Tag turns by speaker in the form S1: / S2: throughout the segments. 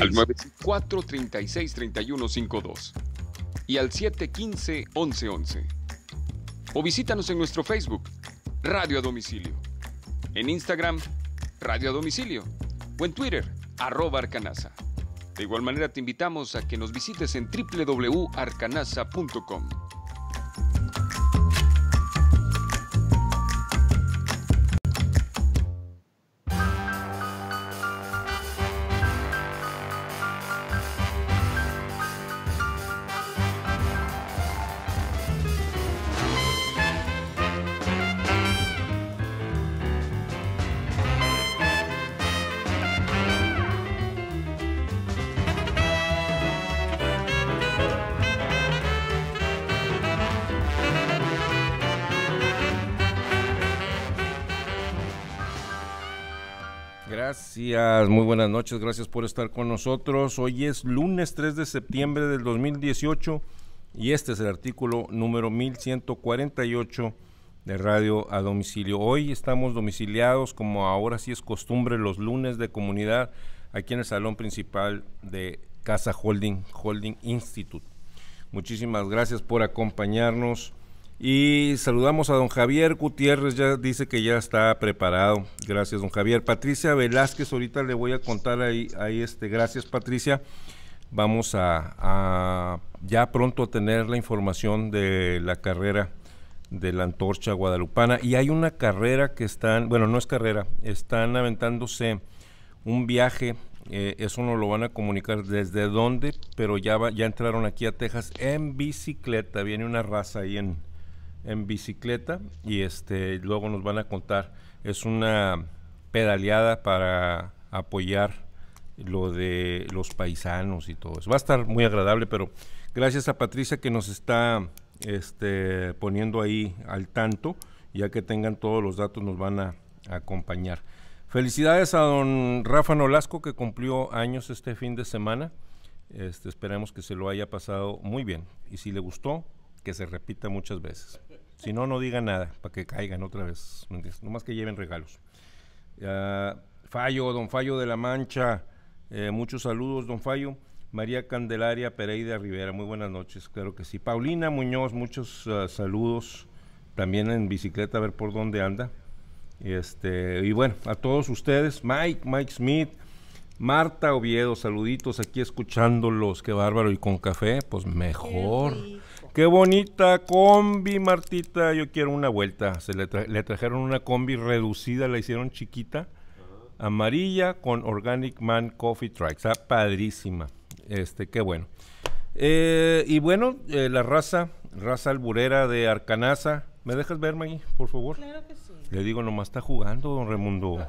S1: al 436-3152 y al 715-1111. O visítanos en nuestro Facebook, Radio a Domicilio, en Instagram, Radio a Domicilio, o en Twitter, arroba Arcanasa. De igual manera te invitamos a que nos visites en www.arcanaza.com
S2: muy buenas noches, gracias por estar con nosotros. Hoy es lunes 3 de septiembre del 2018 y este es el artículo número 1148 de Radio a Domicilio. Hoy estamos domiciliados, como ahora sí es costumbre, los lunes de comunidad aquí en el salón principal de Casa Holding, Holding Institute. Muchísimas gracias por acompañarnos y saludamos a don Javier Gutiérrez, ya dice que ya está preparado. Gracias, don Javier. Patricia Velázquez, ahorita le voy a contar ahí, ahí este, gracias Patricia. Vamos a, ya pronto a tener la información de la carrera de la antorcha guadalupana. Y hay una carrera que están, bueno, no es carrera, están aventándose un viaje eh, eso no lo van a comunicar desde dónde, pero ya, ya entraron aquí a Texas en bicicleta. Viene una raza ahí en, en bicicleta y este luego nos van a contar. Es una pedaleada para apoyar lo de los paisanos y todo eso. Va a estar muy agradable, pero gracias a Patricia que nos está este, poniendo ahí al tanto. Ya que tengan todos los datos nos van a, acompañar. Felicidades a don Rafa Nolasco que cumplió años este fin de semana. Este, esperemos que se lo haya pasado muy bien y si le gustó, que se repita muchas veces. Si no, no digan nada, para que caigan otra vez. Nomás que lleven regalos. Fallo, don Fallo de la Mancha. Eh, muchos saludos, don Fallo. María Candelaria Pereira Rivera, muy buenas noches, claro que sí. Paulina Muñoz, muchos ah, saludos. También en bicicleta, a ver por dónde anda. Este, y bueno, a todos ustedes, Mike, Mike Smith, Marta Oviedo, saluditos aquí escuchándolos, qué bárbaro, y con café, pues mejor. Qué bonita combi, Martita. Yo quiero una vuelta. Se le, trajeron una combi reducida, la hicieron chiquita, amarilla con Organic Man Coffee Trike. Está padrísima. Este, qué bueno. Eh, y bueno, eh, la raza, raza alburera de Arcanaza. ¿Me dejas ver, Magui, por favor? Claro que sí. Le digo, nomás está jugando, don Remundo.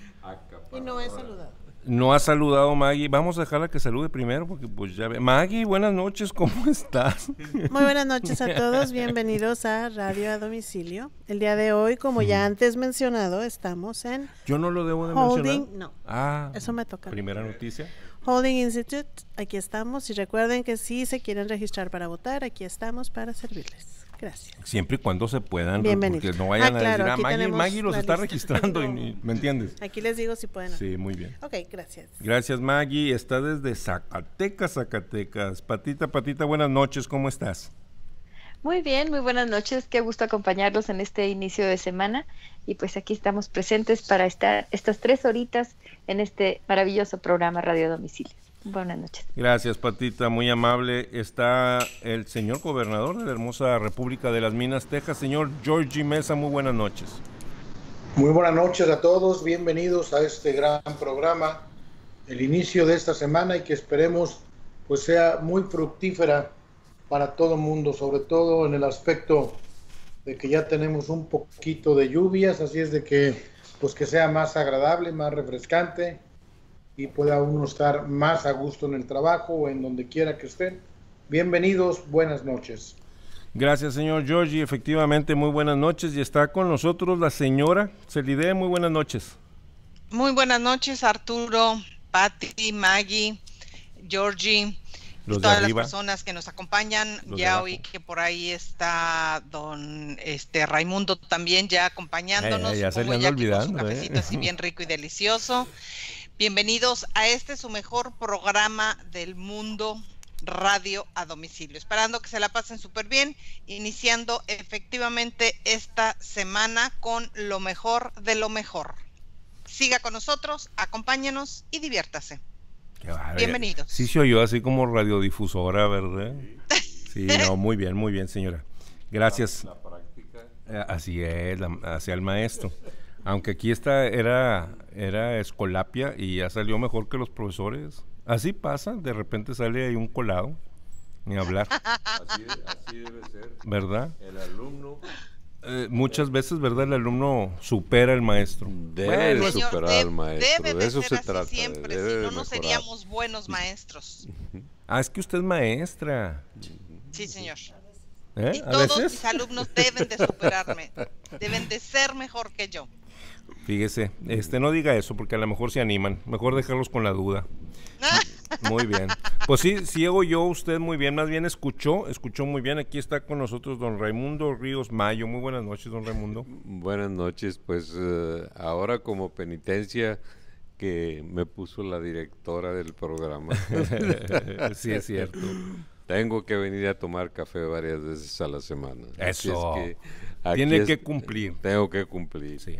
S3: y no es saludado.
S2: No ha saludado Maggie. Vamos a dejarla que salude primero porque pues ya ve. Maggie, buenas noches, ¿cómo estás?
S3: Muy buenas noches a todos. Bienvenidos a Radio a Domicilio. El día de hoy, como ya antes mencionado, estamos en...
S2: Yo no lo debo de holding, No. Ah. Eso me toca. Primera noticia.
S3: Holding Institute, aquí estamos. Y recuerden que si se quieren registrar para votar, aquí estamos para servirles. Gracias.
S2: Siempre y cuando se puedan, porque no vayan ah, a decir, ah, Maggie, Maggie los está registrando, ¿me entiendes? Aquí les digo si pueden. Sí, muy bien. Ok, gracias. Gracias, Maggie. Está desde Zacatecas, Zacatecas. Patita, Patita, buenas noches, ¿cómo estás?
S4: Muy bien, muy buenas noches. Qué gusto acompañarlos en este inicio de semana. Y pues aquí estamos presentes para estar estas tres horitas en este maravilloso programa Radio Domicilio. Buenas noches.
S2: Gracias, Patita, muy amable. Está el señor gobernador de la hermosa República de las Minas, Texas, señor Georgie Mesa, muy buenas noches.
S5: Muy buenas noches a todos, bienvenidos a este gran programa, el inicio de esta semana y que esperemos pues sea muy fructífera para todo mundo, sobre todo en el aspecto de que ya tenemos un poquito de lluvias, así es de que pues que sea más agradable, más refrescante y pueda uno estar más a gusto en el trabajo o en donde quiera que estén. Bienvenidos, buenas noches.
S2: Gracias, señor Georgie Efectivamente, muy buenas noches. Y está con nosotros la señora Celide. Muy buenas noches.
S6: Muy buenas noches, Arturo, Patti, Maggie, Georgie,
S2: todas las personas
S6: que nos acompañan. ya oí que por ahí está don este Raimundo también ya acompañándonos. Eh,
S7: ya se le
S2: anda olvidando. Eh. cafecito así
S6: bien rico y delicioso. Bienvenidos a este su mejor programa del mundo radio a domicilio. Esperando que se la pasen súper bien, iniciando efectivamente esta semana con lo mejor de lo mejor. Siga con nosotros, acompáñenos y diviértase.
S2: Bienvenidos. Sí, soy yo, así como radiodifusora, ¿verdad? Sí, no, muy bien, muy bien, señora. Gracias. Eh, así es, hacia el maestro. Aunque aquí esta era, era escolapia y ya salió mejor que los profesores. Así pasa, de repente sale ahí un colado, ni hablar.
S8: Así, así debe ser. ¿Verdad? El alumno
S2: eh, muchas veces, ¿verdad? El alumno supera al maestro. Debe bueno, superar
S9: al maestro. Debe de eso ser se trata. Siempre, si no, no seríamos
S6: buenos maestros.
S2: Ah, es que usted es maestra. Sí, señor. ¿Eh? Y todos mis alumnos deben de superarme. deben de
S6: ser mejor que yo.
S2: Fíjese, este, no diga eso porque a lo mejor se animan. Mejor dejarlos con la duda.
S9: Muy bien.
S2: Pues sí, ciego yo usted muy bien. Más bien escuchó, escuchó muy bien. Aquí está con nosotros don Raimundo Ríos Mayo. Muy buenas noches, don Raimundo.
S9: Buenas noches. Pues eh, ahora como penitencia que me puso la directora del programa. sí, es cierto. Tengo que venir a tomar café varias veces a la semana. Eso. Tiene que cumplir. Tengo que cumplir. Sí.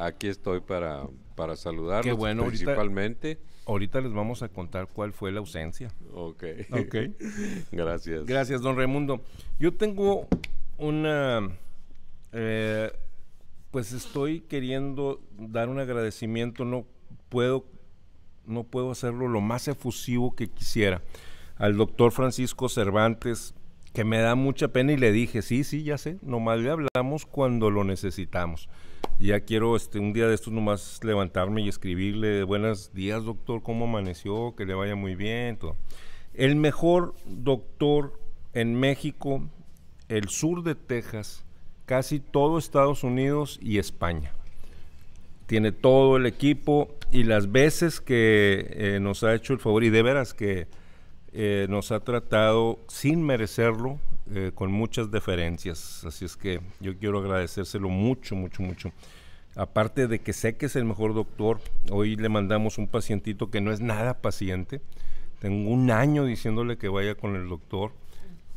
S9: Aquí estoy para, para saludarlos principalmente.
S2: Ahorita, les vamos a contar cuál fue la ausencia. Ok.
S9: Gracias. Gracias,
S2: don Raimundo. Yo tengo una... Eh, pues estoy queriendo dar un agradecimiento, no puedo, no puedo hacerlo lo más efusivo que quisiera, al doctor Francisco Cervantes, que me da mucha pena y le dije, sí, sí, ya sé, nomás le hablamos cuando lo necesitamos. Ya quiero este, un día de estos nomás levantarme y escribirle, buenos días doctor, ¿cómo amaneció? Que le vaya muy bien. Todo. El mejor doctor en México, el sur de Texas, casi todo Estados Unidos y España. Tiene todo el equipo y las veces que eh, nos ha hecho el favor, y de veras que eh, nos ha tratado sin merecerlo, eh, con muchas deferencias. Así es que yo quiero agradecérselo mucho, mucho, mucho. Aparte de que sé que es el mejor doctor, hoy le mandamos un pacientito que no es nada paciente. Tengo un año diciéndole que vaya con el doctor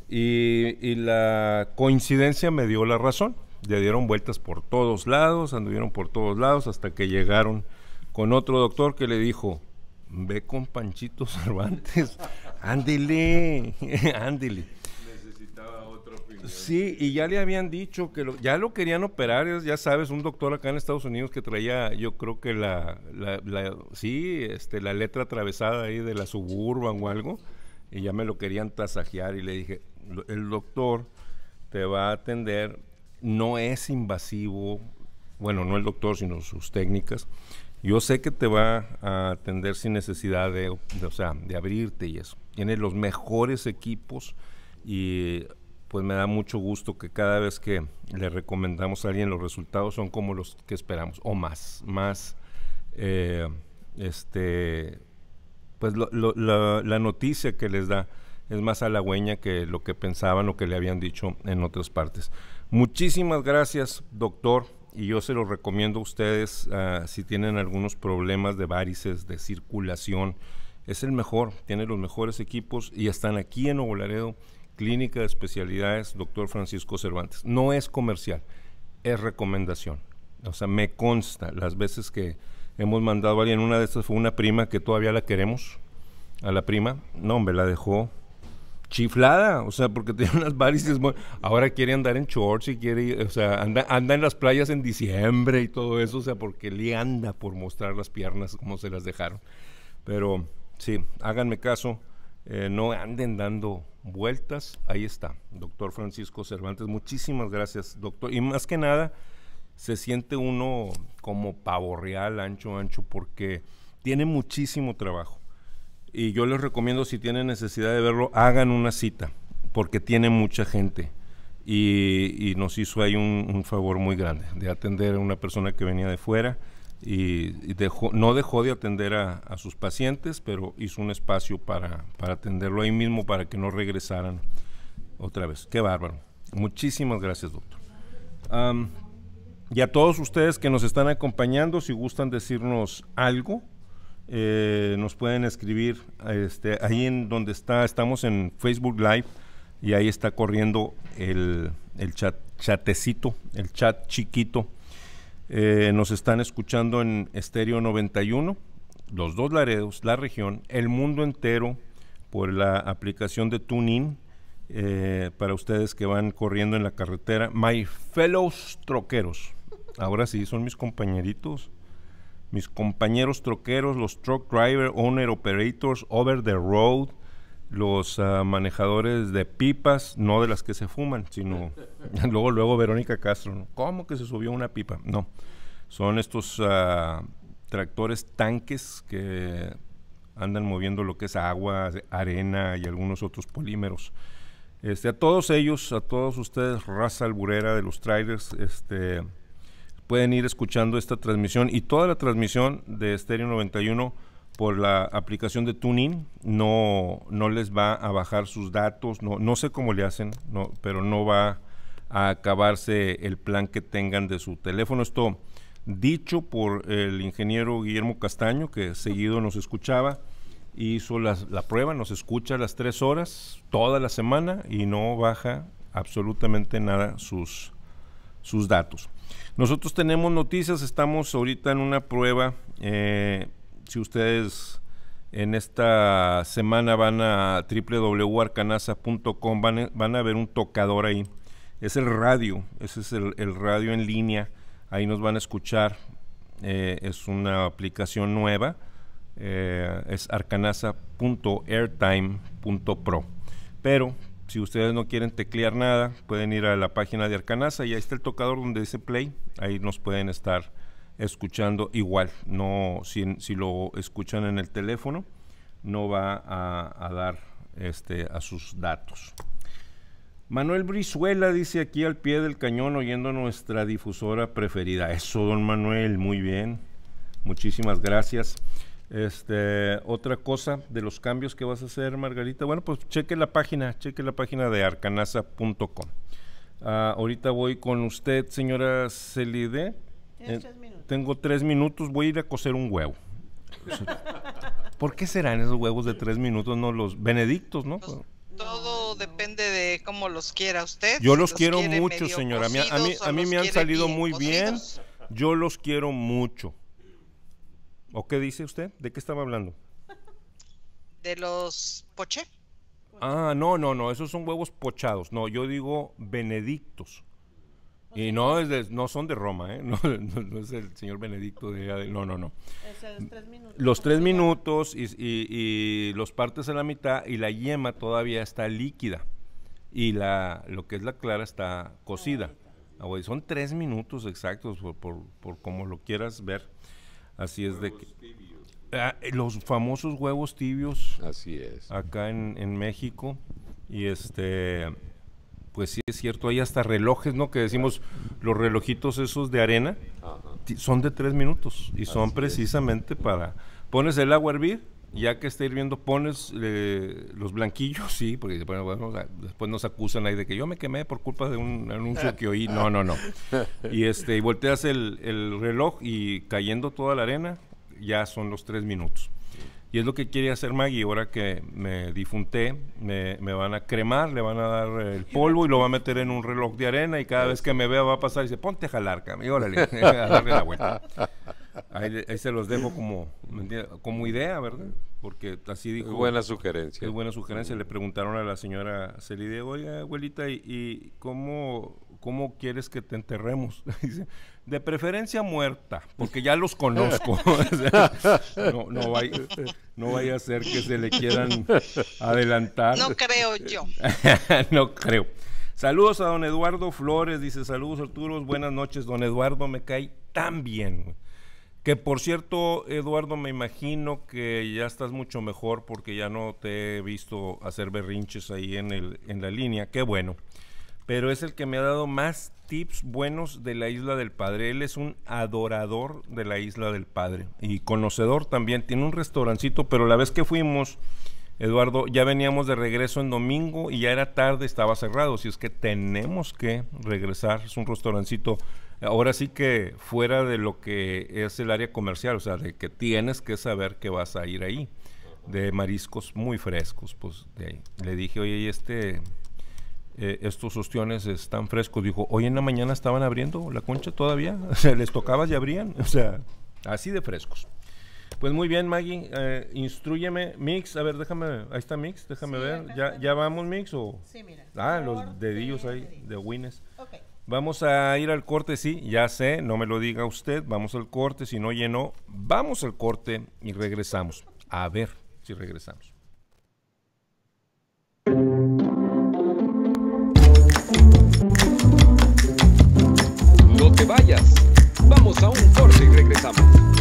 S2: y, y la coincidencia me dio la razón. Le dieron vueltas por todos lados, anduvieron por todos lados hasta que llegaron con otro doctor que le dijo, ve con Panchito Cervantes, ándele, ándele. ¿eh? Sí, y ya le habían dicho que ya lo querían operar, ya sabes, un doctor acá en Estados Unidos que traía, yo creo que la, sí, este, la letra atravesada ahí de la suburban o algo, y ya me lo querían tasajear y le dije, el doctor te va a atender, no es invasivo, bueno, no el doctor, sino sus técnicas. Yo sé que te va a atender sin necesidad de, de, de abrirte y eso. Tiene los mejores equipos y pues me da mucho gusto que cada vez que le recomendamos a alguien los resultados son como los que esperamos o más, más eh, este pues la, noticia que les da es más halagüeña que lo que pensaban o que le habían dicho en otras partes. Muchísimas gracias, doctor, y yo se lo recomiendo a ustedes ah, si tienen algunos problemas de varices, de circulación. Es el mejor, tiene los mejores equipos y están aquí en Ovolaredo Clínica de Especialidades, doctor Francisco Cervantes. No es comercial, es recomendación. O sea, me consta las veces que hemos mandado a alguien, una de estas fue una prima que todavía la queremos, a la prima, no, me la dejó chiflada, o sea, porque tenía unas varices, ahora quiere andar en shorts y quiere, o sea, anda, en las playas en diciembre y todo eso, o sea, porque le anda por mostrar las piernas como se las dejaron. Pero sí, háganme caso, eh, no anden dando vueltas. Ahí está, doctor Francisco Cervantes. Muchísimas gracias, doctor. Y más que nada, se siente uno como pavo real, ancho, ancho, porque tiene muchísimo trabajo. Y yo les recomiendo, si tienen necesidad de verlo, hagan una cita, porque tiene mucha gente. Y, nos hizo ahí un favor muy grande de atender a una persona que venía de fuera y, y dejó, no dejó de atender a, sus pacientes, pero hizo un espacio para, para atenderlo ahí mismo para que no regresaran otra vez. Qué bárbaro. Muchísimas gracias, doctor. y a todos ustedes que nos están acompañando, si gustan decirnos algo, eh, nos pueden escribir este, ahí en donde está, estamos en Facebook Live y ahí está corriendo el, el chat, chatecito, el chat chiquito eh, nos están escuchando en Estéreo 91, los dos Laredos, la región, el mundo entero por la aplicación de TuneIn. Eh, para ustedes que van corriendo en la carretera, my fellows troqueros. Ahora sí, son mis compañeritos, mis compañeros troqueros, los truck driver, owner operators, over the road, los ah, manejadores de pipas, no de las que se fuman, sino luego, luego Verónica Castro, ¿cómo que se subió una pipa? No, son estos ah, tractores tanques que andan moviendo lo que es agua, arena y algunos otros polímeros. Este, a todos ellos, a todos ustedes, raza alburera de los trailers, este, pueden ir escuchando esta transmisión y toda la transmisión de Estéreo 91 por la aplicación de Tuning no, no les va a bajar sus datos, no, no sé cómo le hacen, no, pero no va a acabarse el plan que tengan de su teléfono. Esto dicho por el ingeniero Guillermo Castaño, que seguido nos escuchaba, hizo la prueba, nos escucha las tres horas toda la semana y no baja absolutamente nada sus, sus datos. Nosotros tenemos noticias, estamos ahorita en una prueba eh, si ustedes en esta semana van a www.arcanaza.com, van, van, a ver un tocador ahí. Es el radio, ese es el, radio en línea, ahí nos van a escuchar. Eh, es una aplicación nueva, eh, es arcanaza.airtime.pro. Pero si ustedes no quieren teclear nada, pueden ir a la página de Arcanaza y ahí está el tocador donde dice play, ahí nos pueden estar escuchando igual. No, si, lo escuchan en el teléfono, no va a, dar este, a sus datos. Manuel Brizuela dice aquí al pie del cañón oyendo nuestra difusora preferida. Eso, don Manuel, muy bien. Muchísimas gracias. Este, otra cosa de los cambios que vas a hacer, Margarita. Bueno, pues cheque la página, cheque la página de arcanasa.com. Ah, ahorita voy con usted, señora Celide. Gracias. Tengo tres minutos, voy a ir a coser un huevo. ¿Por qué serán esos huevos de tres minutos, no los benedictos, no? Pues, todo depende
S6: de cómo los quiera usted. Yo los, quiero mucho, señora.
S2: a mí, a mí me han salido muy bien. Yo los quiero mucho. ¿O qué dice usted? ¿De qué estaba hablando?
S6: De los poché.
S2: Ah, no, no, no. Esos son huevos pochados. No, yo digo benedictos y no, no son de Roma, ¿eh? no, es el señor Benedicto de, No, no, no. minutos. Los tres minutos y, los partes a la mitad y la yema todavía está líquida y la, lo que es la clara está cocida. son tres minutos exactos por, por, por, como lo quieras ver. Así es de que... Ah, eh, los famosos huevos tibios. Así es. Acá en, en México. Y este pues sí es cierto, hay hasta relojes, ¿no? Que decimos, los relojitos esos de arena son de tres minutos y son precisamente para, pones el agua a hervir, ya que está hirviendo, pones eh, los blanquillos, sí, porque después nos acusan ahí de que yo me quemé por culpa de un anuncio que oí, no, no, no. Y, este, y volteas el reloj y cayendo toda la arena, ya son los tres minutos. Y es lo que quiere hacer Maggie. Ahora que me difunté, me, van a cremar, le van a dar el polvo y lo va a meter en un reloj de arena. Y cada vez que me vea va a pasar y dice: Ponte a jalar, cam, y órale, a darle la vuelta. Ahí, se los dejo como, como idea, ¿verdad? Porque así dijo. Buena sugerencia. Es buena sugerencia. Le preguntaron a la señora Celide, oye, abuelita, ¿y, y cómo, cómo quieres que te enterremos? dice, de preferencia
S9: muerta, porque ya los conozco. no, vaya, no, vaya, a ser que se le quieran adelantar. No creo yo.
S2: no creo. Saludos a don Eduardo Flores, dice saludos Arturo, buenas noches, don Eduardo, me cae tan bien. Que por cierto, Eduardo, me imagino que ya estás mucho mejor porque ya no te he visto hacer berrinches ahí en, el, en la línea, qué bueno. Pero es el que me ha dado más tips buenos de la Isla del Padre. Él es un adorador de la Isla del Padre y conocedor también. Tiene un restaurancito, pero la vez que fuimos, Eduardo, ya veníamos de regreso en domingo y ya era tarde, estaba cerrado. Si es que tenemos que regresar. Es un restaurancito, ahora sí que fuera de lo que es el área comercial, o sea, de que tienes que saber que vas a ir ahí. De mariscos muy frescos, pues de ahí. Le dije, oye, ¿y este eh, estos ostiones están frescos. Dijo, hoy en la mañana estaban abriendo la concha todavía. les tocaba y abrían. O sea, así de frescos. Pues muy bien, Maggie. Eh, instruyeme. Mix, a ver, déjame. Ahí está Mix, déjame ver. ¿Ya, ¿Ya vamos, Mix? O? Sí, mira. Ah, los dedillos ahí de Winnes. Vamos a ir al corte, sí, ya sé, no me lo diga usted. Vamos al corte, si no llenó, vamos al corte y regresamos. A ver si
S1: regresamos. Welcome.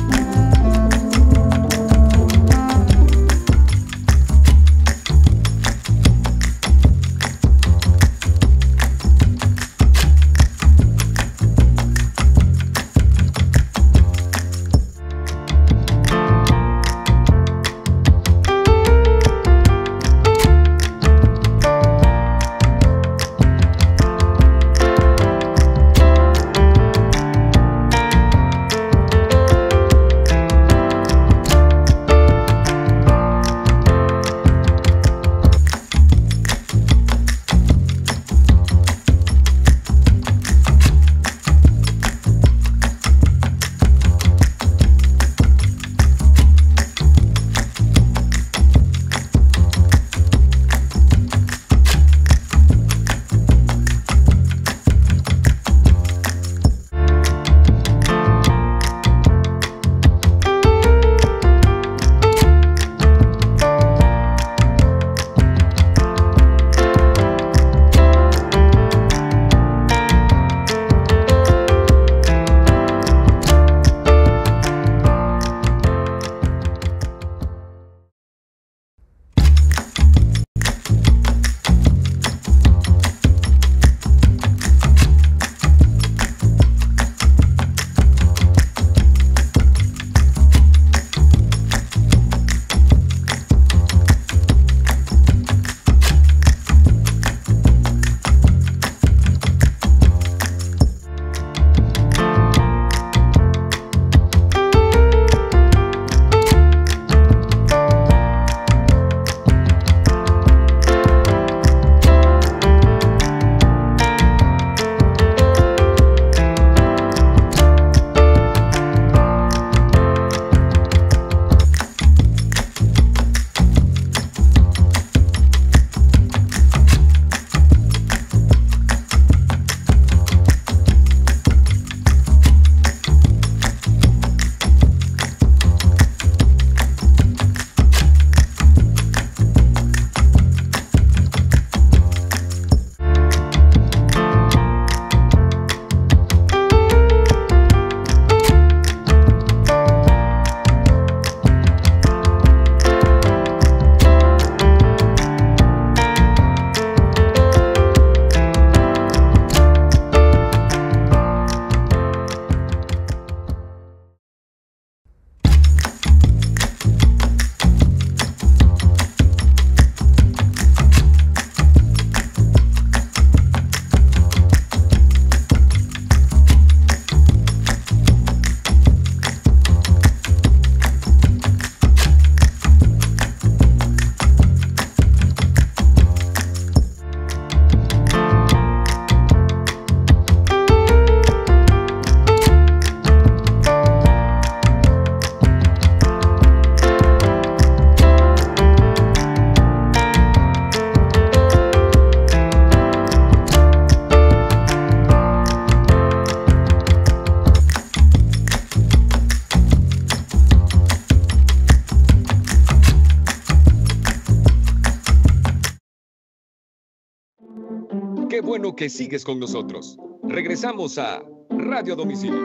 S1: que sigues con nosotros. Regresamos a Radio Domicilio.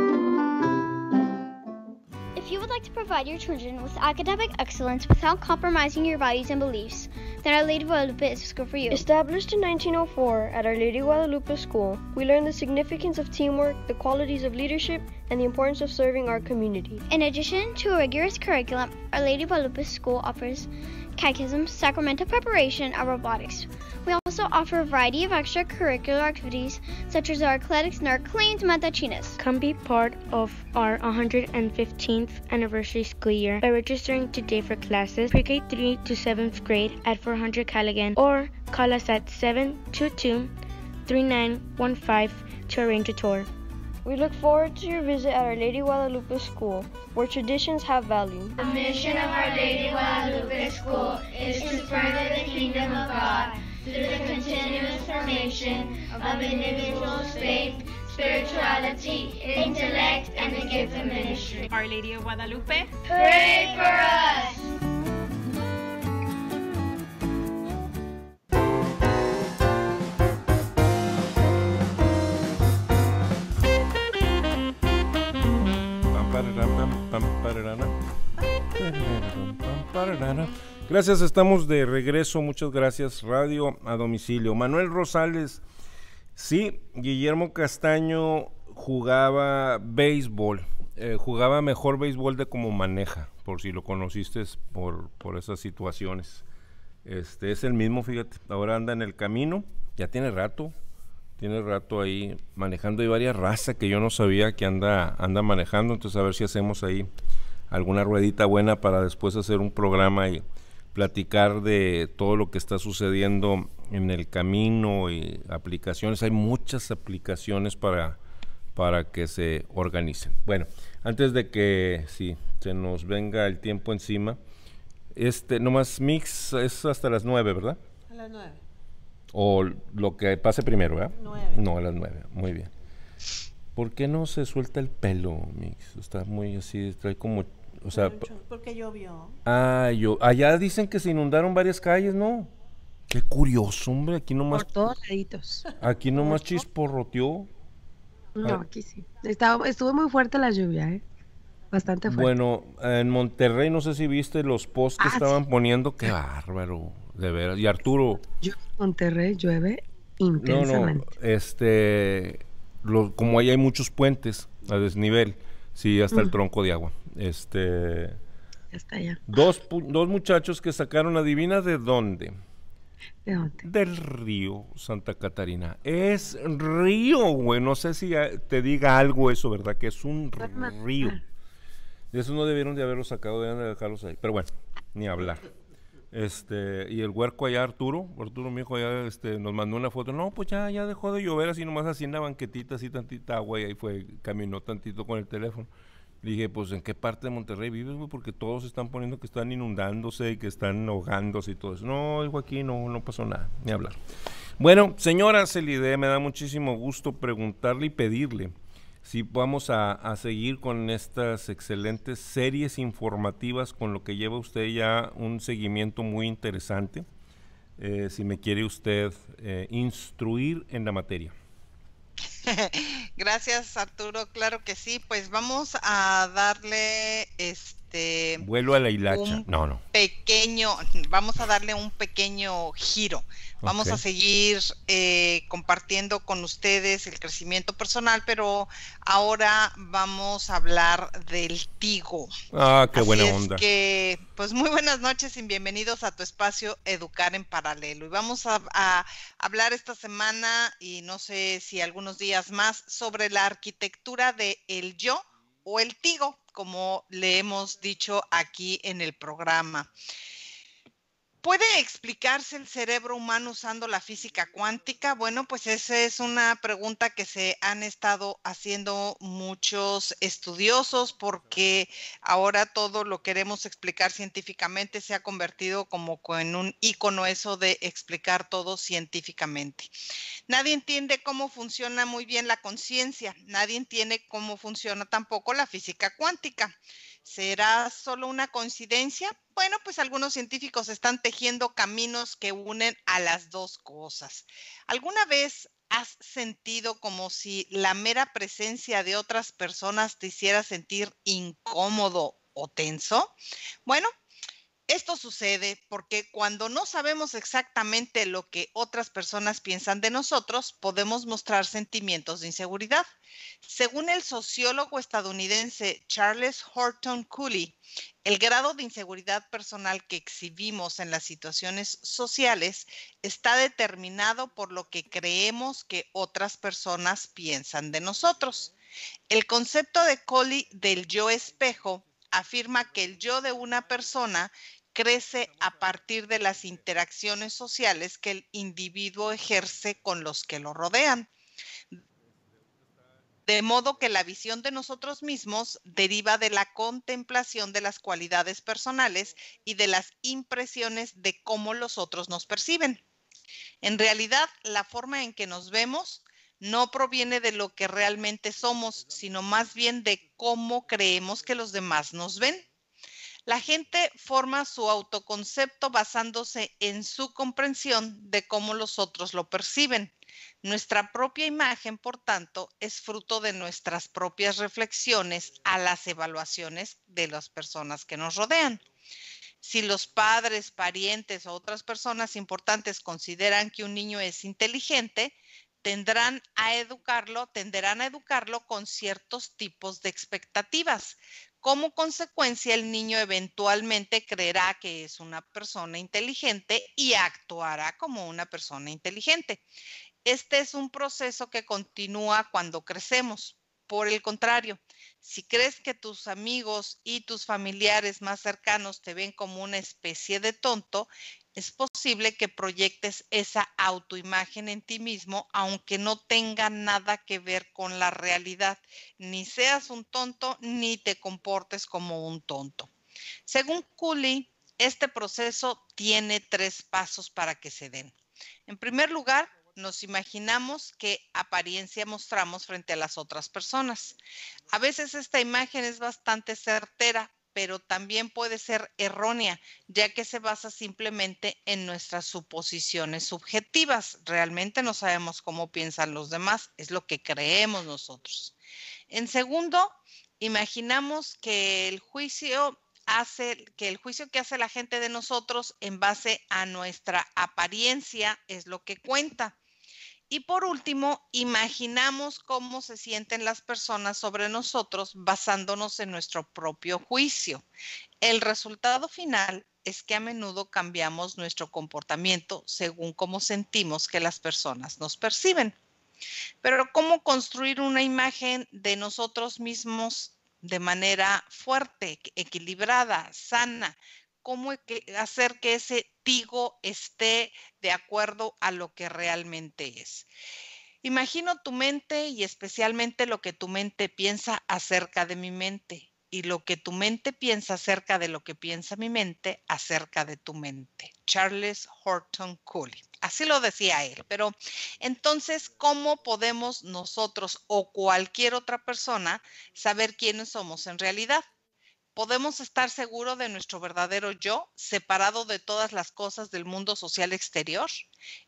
S10: If you would like to provide your children with academic excellence without compromising your values and beliefs, then Our Lady Guadalupe is the school for you. Established in 1904 at Our Lady Guadalupe School, we learn the significance of teamwork, the qualities of leadership, and the importance of serving our community. In addition to a rigorous curriculum, Our Lady Guadalupe School offers catechism, sacramental preparation, and robotics, also offer a variety of extracurricular activities such as our athletics and our acclaimed matachinas. Come be part of our 115th anniversary school year by registering today for classes pre-K 3 to 7th grade at 400 Callaghan or call us at 722 3915 to arrange a tour. We look forward to your visit at Our Lady Guadalupe School, where traditions have value. The mission of Our Lady Guadalupe School is to further the kingdom of God through the continuous formation of individual faith, spirituality, intellect, and the gift of ministry. Our Lady of Guadalupe, pray for us!
S2: Bum, ba, da, dum, bum, ba, da, dum, Gracias, estamos de regreso. Muchas gracias, Radio a domicilio. Manuel Rosales, sí, Guillermo Castaño jugaba béisbol. Eh, jugaba mejor béisbol de como maneja, por si lo conociste por, por esas situaciones. Este es el mismo, fíjate. Ahora anda en el camino, ya tiene rato, tiene rato ahí manejando. Hay varias razas que yo no sabía que anda, anda manejando, entonces a ver si hacemos ahí alguna ruedita buena para después hacer un programa y platicar de todo lo que está sucediendo en el camino y aplicaciones. Hay muchas aplicaciones para, para que se organicen. Bueno, antes de que sí, se nos venga el tiempo encima, este, nomás Mix es hasta las nueve, ¿verdad? A las nueve. O lo que pase primero, ¿verdad? No, a las nueve. muy bien. ¿Por qué no se suelta el pelo, Mix? Está muy así, trae como o sea, porque llovió. Ah, yo, allá dicen que se inundaron varias calles, ¿no? Qué curioso, hombre, aquí nomás. Por todos lados Aquí nomás chisporroteó.
S11: No, ah. aquí sí. Estaba, estuvo muy fuerte la lluvia, ¿eh? Bastante fuerte.
S2: Bueno, en Monterrey, no sé si viste los posts que ah, estaban poniendo. Qué bárbaro, de veras. Y Arturo. En
S11: Monterrey llueve intensamente.
S2: No, no, este. como ahí hay muchos puentes a desnivel, sí, hasta el mm. tronco de agua. Este. Dos, muchachos que sacaron, adivina de dónde. ¿De dónde? Del río Santa Catarina. Es río, güey. No sé si te diga algo eso, ¿verdad? Que es un río. De eso no debieron de haberlo sacado, deben de dejarlos ahí. Pero bueno, ni hablar. Este, y el huerco allá, Arturo, Arturo, mi hijo, allá este, nos mandó una foto. No, pues ya, ya dejó de llover así nomás así en la banquetita, así tantita agua, y ahí fue, caminó tantito con el teléfono dije, pues, ¿en qué parte de Monterrey vives, Porque todos están poniendo que están inundándose y que están ahogándose y todo eso. No, dijo aquí, no, no pasó nada, ni hablar. Bueno, señora Celide, me da muchísimo gusto preguntarle y pedirle si vamos a, seguir con estas excelentes series informativas, con lo que lleva usted ya un seguimiento muy interesante, eh, si me quiere usted eh, instruir en la materia.
S6: Gracias Arturo, claro que sí. Pues vamos a darle este este
S2: vuelo a la hilacha. No, no.
S6: Pequeño, vamos a darle un pequeño giro. Vamos a seguir eh, compartiendo con ustedes el crecimiento personal, pero ahora vamos a hablar del Tigo. Ah, qué buena onda. Que, pues muy buenas noches y bienvenidos a tu espacio Educar en Paralelo. Y vamos a, hablar esta semana y no sé si algunos días más sobre la arquitectura de el yo o el Tigo como le hemos dicho aquí en el programa. ¿Puede explicarse el cerebro humano usando la física cuántica? Bueno, pues esa es una pregunta que se han estado haciendo muchos estudiosos porque ahora todo lo queremos explicar científicamente se ha convertido como en un icono eso de explicar todo científicamente. Nadie entiende cómo funciona muy bien la conciencia, nadie entiende cómo funciona tampoco la física cuántica. ¿Será solo una coincidencia? Bueno, pues algunos científicos están tejiendo caminos que unen a las dos cosas. ¿Alguna vez has sentido como si la mera presencia de otras personas te hiciera sentir incómodo o tenso? Bueno, esto sucede porque cuando no sabemos exactamente lo que otras personas piensan de nosotros, podemos mostrar sentimientos de inseguridad. Según el sociólogo estadounidense Charles Horton Cooley, el grado de inseguridad personal que exhibimos en las situaciones sociales está determinado por lo que creemos que otras personas piensan de nosotros. El concepto de Cooley del yo espejo afirma que el yo de una persona crece a partir de las interacciones sociales que el individuo ejerce con los que lo rodean. De modo que la visión de nosotros mismos deriva de la contemplación de las cualidades personales y de las impresiones de cómo los otros nos perciben. En realidad, la forma en que nos vemos no proviene de lo que realmente somos, sino más bien de cómo creemos que los demás nos ven. La gente forma su autoconcepto basándose en su comprensión de cómo los otros lo perciben. Nuestra propia imagen, por tanto, es fruto de nuestras propias reflexiones a las evaluaciones de las personas que nos rodean. Si los padres, parientes o otras personas importantes consideran que un niño es inteligente, tendrán a educarlo, tenderán a educarlo con ciertos tipos de expectativas. Como consecuencia, el niño eventualmente creerá que es una persona inteligente y actuará como una persona inteligente. Este es un proceso que continúa cuando crecemos. Por el contrario, si crees que tus amigos y tus familiares más cercanos te ven como una especie de tonto, es posible que proyectes esa autoimagen en ti mismo, aunque no tenga nada que ver con la realidad. Ni seas un tonto, ni te comportes como un tonto. Según Cooley, este proceso tiene tres pasos para que se den. En primer lugar, nos imaginamos qué apariencia mostramos frente a las otras personas. A veces esta imagen es bastante certera, pero también puede ser errónea, ya que se basa simplemente en nuestras suposiciones subjetivas. Realmente no sabemos cómo piensan los demás, es lo que creemos nosotros. En segundo, imaginamos que el juicio hace que el juicio que hace la gente de nosotros en base a nuestra apariencia es lo que cuenta. Y por último, imaginamos cómo se sienten las personas sobre nosotros basándonos en nuestro propio juicio. El resultado final es que a menudo cambiamos nuestro comportamiento según cómo sentimos que las personas nos perciben. Pero ¿cómo construir una imagen de nosotros mismos de manera fuerte, equilibrada, sana, cómo hacer que ese tigo esté de acuerdo a lo que realmente es. Imagino tu mente y especialmente lo que tu mente piensa acerca de mi mente y lo que tu mente piensa acerca de lo que piensa mi mente acerca de tu mente. Charles Horton Cooley. Así lo decía él. Pero entonces, ¿cómo podemos nosotros o cualquier otra persona saber quiénes somos en realidad? podemos estar seguros de nuestro verdadero yo, separado de todas las cosas del mundo social exterior?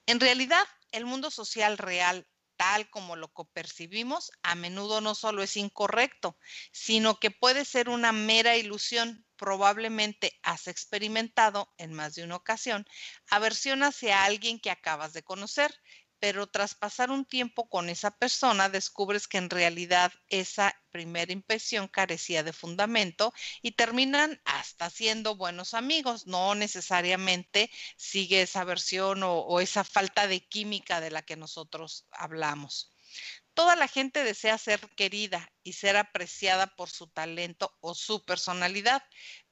S6: En realidad, el mundo social real, tal como lo percibimos, a menudo no solo es incorrecto, sino que puede ser una mera ilusión. Probablemente has experimentado en más de una ocasión aversión hacia alguien que acabas de conocer, pero tras pasar un tiempo con esa persona descubres que en realidad esa primera impresión carecía de fundamento y terminan hasta siendo buenos amigos. No necesariamente sigue esa versión o, esa falta de química de la que nosotros hablamos. Toda la gente desea ser querida y ser apreciada por su talento o su personalidad,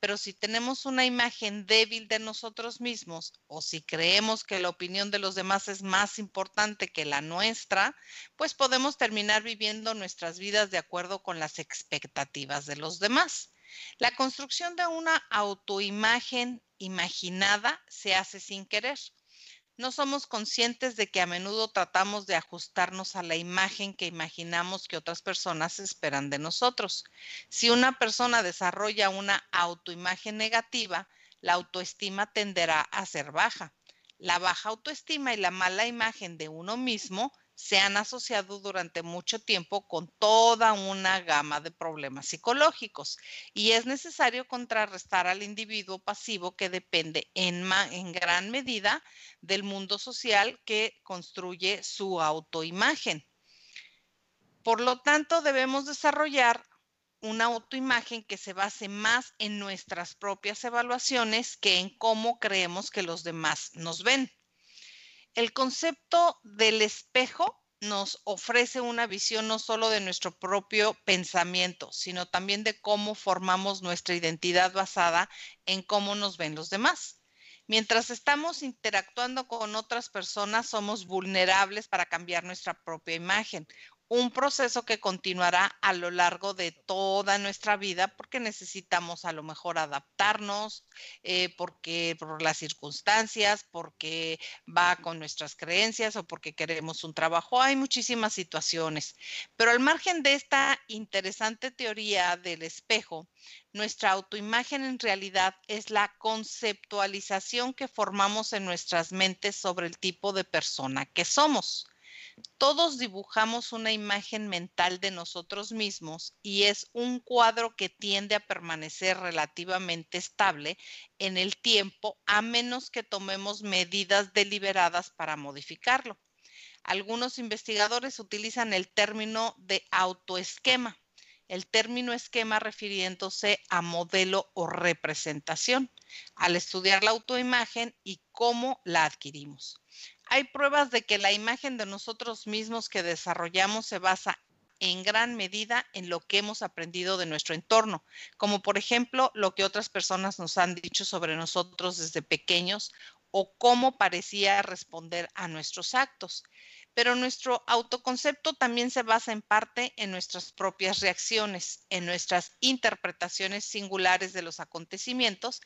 S6: pero si tenemos una imagen débil de nosotros mismos o si creemos que la opinión de los demás es más importante que la nuestra, pues podemos terminar viviendo nuestras vidas de acuerdo con las expectativas de los demás. La construcción de una autoimagen imaginada se hace sin querer. No somos conscientes de que a menudo tratamos de ajustarnos a la imagen que imaginamos que otras personas esperan de nosotros. Si una persona desarrolla una autoimagen negativa, la autoestima tenderá a ser baja. La baja autoestima y la mala imagen de uno mismo se han asociado durante mucho tiempo con toda una gama de problemas psicológicos y es necesario contrarrestar al individuo pasivo que depende en, gran medida del mundo social que construye su autoimagen. Por lo tanto, debemos desarrollar una autoimagen que se base más en nuestras propias evaluaciones que en cómo creemos que los demás nos ven. El concepto del espejo nos ofrece una visión no solo de nuestro propio pensamiento, sino también de cómo formamos nuestra identidad basada en cómo nos ven los demás. Mientras estamos interactuando con otras personas, somos vulnerables para cambiar nuestra propia imagen un proceso que continuará a lo largo de toda nuestra vida porque necesitamos a lo mejor adaptarnos, eh, porque por las circunstancias, porque va con nuestras creencias o porque queremos un trabajo. Hay muchísimas situaciones. Pero al margen de esta interesante teoría del espejo, nuestra autoimagen en realidad es la conceptualización que formamos en nuestras mentes sobre el tipo de persona que somos todos dibujamos una imagen mental de nosotros mismos y es un cuadro que tiende a permanecer relativamente estable en el tiempo a menos que tomemos medidas deliberadas para modificarlo. Algunos investigadores utilizan el término de autoesquema, el término esquema refiriéndose a modelo o representación, al estudiar la autoimagen y cómo la adquirimos hay pruebas de que la imagen de nosotros mismos que desarrollamos se basa en gran medida en lo que hemos aprendido de nuestro entorno, como por ejemplo lo que otras personas nos han dicho sobre nosotros desde pequeños o cómo parecía responder a nuestros actos pero nuestro autoconcepto también se basa en parte en nuestras propias reacciones, en nuestras interpretaciones singulares de los acontecimientos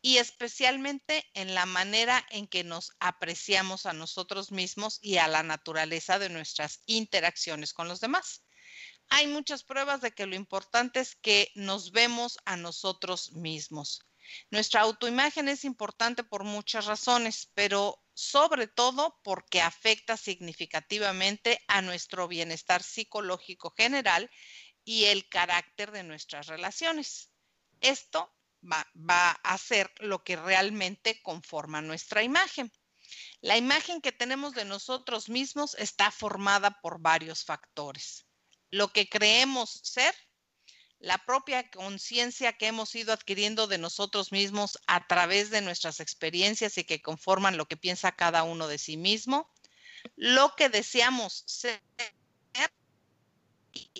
S6: y especialmente en la manera en que nos apreciamos a nosotros mismos y a la naturaleza de nuestras interacciones con los demás. Hay muchas pruebas de que lo importante es que nos vemos a nosotros mismos. Nuestra autoimagen es importante por muchas razones, pero sobre todo porque afecta significativamente a nuestro bienestar psicológico general y el carácter de nuestras relaciones. Esto va, a ser lo que realmente conforma nuestra imagen. La imagen que tenemos de nosotros mismos está formada por varios factores. Lo que creemos ser, la propia conciencia que hemos ido adquiriendo de nosotros mismos a través de nuestras experiencias y que conforman lo que piensa cada uno de sí mismo, lo que deseamos ser,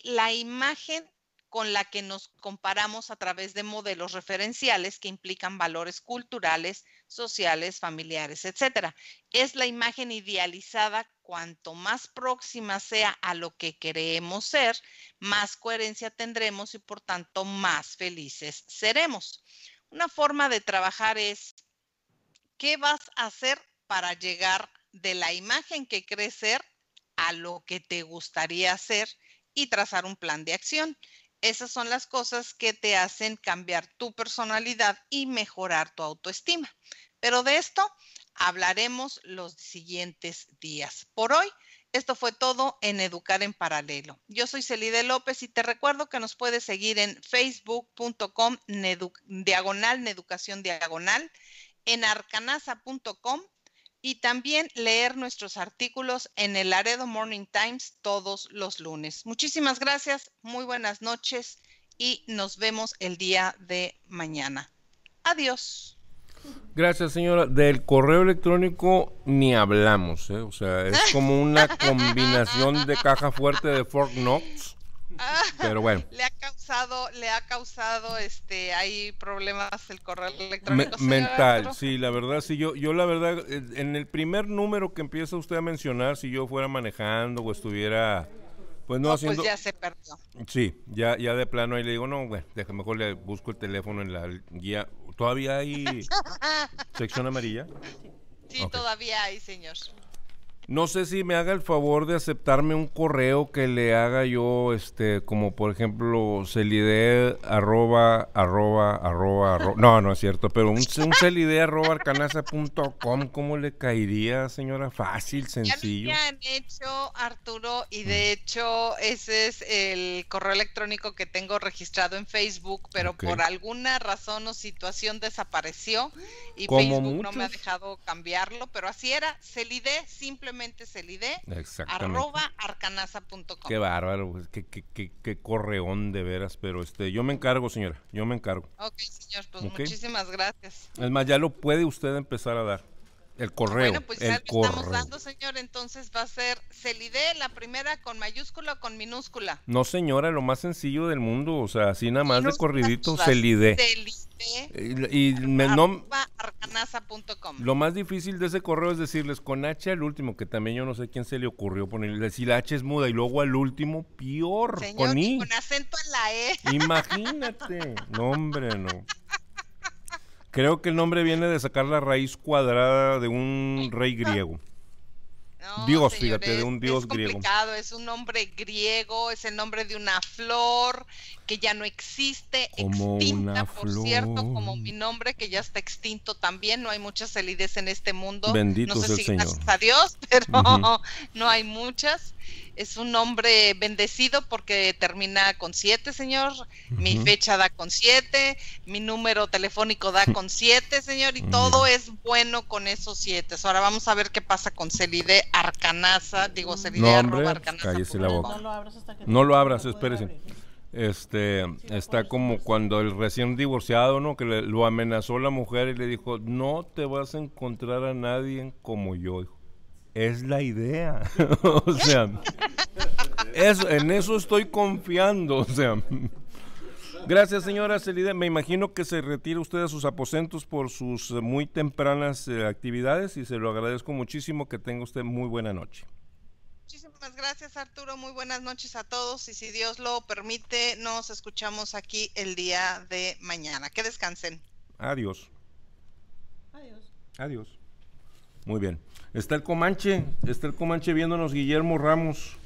S6: la imagen con la que nos comparamos a través de modelos referenciales que implican valores culturales, sociales, familiares, etcétera. Es la imagen idealizada cuanto más próxima sea a lo que queremos ser, más coherencia tendremos y por tanto más felices seremos. Una forma de trabajar es qué vas a hacer para llegar de la imagen que crees ser a lo que te gustaría ser y trazar un plan de acción esas son las cosas que te hacen cambiar tu personalidad y mejorar tu autoestima. Pero de esto hablaremos los siguientes días. Por hoy, esto fue todo en Educar en Paralelo. Yo soy Celide López y te recuerdo que nos puedes seguir en facebook.com diagonal en diagonal, en arcanasa.com y también leer nuestros artículos en el Laredo Morning Times todos los lunes. Muchísimas gracias, muy buenas noches y nos vemos el día de mañana. Adiós.
S2: Gracias, señora. Del correo electrónico ni hablamos, ¿eh? o sea, es como una combinación de caja fuerte de Fort Knox Pero bueno. Le ha causado, le ha causado,
S6: este, hay problemas el correo electrónico. mental,
S2: sí, la verdad, sí, yo, yo la verdad, en el primer número que empieza usted a mencionar, si yo fuera manejando o estuviera... Pues no, pues, haciendo... Pues ya se perdió. Sí, ya, ya de plano ahí le digo, no, bueno, mejor le busco el teléfono en la guía. ¿Todavía hay sección amarilla?
S6: Sí, todavía hay, señor.
S2: No sé si me haga el favor de aceptarme un correo que le haga yo, este, como por ejemplo, celide arroba, arroba, arroba, arroba. No, no es cierto, pero un, celide arroba arcanaza.com, ¿cómo le caería, señora? Fácil, sencillo.
S6: Ya me hecho, Arturo, y de mm. hecho ese es el correo electrónico que tengo registrado en Facebook, pero por alguna razón o situación desapareció y Facebook no me ha dejado cambiarlo, pero así era, celide simplemente es el ID,
S12: arroba
S6: Qué
S2: bárbaro, pues, qué, qué, qué, correón de veras, pero este, yo me encargo, señora, yo me encargo. Ok, señor, pues muchísimas gracias. Es más, ya lo puede usted empezar a dar. El correo. Bueno, pues el correo. estamos dando,
S6: señor, entonces va a ser Celide, la primera con mayúscula o
S2: con minúscula. No, señora, lo más sencillo del mundo, o sea, así nada más de corridito, pues, Celide. Celide. Y, lo más difícil de ese correo es decirles con H al último, que también yo no sé quién se le ocurrió ponerle, si la H es muda y luego al último, peor, con I. Con
S6: acento en la E.
S2: Imagínate, no hombre, no. Creo que el nombre viene de sacar la raíz cuadrada de un rey griego. dios, fíjate, de un dios es complicado,
S6: griego. Es un nombre griego, es el nombre de una flor que ya no existe, extinta, por cierto, como mi nombre que ya está extinto también. No hay muchas celides en este mundo. Bendito no sé sea si Dios, pero no hay muchas es un hombre bendecido porque termina con siete, señor. Mi fecha da con siete. mi número telefónico da con siete, señor, y todo es bueno con esos siete. Ahora vamos a ver qué pasa con Celide Arcanaza, digo Celide no, Arcanaza. Pues la boca.
S2: No lo abras hasta espérese. Este está como cuando el recién divorciado, ¿no? Que lo amenazó la mujer y le dijo, "No te vas a encontrar a nadie como yo." Hijo es la idea. o sea, en eso estoy confiando. O sea, gracias señora Celida. Me imagino que se retira usted a sus aposentos por sus muy tempranas eh, actividades y se lo agradezco muchísimo. Que tenga usted muy buena noche.
S6: Muchísimas gracias Arturo, muy buenas noches a todos y si Dios lo permite nos escuchamos aquí el día de mañana. Que descansen.
S2: Adiós. Adiós. Adiós. Muy bien. Está el Comanche, está el Comanche viéndonos Guillermo Ramos.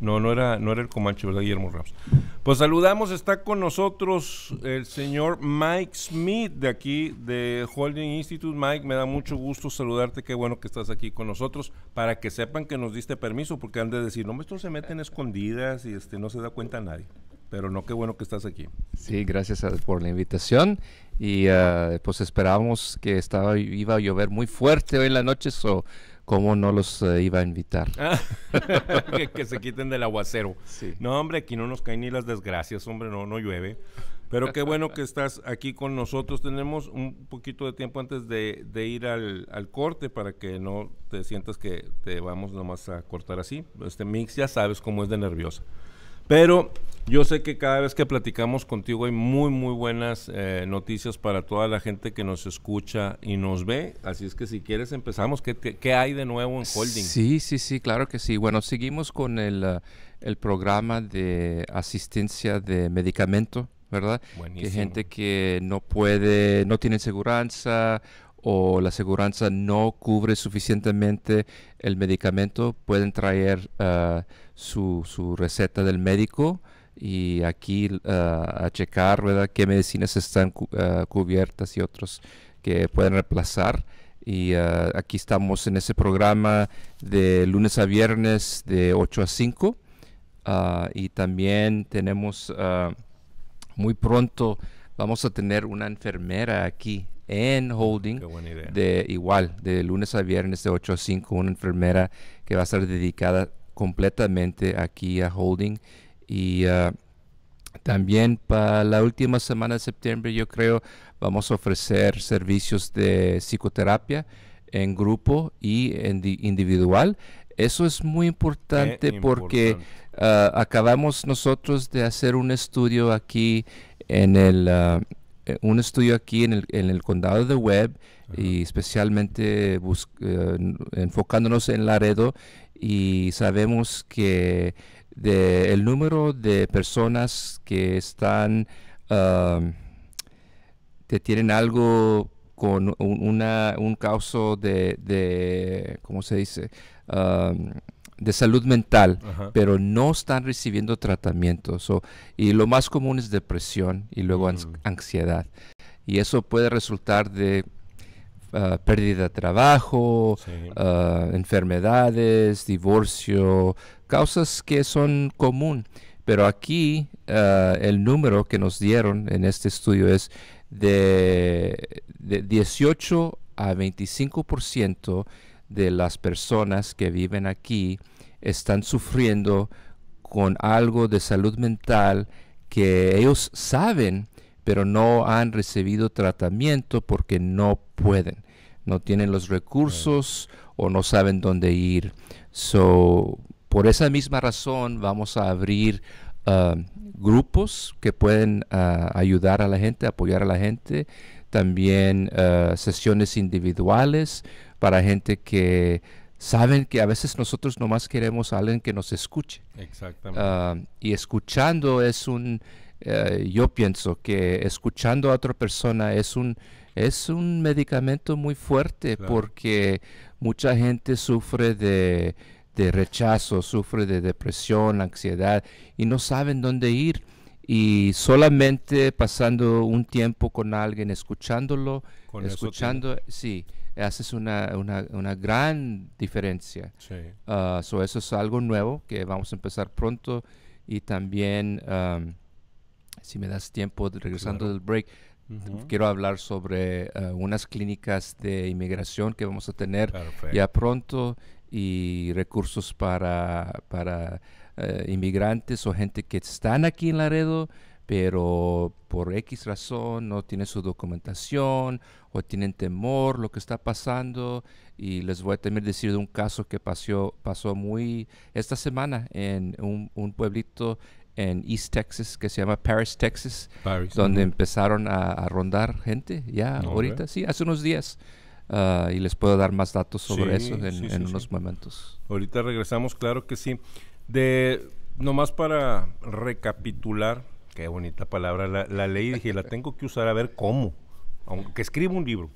S2: No, no era, no era el Comanche, ¿verdad, Guillermo Ramos? Pues saludamos, está con nosotros el señor Mike Smith de aquí, de Holding Institute. Mike, me da mucho gusto saludarte, qué bueno que estás aquí con nosotros, para que sepan que nos diste permiso, porque han de decir, no, esto se meten escondidas y este no se da cuenta nadie. Pero no, qué bueno que estás aquí.
S13: Sí, gracias por la invitación. Y ah, pues esperábamos que estaba, iba a llover muy fuerte hoy en la noche, o cómo no los eh, iba a invitar.
S12: Ah, que, se
S2: quiten del aguacero. No, hombre, aquí no nos caen ni las desgracias, hombre, no, no llueve. Pero qué bueno que estás aquí con nosotros. Tenemos un poquito de tiempo antes de, ir al, al, corte para que no te sientas que te vamos nomás a cortar así. Este mix ya sabes cómo es de nerviosa. Pero yo sé que cada vez que platicamos contigo hay muy, muy buenas eh, noticias para toda la gente que nos escucha y nos ve. Así es que si quieres empezamos. ¿Qué, hay de nuevo en Holding? Sí,
S13: sí, sí, claro que sí. Bueno, seguimos con el, ah, programa de asistencia de medicamento, ¿verdad? Buenísimo. Que gente que no puede, no tiene seguranza o la seguranza no cubre suficientemente el medicamento, pueden traer... Ah, su, receta del médico y aquí ah, a checar qué medicinas están ah, cubiertas y otros que pueden reemplazar. Y ah, aquí estamos en ese programa de lunes a viernes de 8 a 5. y también tenemos muy pronto, vamos a tener una enfermera aquí en Holding de igual, de lunes a viernes de 8 a 5, una enfermera que va a estar dedicada completamente aquí a Holding y ah, también para la última semana de septiembre yo creo vamos a ofrecer servicios de psicoterapia en grupo y en individual. Eso es muy importante porque ah, acabamos nosotros de hacer un estudio aquí en el ah, un estudio aquí en el, en el condado de Webb y especialmente eh, enfocándonos en Laredo y sabemos que el número de personas que están um, que tienen algo con un, una, un caso de, ¿cómo se dice? Um, de salud mental, pero no están recibiendo tratamiento. So, y lo más común es depresión y luego mm. ansiedad. Y eso puede resultar de Ah, pérdida de trabajo, ah, enfermedades, divorcio, causas que son común. Pero aquí ah, el número que nos dieron en este estudio es de, de 18 a 25% de las personas que viven aquí están sufriendo con algo de salud mental que ellos saben pero no han recibido tratamiento porque no pueden, no tienen los recursos o no saben dónde ir. So, por esa misma razón vamos a abrir ah, grupos que pueden ah, ayudar a la gente, apoyar a la gente, también ah, sesiones individuales para gente que saben que a veces nosotros nomás queremos a alguien que nos escuche. Exactamente. y escuchando es un eh, yo pienso que escuchando a otra persona es un, es un medicamento muy fuerte porque mucha gente sufre de, rechazo, sufre de depresión, ansiedad y no saben dónde ir. Y solamente pasando un tiempo con alguien, escuchándolo, escuchando, sí, haces una, una, una gran diferencia. Ah, eso es algo nuevo que vamos a empezar pronto y también si me das tiempo, regresando del break, quiero hablar sobre eh, unas clínicas de inmigración que vamos a tener ya pronto y recursos para, para eh, inmigrantes o gente que están aquí en Laredo pero por X razón no tienen su documentación o tienen temor lo que está pasando y les voy a también decir de un caso que pasó, pasó muy esta semana en un, un pueblito en East Texas que se llama Paris, Texas, donde empezaron a, rondar gente ya ahorita, sí, hace unos días. Ah, y les puedo dar más datos sobre eso en, unos momentos.
S2: Ahorita regresamos, claro que sí. De nomás para recapitular, qué bonita palabra, la, ley dije, la tengo que usar a ver cómo, aunque escribo un libro.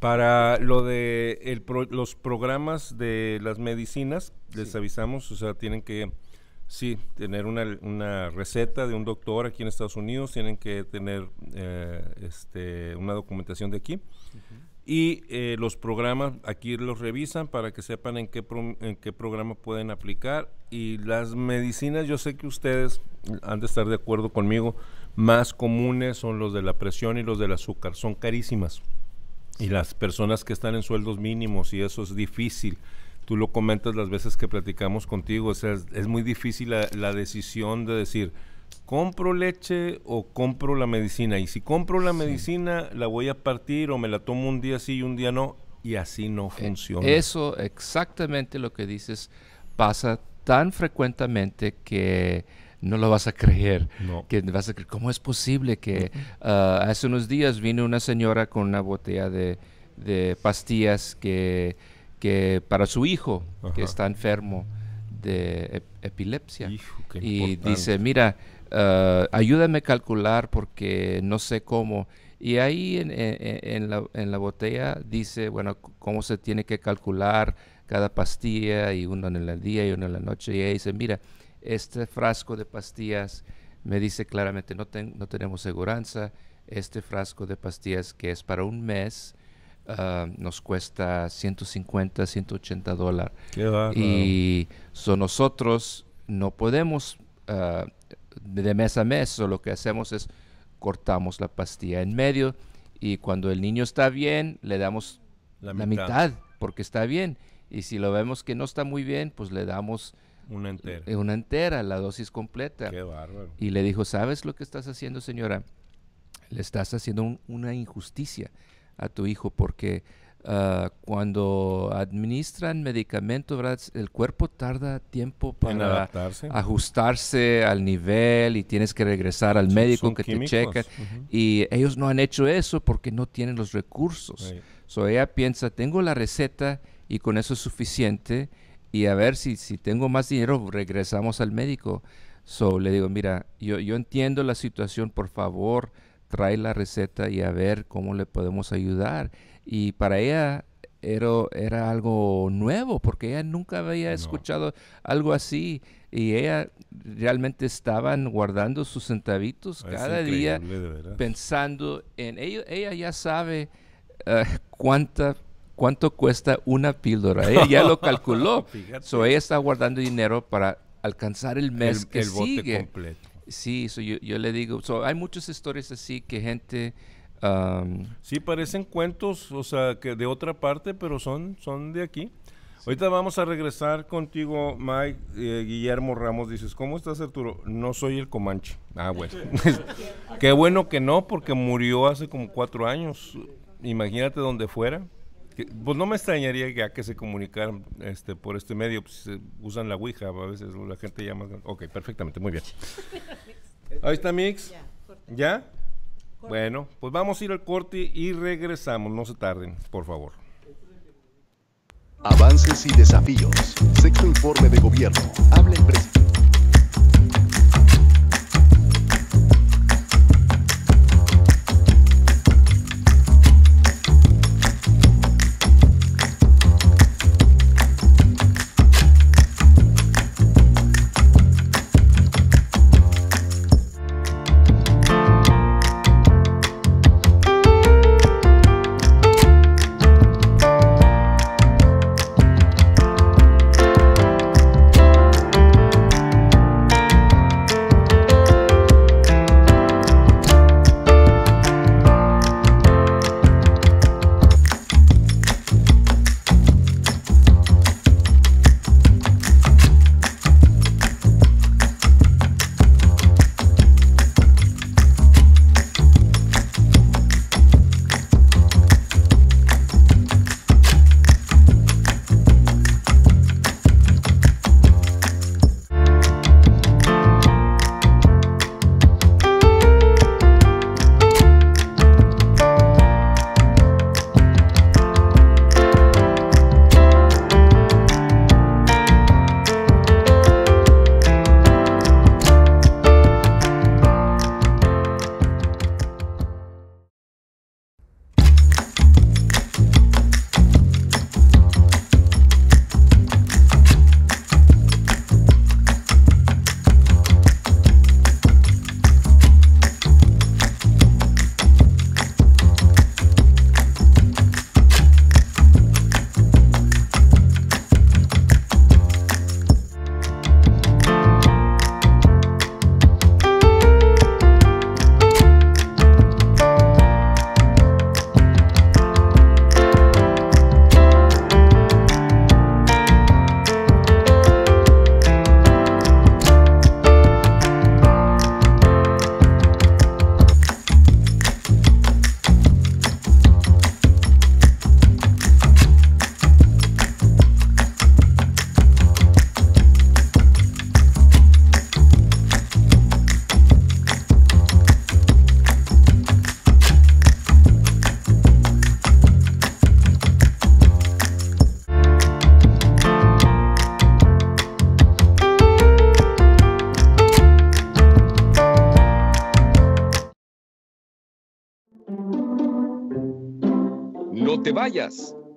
S2: Para lo de los programas de las medicinas, les avisamos, o sea, tienen que Sí, tener una, receta de un doctor aquí en Estados Unidos, tienen que tener eh, este, una documentación de aquí. Y eh, los programas aquí los revisan para que sepan en qué programa pueden aplicar. Y las medicinas, yo sé que ustedes han de estar de acuerdo conmigo, más comunes son los de la presión y los del azúcar, son carísimas. Y las personas que están en sueldos mínimos y eso es difícil tú lo comentas las veces que platicamos contigo, o sea, es, muy difícil la, decisión de decir, ¿compro leche o compro la medicina? Y si compro la medicina, ¿la voy a partir o me la tomo un día sí y un día no?
S13: Y así no eh, funciona. eso, exactamente lo que dices, pasa tan frecuentemente que no lo vas a creer. Que vas a creer, ¿cómo es posible que ah, hace unos días vino una señora con una botella de pastillas que para su hijo que está enfermo de epilepsia. y dice, mira, eh, ayúdame a calcular porque no sé cómo. Y ahí en, la, botella dice, bueno, cómo se tiene que calcular cada pastilla, y uno en el día y uno en la noche. Y dice, mira, este frasco de pastillas me dice claramente, no, tenemos seguranza, este frasco de pastillas que es para un mes, Ah, nos cuesta 150, 180 dólares. Y son nosotros no podemos ah, de mes a mes, lo que hacemos es cortamos la pastilla en medio y cuando el niño está bien, le damos la mitad, porque está bien. Y si lo vemos que no está muy bien, pues le damos... Una entera. Eh, una entera, la dosis completa. Qué bárbaro. Y le dijo, ¿sabes lo que estás haciendo, señora? Le estás haciendo una injusticia a tu hijo porque ah, cuando administran medicamentos, el cuerpo tarda tiempo para ajustarse al nivel y tienes que regresar al médico que te checa. Y ellos no han hecho eso porque no tienen los recursos. ella piensa, tengo la receta y con eso es suficiente y a ver si, si tengo más dinero regresamos al médico. So le digo, mira, yo, yo entiendo la situación, por favor, trae la receta y a ver cómo le podemos ayudar. Y para ella era, algo nuevo, porque ella nunca había escuchado algo así. Y ella realmente estaban guardando sus centavitos cada día pensando en ello. Ella ya sabe eh, cuánta cuánto cuesta una píldora. Ella ya lo calculó. so ella está guardando dinero para alcanzar el mes que el sigue. Bote completo. Sí, yo, le digo, hay muchas historias así que gente... Um, sí, parecen cuentos, o sea, que de otra parte, pero son,
S2: son de aquí. Ahorita vamos a regresar contigo, Mike. Eh, Guillermo Ramos dices, ¿cómo estás, Arturo? No soy el Comanche. Ah, bueno. Qué bueno que no, porque murió hace como cuatro años. Imagínate donde fuera pues no me extrañaría ya que e se comunicaran este, por este medio, pues, usan la Ouija, a veces la gente llama. Ok, perfectamente, muy bien.
S12: Ahí está Mix. ¿Ya? Bueno,
S2: pues vamos a ir al corte y regresamos, no se tarden, por favor.
S8: Avances y desafíos. Sexto informe de gobierno. Hablen en presidente.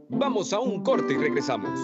S1: Vamos a un corte y regresamos.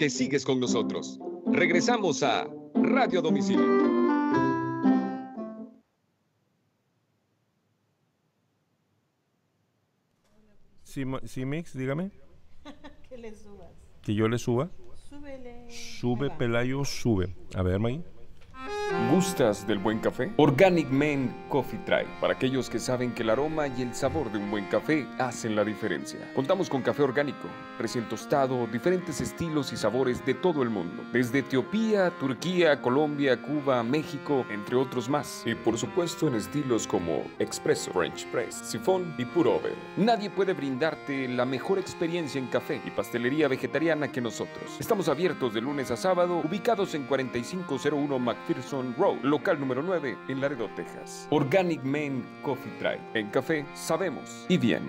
S1: que sigues con nosotros. Regresamos a Radio Domicilio.
S2: mix dígame.
S3: que le subas.
S2: Que yo le suba. Súbele. Sube, Pelayo, sube. A ver, maí
S1: ¿Gustas del buen café? Organic Men Coffee Try, para aquellos que saben que el aroma y el sabor de un buen café hacen la diferencia. Contamos con café orgánico, recién tostado, diferentes estilos y sabores de todo el mundo, desde Etiopía, Turquía, Colombia, Cuba, México, entre otros más. Y por supuesto en estilos como expresso, french press, sifón y puro over. Nadie puede brindarte la mejor experiencia en café y pastelería vegetariana que nosotros. Estamos abiertos de lunes a sábado, ubicados en 4501 McPherson local número 9 en Laredo, Texas. Organic Main Coffee Drive. En café sabemos y bien.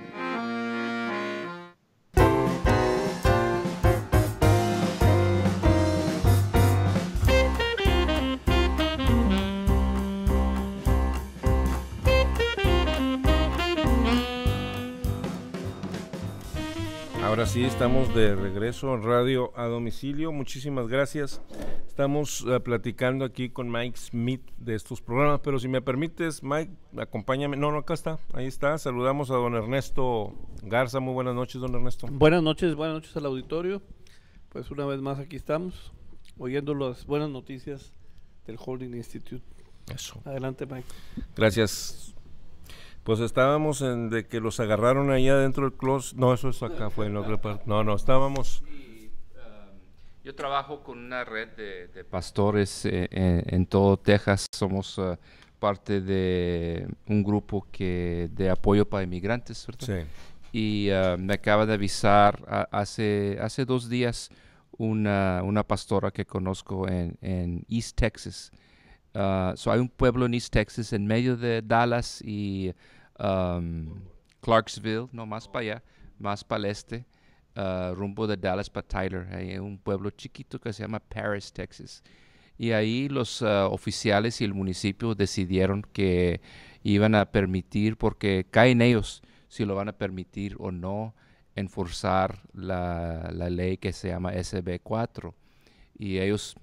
S2: Ahora sí, estamos de regreso en Radio a Domicilio. Muchísimas gracias. Estamos eh, platicando aquí con Mike Smith de estos programas, pero si me permites, Mike, acompáñame. No, no, acá está, ahí está.
S7: Saludamos a don Ernesto Garza. Muy buenas noches, don Ernesto. Buenas noches, buenas noches al auditorio. Pues una vez más aquí estamos, oyendo las buenas noticias del Holding Institute. Eso. Adelante, Mike.
S2: Gracias. Pues estábamos en de que los agarraron allá dentro del closet. No, eso es acá, fue en otra parte. No, no, estábamos. Um, yo
S13: trabajo con una red de, pastores eh, en, todo Texas. Somos uh, parte de un grupo que de apoyo para inmigrantes, ¿verdad? Sí. Y uh, me acaba de avisar hace, hace dos días una, una pastora que conozco en East Texas Ah, so hay un pueblo en East Texas, en medio de Dallas y um, Clarksville, no más para allá, más para el este, ah, rumbo de Dallas para Tyler. Hay un pueblo chiquito que se llama Paris, Texas. Y ahí los ah, oficiales y el municipio decidieron que iban a permitir, porque caen ellos si lo van a permitir o no, enforzar la, la ley que se llama SB4. Y ellos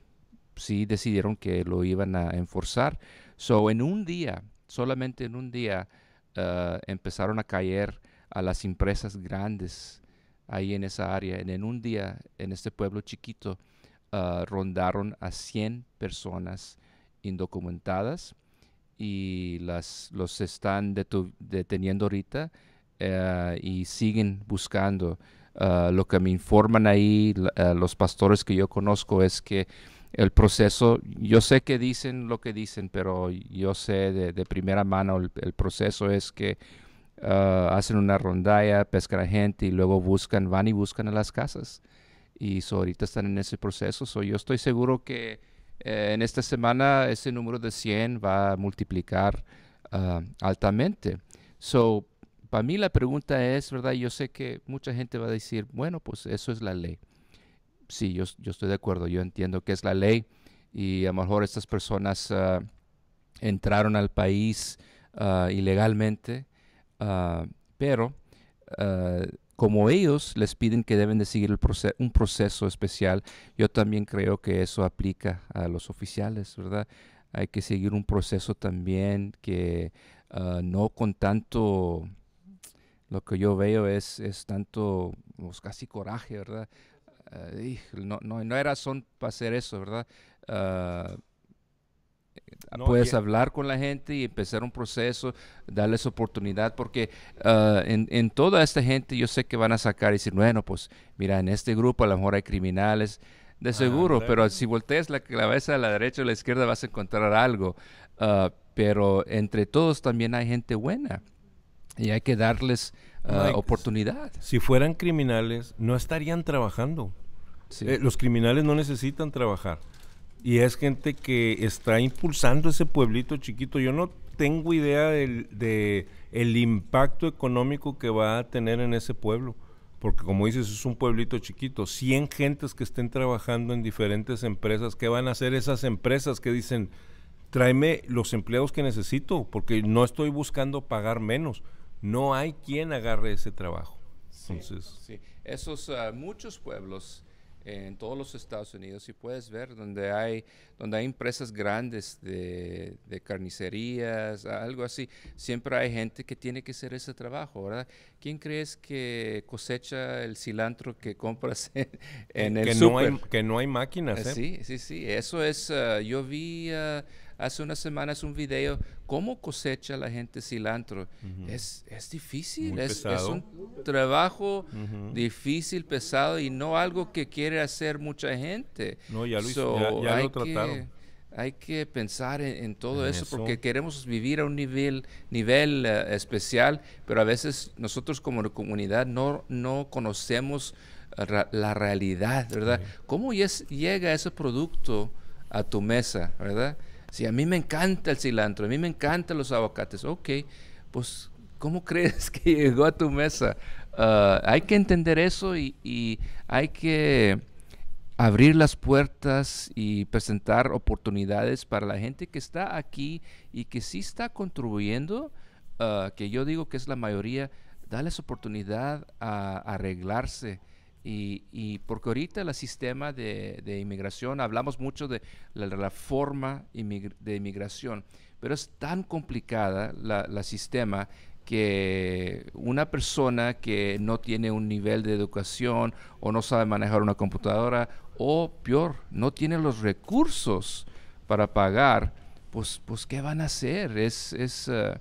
S13: sí decidieron que lo iban a enforzar. So, en un día, solamente en un día, ah, empezaron a caer a las empresas grandes ahí en esa área. En, un día, en este pueblo chiquito, ah, rondaron a 100 personas indocumentadas y las, los están deteniendo ahorita ah, y siguen buscando. lo que me informan ahí los pastores que yo conozco es que el proceso. Yo sé que dicen lo que dicen, pero yo sé de, primera mano el, proceso es que ah, hacen una rondalla, pescan a gente y luego buscan, van y buscan a las casas. Y so, ahorita están en ese proceso. yo estoy seguro que eh, en esta semana ese número de 100 va a multiplicar ah, altamente. So, para mí la pregunta es, ¿verdad? Yo sé que mucha gente va a decir, bueno, pues eso es la ley sí, yo, estoy de acuerdo, yo entiendo que es la ley y a lo mejor estas personas ah, entraron al país ah, ilegalmente, ah, pero como ellos les piden que deben de seguir un proceso especial, yo también creo que eso aplica a los oficiales, ¿verdad? Hay que seguir un proceso también que no con tanto lo que yo veo es, tanto pues, casi coraje, ¿verdad? Ah, no, no, hay razón para hacer eso, ¿verdad? Ah, puedes hablar con la gente y empezar un proceso, darles oportunidad, porque ah, en, toda esta gente yo sé que van a sacar y decir, bueno, pues mira, en este grupo a lo mejor hay criminales, de seguro, pero si volteas la cabeza a la derecha o a la izquierda vas a encontrar algo. pero entre todos también hay gente buena y hay que darles Ah, oportunidad. Si fueran criminales, no estarían trabajando.
S2: Eh, los criminales no necesitan trabajar. Y es gente que está impulsando ese pueblito chiquito. Yo no tengo idea del de el impacto económico que va a tener en ese pueblo. Porque como dices, es un pueblito chiquito. 100 gentes que estén trabajando en diferentes empresas. ¿Qué van a hacer esas empresas que dicen, tráeme los empleos que necesito? Porque no estoy buscando pagar menos no hay quien agarre ese trabajo. Entonces,
S13: Esos ah, muchos pueblos eh, en todos los Estados Unidos si puedes ver donde hay donde hay empresas grandes de, carnicerías, algo así, siempre hay gente que tiene que hacer ese trabajo, ¿verdad? ¿Quién crees que cosecha el cilantro que compras en, el que No hay, que no hay máquinas, eh, ¿eh? Sí, sí, sí, eso es, ah, yo vi... Ah, hace unas semanas un video, ¿cómo cosecha la gente cilantro? es, difícil, es, un trabajo difícil, pesado y no algo que quiere hacer mucha gente. No, ya lo, hizo, ya, lo trataron. hay que pensar en, todo eso, porque queremos vivir a un nivel, nivel eh, especial, pero a veces nosotros como comunidad no, no conocemos eh, la realidad, ¿verdad? ¿Cómo llega ese producto a tu mesa, ¿verdad? Si a mí me encanta el cilantro, a mí me encantan los aguacates, ok, pues ¿cómo crees que llegó a tu mesa? Ah, hay que entender eso y, hay que abrir las puertas y presentar oportunidades para la gente que está aquí y que sí está contribuyendo, ah, que yo digo que es la mayoría, darles oportunidad a arreglarse y, porque ahorita el sistema de, inmigración, hablamos mucho de la, forma de inmigración, pero es tan complicada la, sistema que una persona que no tiene un nivel de educación o no sabe manejar una computadora o peor, no tiene los recursos para pagar, pues, pues ¿qué van a hacer? Es, es, eh,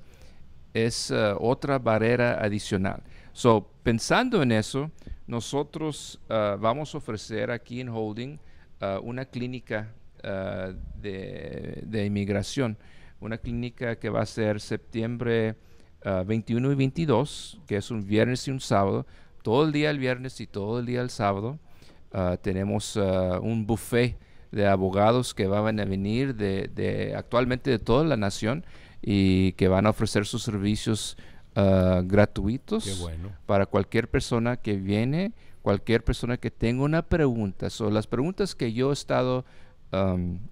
S13: es eh, otra barrera adicional. So, pensando en eso, nosotros ah, vamos a ofrecer aquí en Holding ah, una clínica ah, de, inmigración, una clínica que va a ser septiembre 21 y 22, que es un viernes y un sábado, todo el día el viernes y todo el día el sábado. tenemos un buffet de abogados que van a venir de, de, actualmente de toda la nación y que van a ofrecer sus servicios Ah, gratuitos para cualquier persona que viene, cualquier persona que tenga una pregunta. Son las preguntas que yo he estado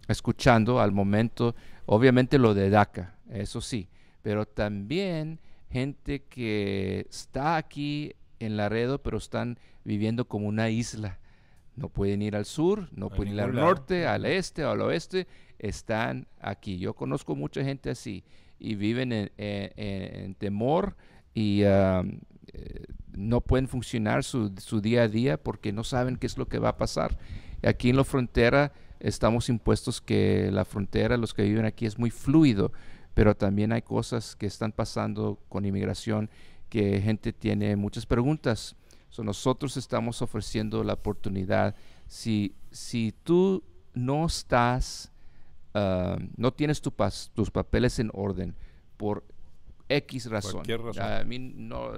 S13: escuchando al momento, obviamente lo de DACA, eso sí, pero también gente que está aquí en la Laredo, pero están viviendo como una isla. No pueden ir al sur, no pueden ir al norte, al este, o al oeste. Están aquí. Yo conozco mucha gente así y viven en, temor y eh, no pueden funcionar su, día a día porque no saben qué es lo que va a pasar. Aquí en la frontera estamos impuestos que la frontera, los que viven aquí, es muy fluido, pero también hay cosas que están pasando con inmigración que gente tiene muchas preguntas. So, nosotros estamos ofreciendo la oportunidad. Si, si tú no estás Ah, no tienes tus papeles en orden por
S6: X razón. Cualquier razón.
S13: A mí no,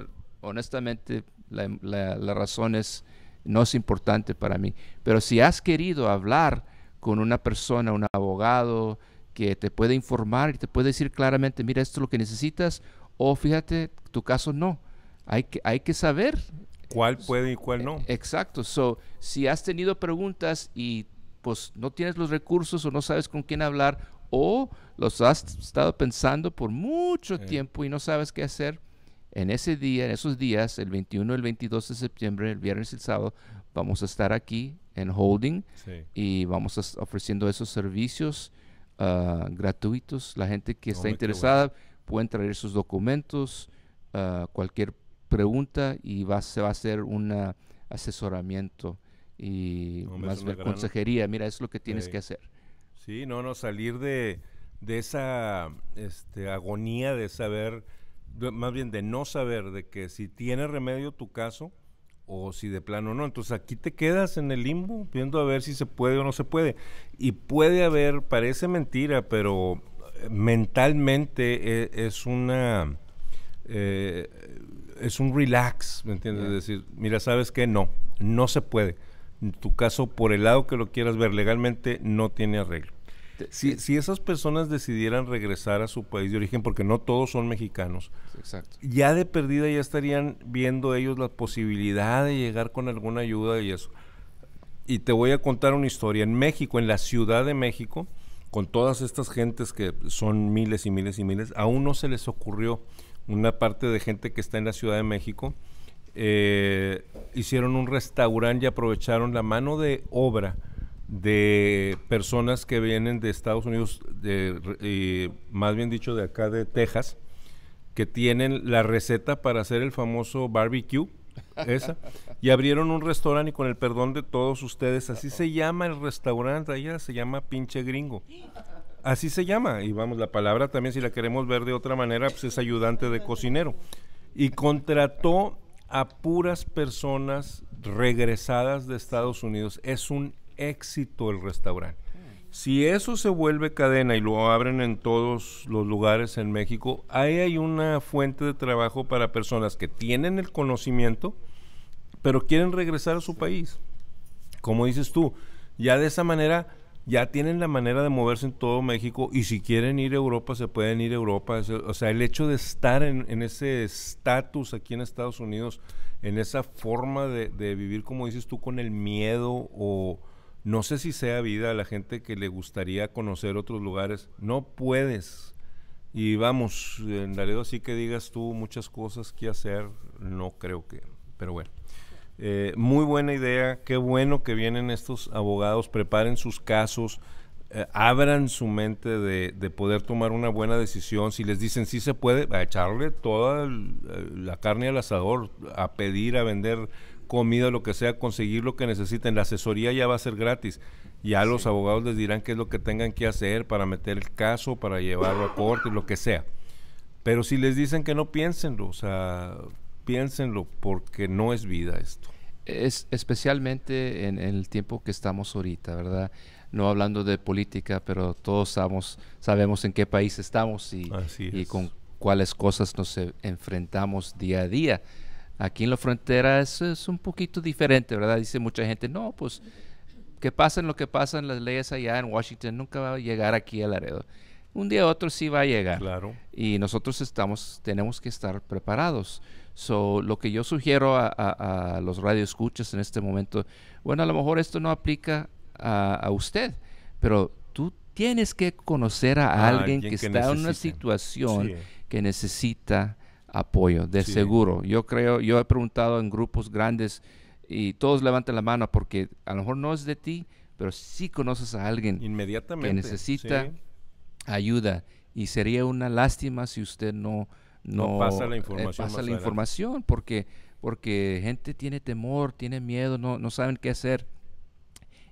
S13: honestamente, la, razón es, no es importante para mí. Pero si has querido hablar con una persona, un abogado, que te puede informar y te puede decir claramente, mira, esto es lo que necesitas, o fíjate, tu caso no. Hay que, hay que saber. ¿Cuál puede y cuál e no? Exacto. So, si has tenido preguntas y pues no tienes los recursos o no sabes con quién hablar o los has estado pensando por mucho tiempo y no sabes qué hacer, en ese día, en esos días, el 21, el 22 de septiembre, el viernes y el sábado, vamos a estar aquí en Holding y vamos ofreciendo esos servicios ah, gratuitos. La gente que está interesada puede traer sus documentos, ah, cualquier pregunta y se va a hacer un ah, asesoramiento y más la consejería, mira, es lo que tienes que hacer.
S2: Sí, no, no, salir de, esa este, agonía de saber, más bien de no saber, de que si tiene remedio tu caso o si de plano no. Entonces aquí te quedas en el limbo, viendo a ver si se puede o no se puede. Y puede haber, parece mentira, pero eh, mentalmente eh, es, una... Eh, es un relax, ¿me entiendes? Es decir, mira, ¿sabes qué? No, no se puede tu caso, por el lado que lo quieras ver legalmente, no tiene arreglo. Si, esas personas decidieran regresar a su país de origen, porque no todos son mexicanos, ya de perdida ya estarían viendo ellos la posibilidad de llegar con alguna ayuda y eso. Y te voy a contar una historia. En México, en la Ciudad de México, con todas estas gentes que son miles y miles y miles, aún no se les ocurrió una parte de gente que está en la Ciudad de México eh, hicieron un restaurante y aprovecharon la mano de obra de personas que vienen de Estados Unidos, de, más bien dicho de acá de Texas, que tienen la receta para hacer el famoso barbecue, esa, y abrieron un restaurante y con el perdón de todos ustedes, así se llama el restaurante, allá se llama pinche gringo. Así se llama, y vamos, la palabra también si la queremos ver de otra manera, pues es ayudante de cocinero. Y contrató a puras personas regresadas de Estados Unidos. Es un éxito el restaurante. Si eso se vuelve cadena y lo abren en todos los lugares en México, ahí hay una fuente de trabajo para personas que tienen el conocimiento, pero quieren regresar a su país. Como dices tú, ya de esa manera ya tienen la manera de moverse en todo México y si quieren ir a Europa, se pueden ir a Europa. O sea, el hecho de estar en, ese estatus aquí en Estados Unidos, en esa forma de, vivir, como dices tú, con el miedo o no sé si sea vida a la gente que le gustaría conocer otros lugares, no puedes. Y vamos, en así sí que digas tú muchas cosas que hacer, no creo que, pero bueno. Eh, muy buena idea, qué bueno que vienen estos abogados, preparen sus casos, eh, abran su mente de, poder tomar una buena decisión. Si les dicen sí se puede, a echarle toda eh, la carne al asador, a pedir, a vender comida, lo que sea, conseguir lo que necesiten. La asesoría ya va a ser gratis. Ya los abogados les dirán qué es lo que tengan que hacer para meter el caso, para llevarlo a corte, lo que sea. Pero si les dicen que no piensen o sea,
S13: piénsenlo porque no es vida esto. Es, especialmente en, el tiempo que estamos ahorita, ¿verdad? no hablando de política, pero todos sabemos, sabemos en qué país estamos y, con cuáles cosas nos e, enfrentamos día a día. Aquí en la frontera es, un poquito diferente, ¿verdad? Dice mucha gente, no, pues que pasen lo que pasan las leyes allá en Washington, nunca va a llegar aquí al Laredo. Un día u otro sí va a llegar. Claro. Y nosotros estamos, tenemos que estar preparados. So, lo que yo sugiero a, los radioescuchas en este momento, bueno, a lo mejor esto no aplica a, usted, pero tú tienes que conocer a alguien, que, está en una situación que necesita apoyo, de seguro. Yo creo, yo he preguntado en grupos grandes y todos levantan la mano porque a lo mejor no es de ti, pero sí conoces a alguien que necesita ayuda y sería una lástima si usted no no, pasa la información. la información porque, porque gente tiene temor, tiene miedo, no, saben qué hacer.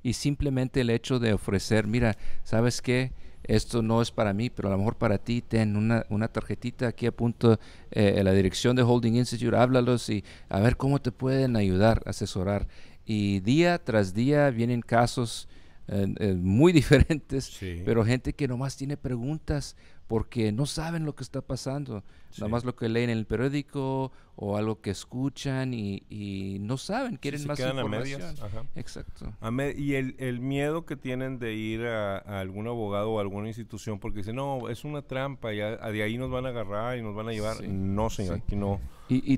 S13: Y simplemente el hecho de ofrecer, mira, ¿sabes qué? Esto no es para mí, pero a lo mejor para ti, ten una, tarjetita aquí a punto en eh, la dirección de Holding Institute, háblalos y a ver cómo te pueden ayudar, asesorar. Y día tras día vienen casos eh, eh, muy diferentes, pero gente que nomás tiene preguntas porque no saben lo que está pasando, nada más lo que leen en el periódico o algo que escuchan y, no saben, quieren más información. A medias. Exacto.
S2: A y el, miedo que tienen de ir a, algún abogado o a alguna institución porque dicen, no, es una trampa, y de ahí nos van a agarrar y nos van a llevar. No,
S13: señor, aquí no,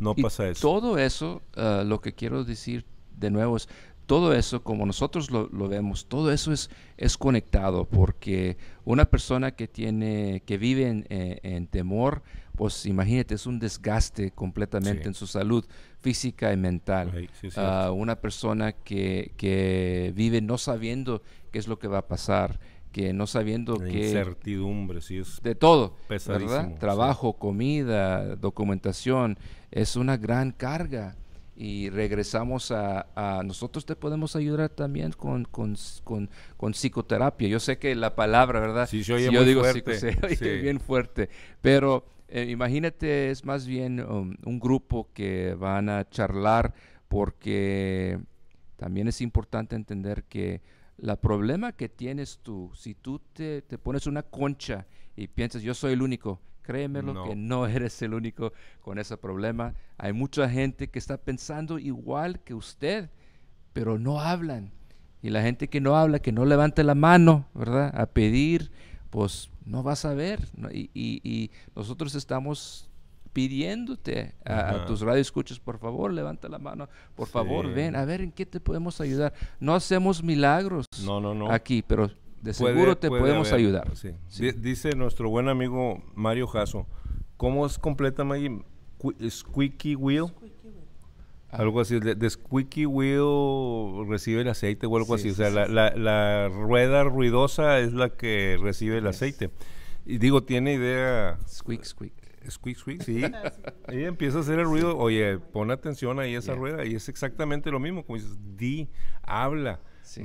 S13: no pasa eso. Todo eso, eh, lo que quiero decir de nuevo es, todo eso, como nosotros lo, vemos, todo eso es, es conectado, porque una persona que, tiene, que vive en, eh, temor, pues imagínate, es un desgaste completamente en su salud física y mental. Ah, una persona que, que, vive no sabiendo qué es lo que va a pasar, que no sabiendo que qué... Incertidumbre, sí, es De todo, ¿verdad? Trabajo, comida, documentación, es una gran carga y regresamos a, nosotros te podemos ayudar también con, psicoterapia. Yo sé que la palabra, ¿verdad? Sí, yo digo psicoterapia bien fuerte, pero eh, imagínate, es más bien um, un grupo que van a charlar porque también es importante entender que el problema que tienes tú, si tú te, te pones una concha y piensas, yo soy el único, Créemelo que no eres el único con ese problema. Hay mucha gente que está pensando igual que usted, pero no hablan. Y la gente que no habla, que no levanta la mano, ¿verdad? A pedir, pues no vas a ver. Y, nosotros estamos pidiéndote a, tus tus escuches por favor, levanta la mano, por favor, ven, a ver en qué te podemos ayudar. No hacemos milagros no, no, aquí, pero de seguro te podemos ayudar.
S2: Dice nuestro buen amigo Mario Jasso, ¿cómo es completa Maggie? Squeaky Wheel. Algo así, de, Squeaky Wheel recibe el aceite o algo así. O sea, la, rueda ruidosa es la que recibe el aceite. Y digo, tiene idea. Squeak, squeak. Squeak, squeak, sí. Ahí empieza a hacer el ruido. Oye, pon atención ahí a esa rueda. Y es exactamente lo mismo. Como dices, di, habla.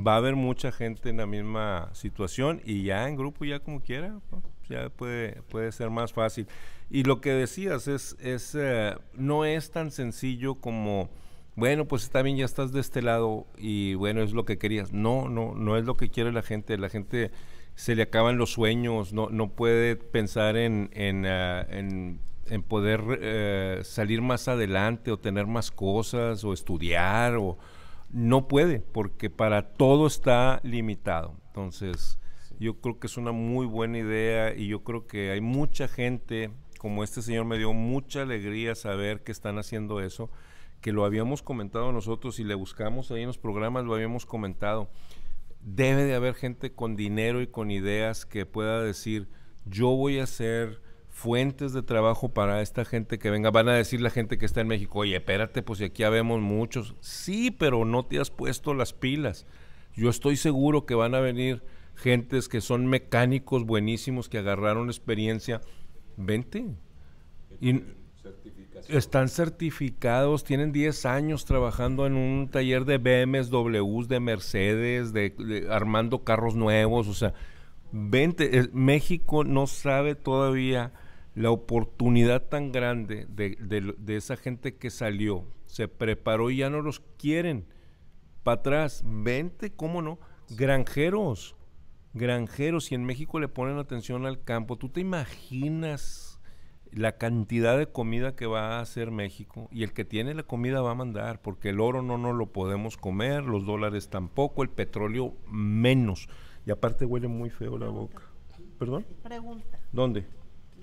S2: Va a haber mucha gente en la misma situación y ya en grupo, ya como quiera, ya puede, puede ser más fácil. Y lo que decías es, es eh, no es tan sencillo como, bueno, pues está bien, ya estás de este lado y bueno, es lo que querías. No, no, no es lo que quiere la gente. La gente se le acaban los sueños, no, no puede pensar en, eh, poder eh, salir más adelante o tener más cosas o estudiar o no puede, porque para todo está limitado. Entonces, yo creo que es una muy buena idea y yo creo que hay mucha gente, como este señor me dio mucha alegría saber que están haciendo eso, que lo habíamos comentado nosotros y le buscamos ahí en los programas, lo habíamos comentado. Debe de haber gente con dinero y con ideas que pueda decir, yo voy a hacer fuentes de trabajo para esta gente que venga. Van a decir la gente que está en México, oye, espérate, pues si aquí habemos muchos. Sí, pero no te has puesto las pilas. Yo estoy seguro que van a venir gentes que son mecánicos buenísimos, que agarraron experiencia. Vente. están certificados, tienen 10 años trabajando en un taller de BMWs, de Mercedes, de armando carros nuevos, o sea, 20 México no sabe todavía la oportunidad tan grande de, esa gente que salió, se preparó y ya no los quieren. Para atrás, 20 ¿cómo no? Granjeros, granjeros, si en México le ponen atención al campo, ¿tú te imaginas la cantidad de comida que va a hacer México? Y el que tiene la comida va a mandar, porque el oro no nos lo podemos comer, los dólares tampoco, el petróleo menos. Y aparte huele muy feo la boca. ¿Perdón?
S3: Pregunta.
S13: ¿Dónde?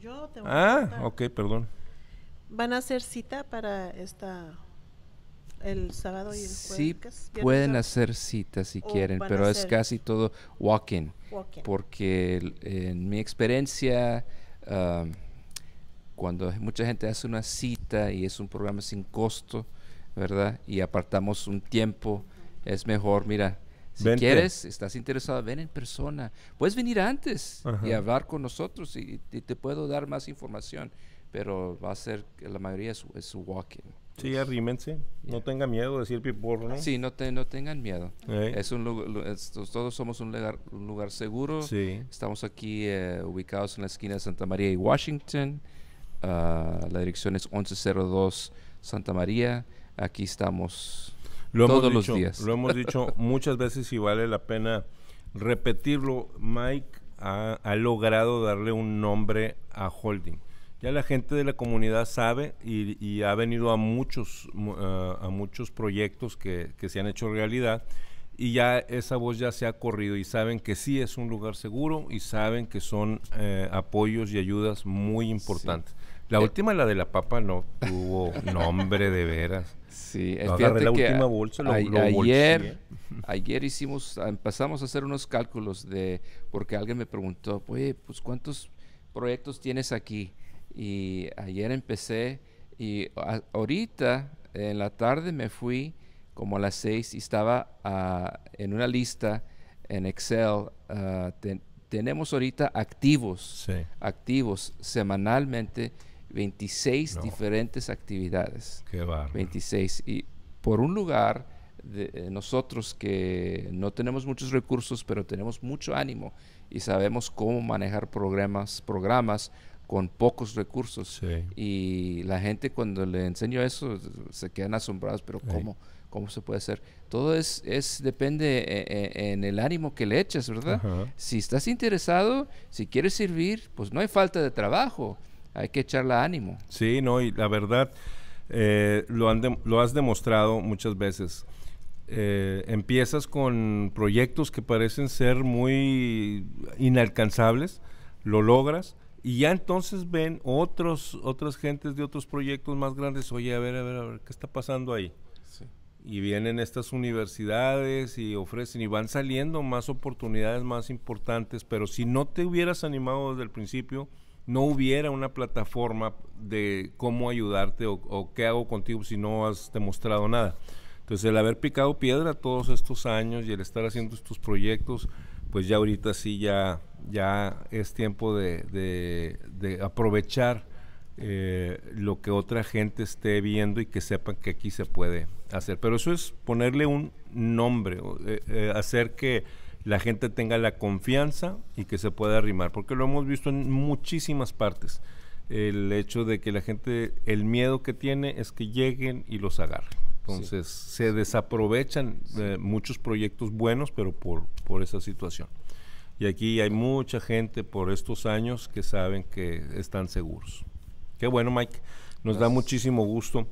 S13: Yo te voy a Ah, ok, perdón.
S3: ¿Van a hacer cita para esta el sábado y el Sí, pueden hacer cita si quieren, pero es casi
S13: todo walk-in. porque en mi experiencia, cuando mucha gente hace una cita y es un programa sin costo, ¿verdad? Y apartamos un tiempo, es mejor, mira, si quieres, estás interesado, ven en persona. Puedes venir antes y hablar con nosotros y, te puedo dar más información, pero va a ser, la mayoría es, walking.
S2: Sí, arrímense.
S13: No tengan miedo de decir ¿no? Sí, no, te, no tengan miedo. Es un todos somos un lugar, seguro. Estamos aquí eh, ubicados en la esquina de Santa María y Washington. Ah, la dirección es 1102 Santa María. Aquí estamos lo hemos dicho, días. Lo
S2: hemos dicho muchas veces y vale la pena repetirlo. Mike ha, logrado darle un nombre a Holding ya la gente de la comunidad sabe y, ha venido a muchos, a muchos proyectos que, se han hecho realidad y ya esa voz ya se ha corrido y saben que sí es un lugar seguro y saben que son eh, apoyos y ayudas muy importantes. La eh, última, la de la papa, no tuvo nombre de veras. Sí, es la que última ayer,
S13: ayer hicimos, ah, empezamos a hacer unos cálculos de, porque alguien me preguntó, oye, pues ¿cuántos proyectos tienes aquí? Y ayer empecé y ahorita en la tarde me fui como a las seis y estaba ah, en una lista en Excel. Ah, tenemos ahorita activos, activos semanalmente 26 diferentes actividades. Qué 26. Y por un lugar, eh, nosotros que no tenemos muchos recursos, pero tenemos mucho ánimo y sabemos cómo manejar programas, programas con pocos recursos. Y la gente cuando le enseño eso se quedan asombrados, pero ¿cómo? ¿Cómo se puede hacer? Todo es, es depende eh, eh, en el ánimo que le echas, ¿verdad? Si estás interesado, si quieres servir, pues no hay falta de trabajo hay que echarle ánimo. Sí, no, y la verdad,
S2: eh, lo, has demostrado muchas veces. Eh, empiezas con proyectos que parecen ser muy inalcanzables, lo logras y ya entonces ven otros, otras gentes de otros proyectos más grandes, oye, a ver, a ver, a ver, ¿qué está pasando ahí? Y vienen estas universidades y ofrecen y van saliendo más oportunidades más importantes, pero si no te hubieras animado desde el principio, no hubiera una plataforma de cómo ayudarte o, qué hago contigo si no has demostrado nada. Entonces, el haber picado piedra todos estos años y el estar haciendo estos proyectos, pues ya ahorita sí ya, ya es tiempo de, aprovechar eh, lo que otra gente esté viendo y que sepan que aquí se puede hacer. Pero eso es ponerle un nombre, eh, eh, hacer que la gente tenga la confianza y que se pueda arrimar, porque lo hemos visto en muchísimas partes. El hecho de que la gente, el miedo que tiene es que lleguen y los agarren. Entonces se desaprovechan eh, muchos proyectos buenos, pero por, por esa situación. Y aquí hay mucha gente por estos años que saben que están seguros. Qué bueno, Mike. Nos da muchísimo gusto.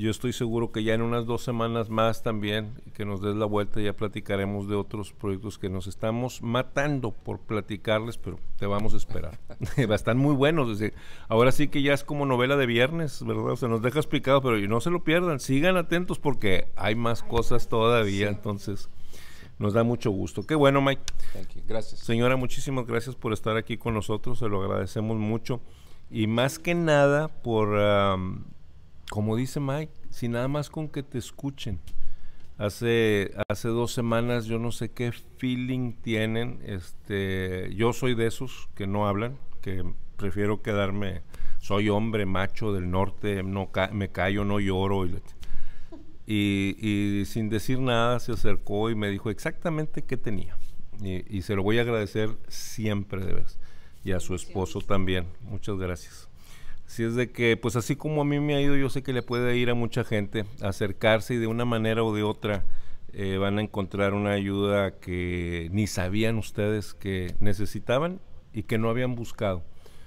S2: Yo estoy seguro que ya en unas dos semanas más también, que nos des la vuelta, ya platicaremos de otros proyectos que nos estamos matando por platicarles, pero te vamos a esperar. Están muy buenos. ahora sí que ya es como novela de viernes, ¿verdad? Se nos deja explicado, pero no se lo pierdan. Sigan atentos porque hay más cosas todavía, entonces. Nos da mucho gusto. Qué bueno, Mike. Gracias. Señora, muchísimas gracias por estar aquí con nosotros. Se lo agradecemos mucho. Y más que nada por como dice Mike, sin nada más con que te escuchen. Hace, hace dos semanas yo no sé qué feeling tienen. Este, yo soy de esos que no hablan, que prefiero quedarme. Soy hombre macho del norte, no me callo, no lloro. Y, y, sin decir nada se acercó y me dijo exactamente qué tenía. Y, y se lo voy a agradecer siempre de vez. Y a su esposo también. Muchas gracias. Si es de que, pues así como a mí me ha ido, yo sé que le puede ir a mucha gente, acercarse y de una manera o de otra eh, van a encontrar una ayuda que ni sabían ustedes que necesitaban y que no habían buscado.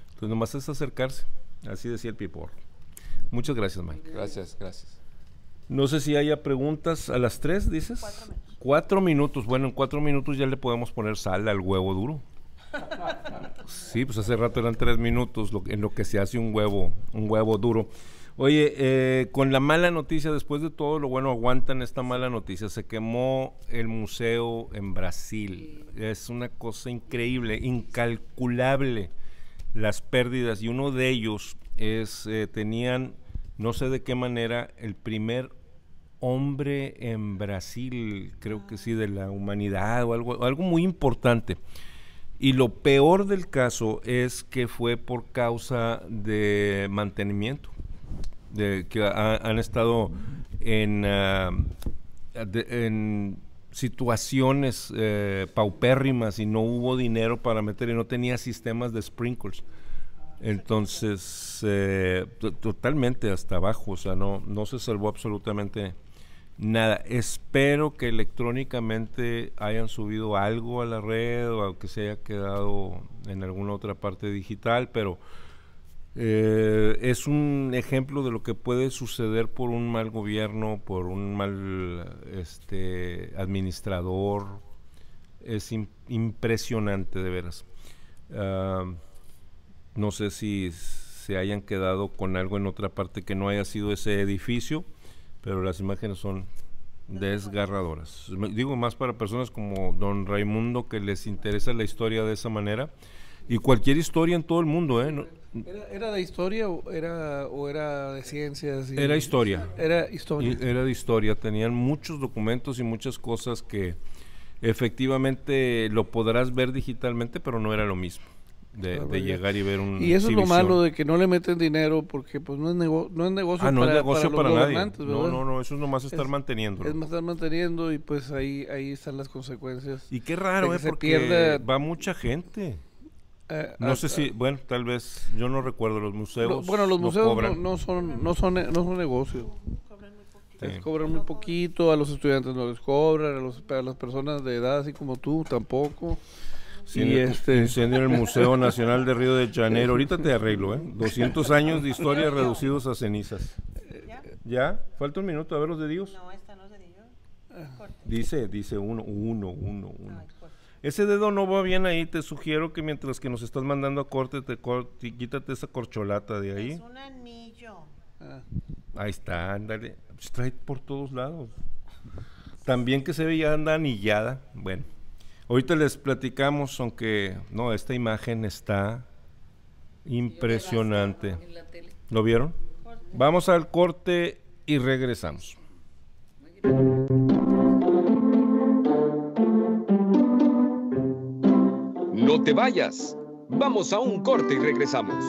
S2: Entonces nomás es acercarse, así decía el Pipor. Muchas gracias, Mike.
S13: Gracias, gracias.
S2: No sé si haya preguntas a las tres, dices. Cuatro minutos. Cuatro minutos. Bueno, en cuatro minutos ya le podemos poner sal al huevo duro. Sí, pues hace rato eran tres minutos en lo que se hace un huevo, un huevo duro. Oye, eh, con la mala noticia, después de todo lo bueno, aguantan esta mala noticia. Se quemó el museo en Brasil. Es una cosa increíble, incalculable las pérdidas. Y uno de ellos es, eh, tenían, no sé de qué manera, el primer hombre en Brasil, creo que sí, de la humanidad o algo, algo muy importante. Y lo peor del caso es que fue por causa de mantenimiento, de que han estado en, ah, situaciones eh, paupérrimas y no hubo dinero para meter y no tenía sistemas de sprinkles. Entonces, eh, totalmente hasta abajo, o sea, no, no se salvó absolutamente Nada, espero que electrónicamente hayan subido algo a la red o que se haya quedado en alguna otra parte digital, pero eh, es un ejemplo de lo que puede suceder por un mal gobierno, por un mal este, administrador. Es impresionante, de veras. Ah, no sé si se hayan quedado con algo en otra parte que no haya sido ese edificio pero las imágenes son desgarradoras. Digo más para personas como don Raimundo que les interesa la historia de esa manera y cualquier historia en todo el mundo, ¿eh?
S7: era, de historia o era, o era de ciencias? era
S2: historia. Era historia. era de historia. Tenían muchos documentos y muchas cosas que efectivamente lo podrás ver digitalmente, pero no era lo mismo de, ah, llegar y ver un y eso es lo malo
S7: de que no le meten dinero porque pues no es no es negocio ah, no para, es negocio para, nadie no no no eso es nomás estar manteniendo es estar manteniendo y pues ahí ahí están las consecuencias y qué raro eh, porque pierde, va
S2: mucha gente no sé si bueno tal vez yo no recuerdo los museos bueno los museos no, son no son no
S7: son negocio cobran muy poquito, a los estudiantes no les cobran, a, los, a las personas de edad así como tú tampoco este incendio en el Museo Nacional de Río de Janeiro. Ahorita te arreglo, ¿eh?
S2: 200 años de historia reducidos a cenizas. ¿Ya? ¿Ya? ¿Falta un minuto? A ver los dedos No, no es ah. Dice, dice uno, uno, uno, ah, ese dedo no va bien ahí, te sugiero que mientras que nos estás mandando a corte, te quítate esa corcholata de ahí. Es
S12: un anillo. Ah.
S2: Ahí está, ándale. Pues trae por todos lados. También que se ve ya anda anillada. Bueno. Ahorita les platicamos, aunque no, esta imagen está impresionante. ¿Lo vieron? Vamos al corte
S1: y regresamos. No te vayas. Vamos a un corte y regresamos.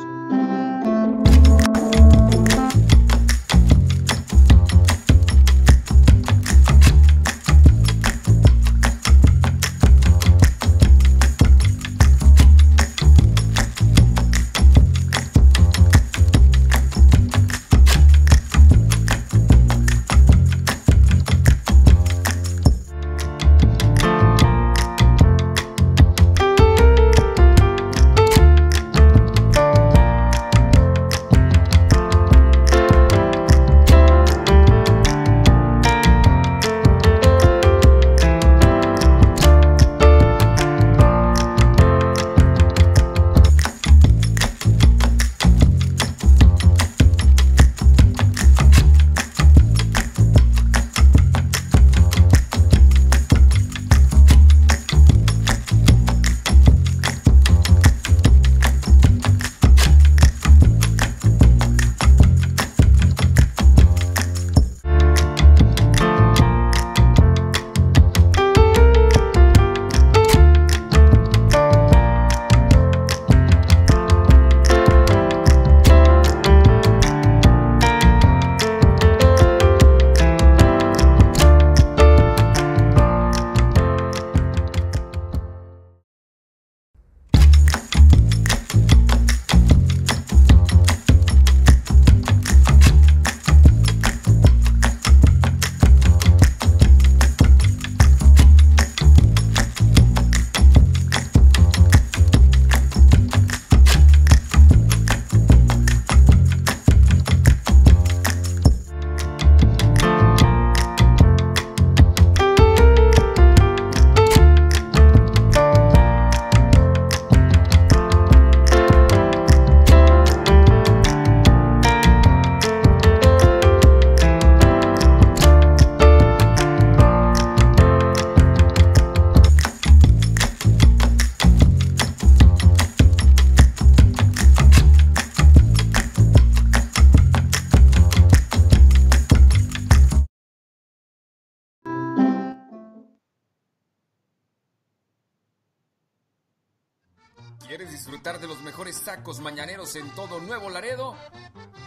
S1: disfrutar de los mejores tacos mañaneros en todo Nuevo Laredo?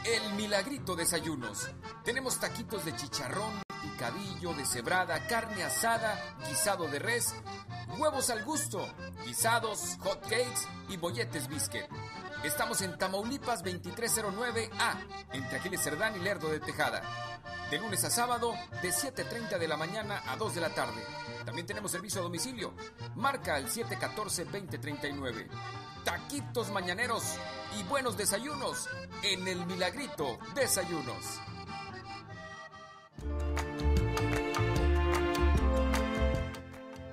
S1: El Milagrito Desayunos. Tenemos taquitos de chicharrón, picadillo, de cebrada, carne asada, guisado de res, huevos al gusto, guisados, hot cakes y bolletes biscuit. Estamos en Tamaulipas 2309A, entre Aquiles Cerdán y Lerdo de Tejada de lunes a sábado, de 7.30 de la mañana a 2 de la tarde. También tenemos servicio a domicilio. Marca al 714-2039. Taquitos mañaneros y buenos desayunos en el Milagrito Desayunos.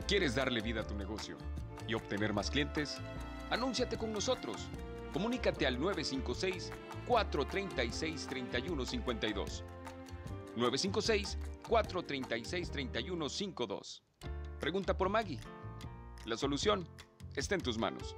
S1: ¿Quieres darle vida a tu negocio y obtener más clientes? Anúnciate con nosotros. Comunícate al 956 436 3152 956-436-3152. Pregunta por Maggie. La solución está en tus manos.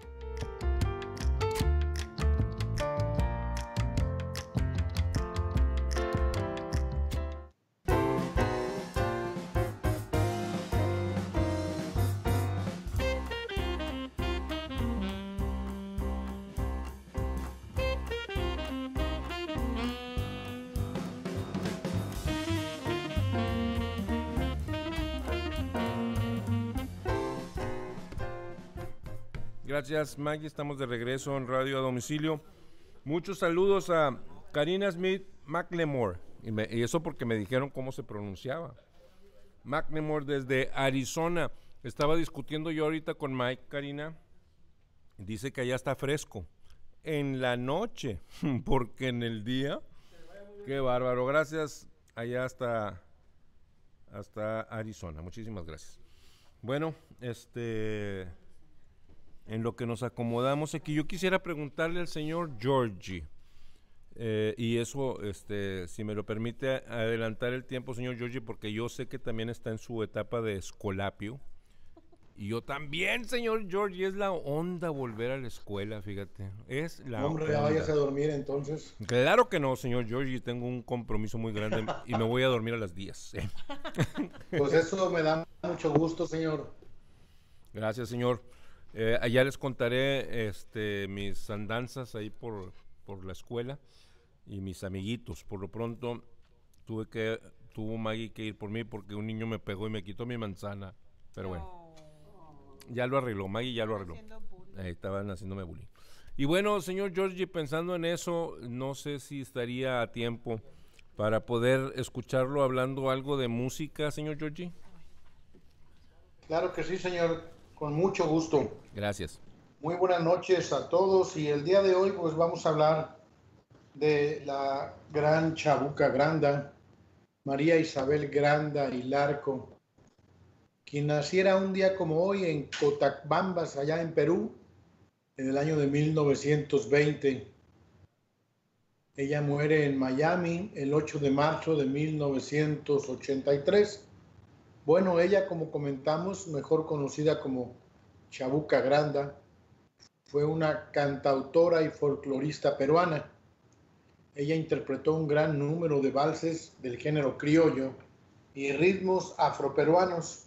S2: Gracias, Maggie. Estamos de regreso en Radio a Domicilio. Muchos saludos a Karina Smith McLemore. Y, eso porque me dijeron cómo se pronunciaba. McLemore desde Arizona. Estaba discutiendo yo ahorita con Mike, Karina. Dice que allá está fresco. En la noche, porque en el día. Qué bárbaro. Gracias. Allá está hasta Arizona. Muchísimas gracias. Bueno, este en lo que nos acomodamos aquí, yo quisiera preguntarle al señor Georgi eh, y eso, este, si me lo permite adelantar el tiempo, señor Georgi, porque yo sé que también está en su etapa de escolapio. Y yo también, señor Georgi, es la onda volver a la escuela, fíjate. Es la Hombre, ya vayas a dormir
S5: entonces.
S2: Claro que no, señor Giorgi, tengo un compromiso muy grande y me voy a dormir a las 10. Eh.
S5: Pues eso me da mucho gusto, señor.
S2: Gracias, señor. Eh, allá les contaré este, mis andanzas ahí por, por la escuela y mis amiguitos. Por lo pronto tuve que tuvo Maggie que ir por mí porque un niño me pegó y me quitó mi manzana. Pero bueno, ya lo arregló, Maggie ya lo arregló. estaban haciéndome bullying. Y bueno, señor Georgie, pensando en eso, no sé si estaría a tiempo para poder escucharlo hablando algo de música, señor Georgie.
S5: Claro que sí, señor con mucho gusto. Gracias. Muy buenas noches a todos y el día de hoy pues vamos a hablar de la gran Chabuca Granda, María Isabel Granda y Larco, quien naciera un día como hoy en Cotacbambas, allá en Perú, en el año de 1920. Ella muere en Miami el 8 de marzo de 1983. Bueno, ella, como comentamos, mejor conocida como Chabuca Granda, fue una cantautora y folclorista peruana. Ella interpretó un gran número de valses del género criollo y ritmos afroperuanos.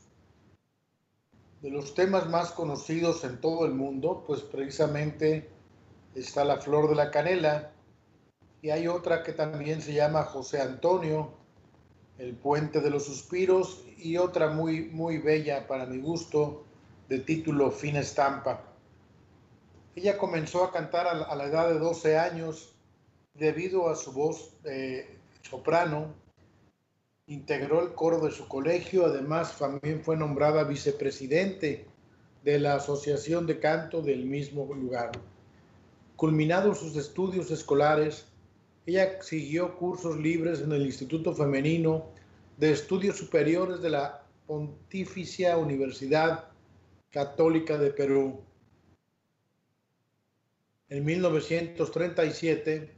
S5: De los temas más conocidos en todo el mundo, pues precisamente está La Flor de la Canela y hay otra que también se llama José Antonio, el Puente de los Suspiros y otra muy, muy bella para mi gusto de título Fin Estampa. Ella comenzó a cantar a la, edad de 12 años debido a su voz soprano. Integró el coro de su colegio, además también fue nombrada vicepresidente de la Asociación de Canto del mismo lugar. Culminados sus estudios escolares, ella siguió cursos libres en el Instituto Femenino de Estudios Superiores de la Pontificia Universidad Católica de Perú. En 1937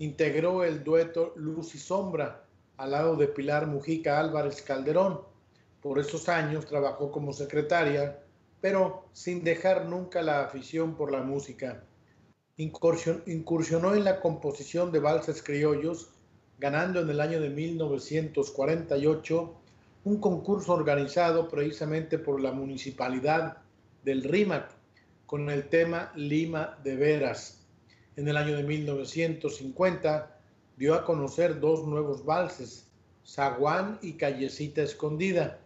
S5: integró el dueto Luz y Sombra al lado de Pilar Mujica Álvarez Calderón. Por esos años trabajó como secretaria, pero sin dejar nunca la afición por la música incursionó en la composición de valses criollos, ganando en el año de 1948 un concurso organizado precisamente por la municipalidad del Rímac con el tema Lima de Veras. En el año de 1950 dio a conocer dos nuevos valses, Zaguán y Callecita Escondida.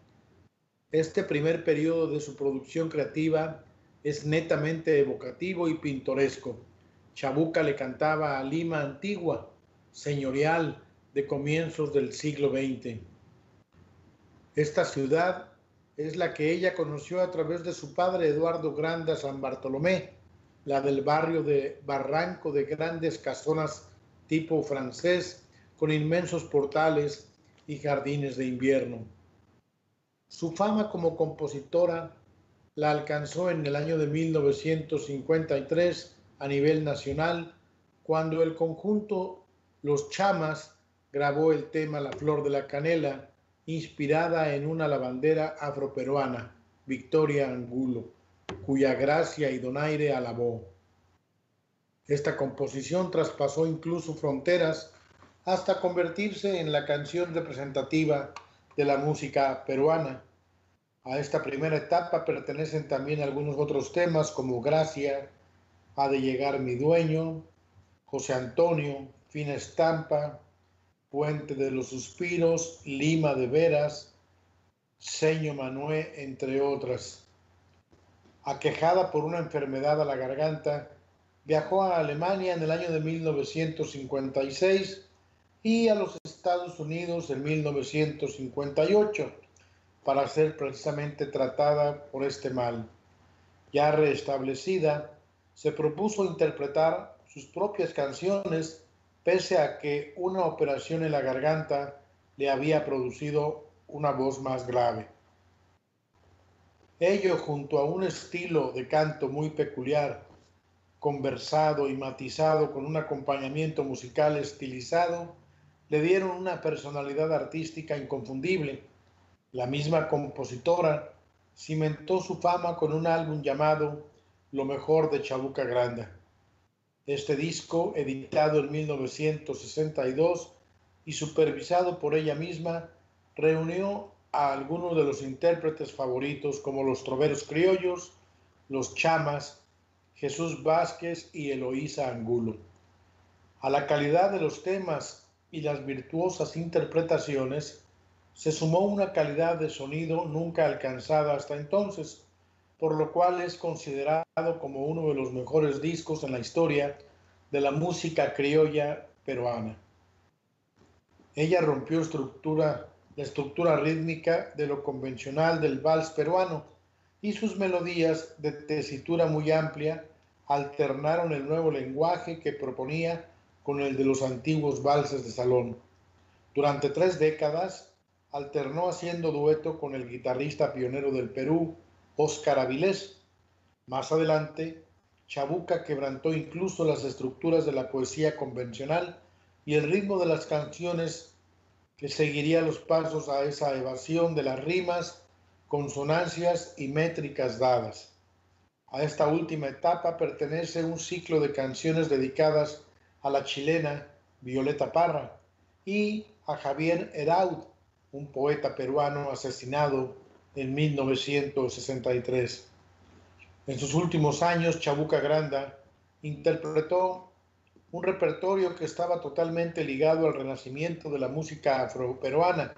S5: Este primer periodo de su producción creativa es netamente evocativo y pintoresco Chabuca le cantaba a Lima antigua, señorial de comienzos del siglo XX. Esta ciudad es la que ella conoció a través de su padre Eduardo Granda San Bartolomé, la del barrio de Barranco de grandes casonas tipo francés con inmensos portales y jardines de invierno. Su fama como compositora la alcanzó en el año de 1953 a nivel nacional cuando el conjunto Los Chamas grabó el tema La Flor de la Canela, inspirada en una lavandera afroperuana, Victoria Angulo, cuya gracia y donaire alabó. Esta composición traspasó incluso fronteras hasta convertirse en la canción representativa de la música peruana. A esta primera etapa pertenecen también algunos otros temas como Gracia, ha de llegar mi dueño, José Antonio, fina estampa, puente de los suspiros, Lima de veras, Seño Manuel, entre otras. Aquejada por una enfermedad a la garganta, viajó a Alemania en el año de 1956 y a los Estados Unidos en 1958 para ser precisamente tratada por este mal. Ya restablecida, se propuso interpretar sus propias canciones pese a que una operación en la garganta le había producido una voz más grave. Ello junto a un estilo de canto muy peculiar, conversado y matizado con un acompañamiento musical estilizado, le dieron una personalidad artística inconfundible. La misma compositora cimentó su fama con un álbum llamado lo mejor de Chabuca Granda. Este disco, editado en 1962 y supervisado por ella misma, reunió a algunos de los intérpretes favoritos como los troveros criollos, los chamas, Jesús Vázquez y Eloísa Angulo. A la calidad de los temas y las virtuosas interpretaciones se sumó una calidad de sonido nunca alcanzada hasta entonces, por lo cual es considerado como uno de los mejores discos en la historia de la música criolla peruana. Ella rompió estructura, la estructura rítmica de lo convencional del vals peruano y sus melodías de tesitura muy amplia alternaron el nuevo lenguaje que proponía con el de los antiguos valses de salón. Durante tres décadas alternó haciendo dueto con el guitarrista pionero del Perú, Óscar Avilés. Más adelante, Chabuca quebrantó incluso las estructuras de la poesía convencional y el ritmo de las canciones que seguiría los pasos a esa evasión de las rimas, consonancias y métricas dadas. A esta última etapa pertenece un ciclo de canciones dedicadas a la chilena Violeta Parra y a Javier Heraud, un poeta peruano asesinado en 1963. En sus últimos años, Chabuca Granda interpretó un repertorio que estaba totalmente ligado al renacimiento de la música afroperuana,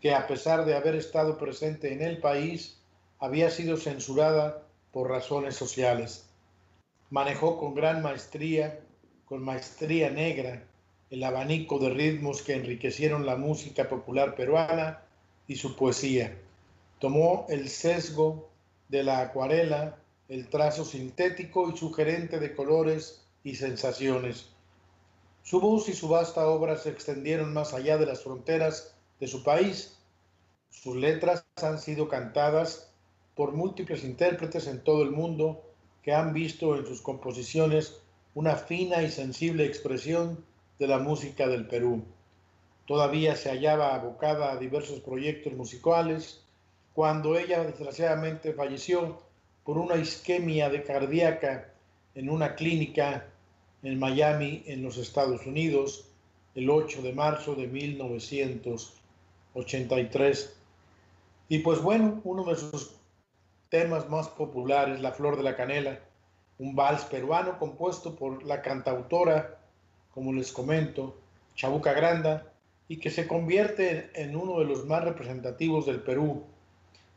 S5: que a pesar de haber estado presente en el país, había sido censurada por razones sociales. Manejó con gran maestría, con maestría negra, el abanico de ritmos que enriquecieron la música popular peruana y su poesía. Tomó el sesgo de la acuarela, el trazo sintético y sugerente de colores y sensaciones. Su voz y su vasta obra se extendieron más allá de las fronteras de su país. Sus letras han sido cantadas por múltiples intérpretes en todo el mundo que han visto en sus composiciones una fina y sensible expresión de la música del Perú. Todavía se hallaba abocada a diversos proyectos musicales, cuando ella desgraciadamente falleció por una isquemia de cardíaca en una clínica en Miami, en los Estados Unidos, el 8 de marzo de 1983. Y pues bueno, uno de sus temas más populares, La Flor de la Canela, un vals peruano compuesto por la cantautora, como les comento, Chabuca Granda, y que se convierte en uno de los más representativos del Perú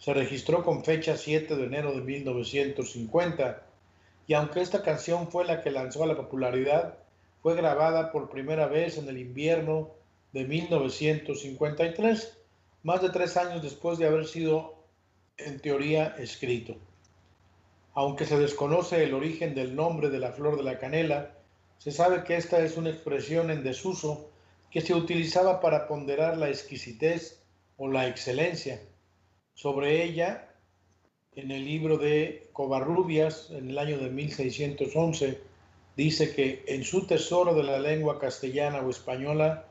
S5: se registró con fecha 7 de enero de 1950 y aunque esta canción fue la que lanzó a la popularidad, fue grabada por primera vez en el invierno de 1953, más de tres años después de haber sido en teoría escrito. Aunque se desconoce el origen del nombre de la flor de la canela, se sabe que esta es una expresión en desuso que se utilizaba para ponderar la exquisitez o la excelencia sobre ella en el libro de Covarrubias, en el año de 1611, dice que en su tesoro de la lengua castellana o española,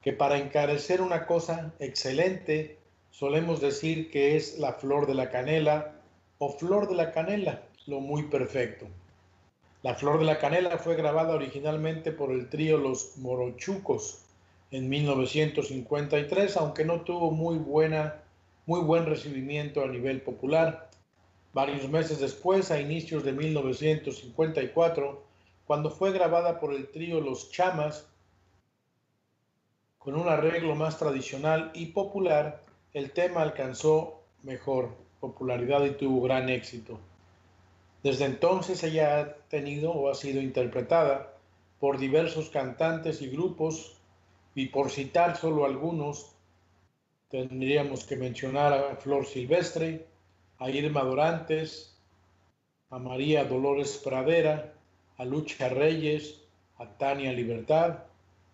S5: que para encarecer una cosa excelente, solemos decir que es la flor de la canela o flor de la canela, lo muy perfecto. La flor de la canela fue grabada originalmente por el trío Los Morochucos en 1953, aunque no tuvo muy buena muy buen recibimiento a nivel popular. Varios meses después, a inicios de 1954, cuando fue grabada por el trío Los Chamas, con un arreglo más tradicional y popular, el tema alcanzó mejor popularidad y tuvo gran éxito. Desde entonces ella ha tenido o ha sido interpretada por diversos cantantes y grupos y por citar solo algunos, Tendríamos que mencionar a Flor Silvestre, a Irma Dorantes, a María Dolores Pradera, a Lucha Reyes, a Tania Libertad,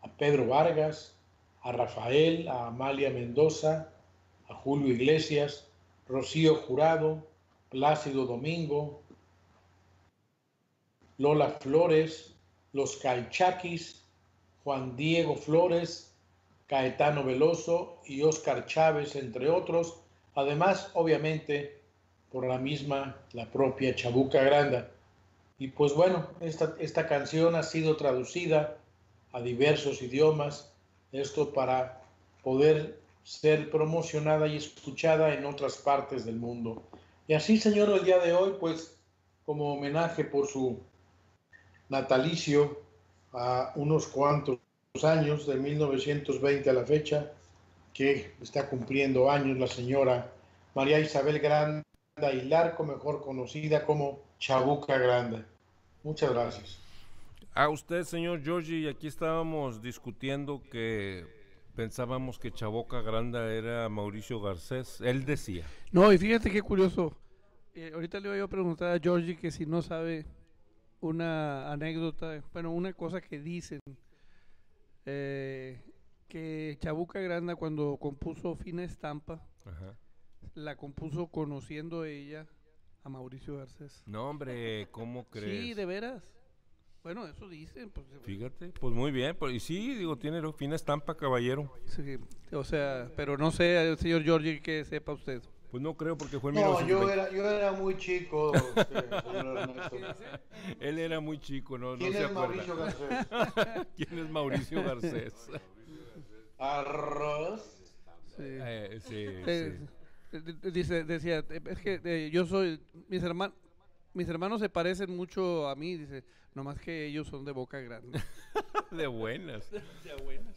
S5: a Pedro Vargas, a Rafael, a Amalia Mendoza, a Julio Iglesias, Rocío Jurado, Plácido Domingo, Lola Flores, Los Calchaquis, Juan Diego Flores, Caetano Veloso y Óscar Chávez, entre otros, además, obviamente, por la misma, la propia Chabuca Granda. Y pues bueno, esta, esta canción ha sido traducida a diversos idiomas, esto para poder ser promocionada y escuchada en otras partes del mundo. Y así, señor, el día de hoy, pues, como homenaje por su natalicio a unos cuantos años, de 1920 a la fecha, que está cumpliendo años la señora María Isabel Granda Larco, mejor conocida como Chabuca Granda. Muchas gracias.
S1: A usted,
S2: señor Giorgi, aquí estábamos discutiendo que pensábamos que Chabuca Granda era Mauricio Garcés. Él decía.
S7: No, y fíjate qué curioso. Eh, ahorita le voy a preguntar a Giorgi que si no sabe una anécdota, bueno, una cosa que dicen eh, que Chabuca Granda cuando compuso Fina Estampa, la compuso conociendo ella a Mauricio Garcés.
S2: No, hombre, ¿cómo crees? Sí,
S7: de veras. Bueno, eso dicen. Pues,
S2: Fíjate, pues muy bien. Pues, y sí, digo, tiene fina estampa, caballero. Sí, o sea,
S7: pero no sé, señor Giorgi, que sepa usted. Pues no creo porque fue
S2: en No, yo, era,
S5: yo era, muy
S2: chico. Este, Él era muy chico, no, ¿Quién no se es Mauricio
S5: Garcés? ¿Quién es Mauricio Garcés? Arroz.
S7: Sí. Eh, sí, eh, eh, Dice, decía, es que yo soy, mis hermanos, mis hermanos se parecen mucho a mí, dice, nomás que ellos son de boca grande. de buenas.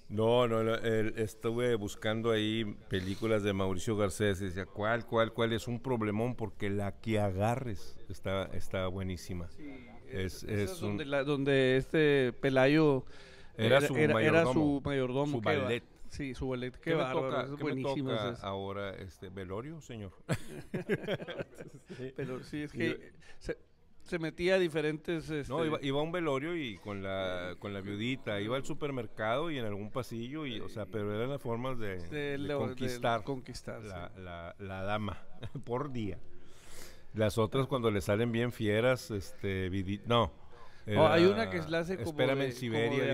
S2: No, no, estuve buscando ahí películas de Mauricio Garcés y decía, ¿cuál, cuál, cuál es un problemón? Porque la
S7: que agarres está,
S2: está buenísima. Sí, es, es,
S7: donde, este Pelayo era, su, mayordomo, era su mayordomo. Sí, su boleto. Qué, ¿Qué bárbaro. es buenísimo.
S2: ahora, este, velorio, señor. Pero sí, es que
S7: se, metía a diferentes. no, este,
S2: iba, a un velorio y con la, con la viudita. Iba al supermercado y en algún pasillo. Y, o sea, pero eran las formas de, conquistar, conquistar la, la dama por día. Las otras, cuando le salen bien fieras, este, no. Eh, oh, hay una ah, que la hace como espérame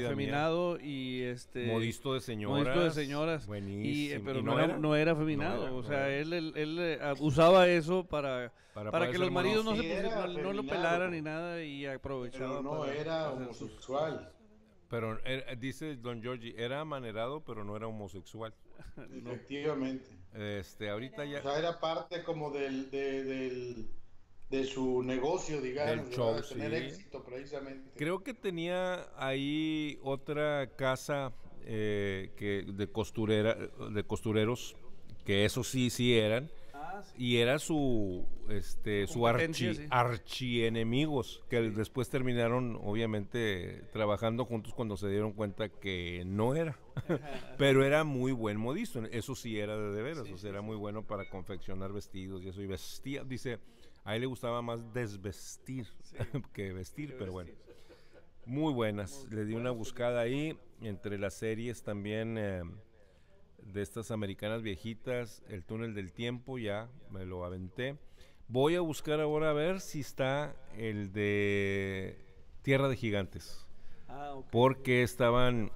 S7: afeminado y este modisto de señoras. Modisto de señoras. Eh, Buenísimo. Y, pero no, era, no, afeminado, o sea, él, él, eh, usaba eso para para, que los
S2: maridos
S5: no no, lo pelaran ni nada y aprovechaba. Pero no era homosexual.
S2: Pero dice Don Giorgi, era amanerado, pero no era homosexual. Efectivamente. Este,
S5: ahorita ya. O sea, era parte como del de su negocio, digamos, de tener éxito precisamente.
S2: Creo que tenía ahí otra casa eh, que de costurera, de costureros, que eso sí, sí eran. Ah, y era su este su archi, archienemigos, que después terminaron obviamente trabajando juntos cuando se dieron cuenta que no era. Pero era muy buen modisto, eso sí era de, de veras, o sea, era muy bueno para confeccionar vestidos y eso. Y vestía, dice, a él le gustaba más desvestir que vestir, pero bueno. Muy buenas. Le di una buscada ahí. Entre las series también eh, de estas americanas viejitas, El túnel del tiempo, ya me lo aventé. Voy a buscar ahora a ver si está el de Tierra de Gigantes. Ah, porque estaban.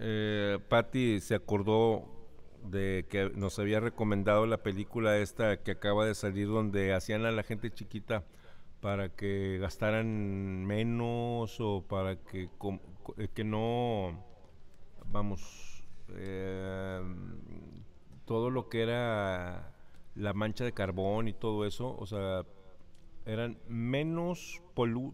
S2: Eh, Patty se acordó de que nos había recomendado la película esta que acaba de salir donde hacían a la gente chiquita para que gastaran menos o para que, eh, que no, vamos, eh, todo lo que era la mancha de carbón y todo eso, o sea, eran menos polu,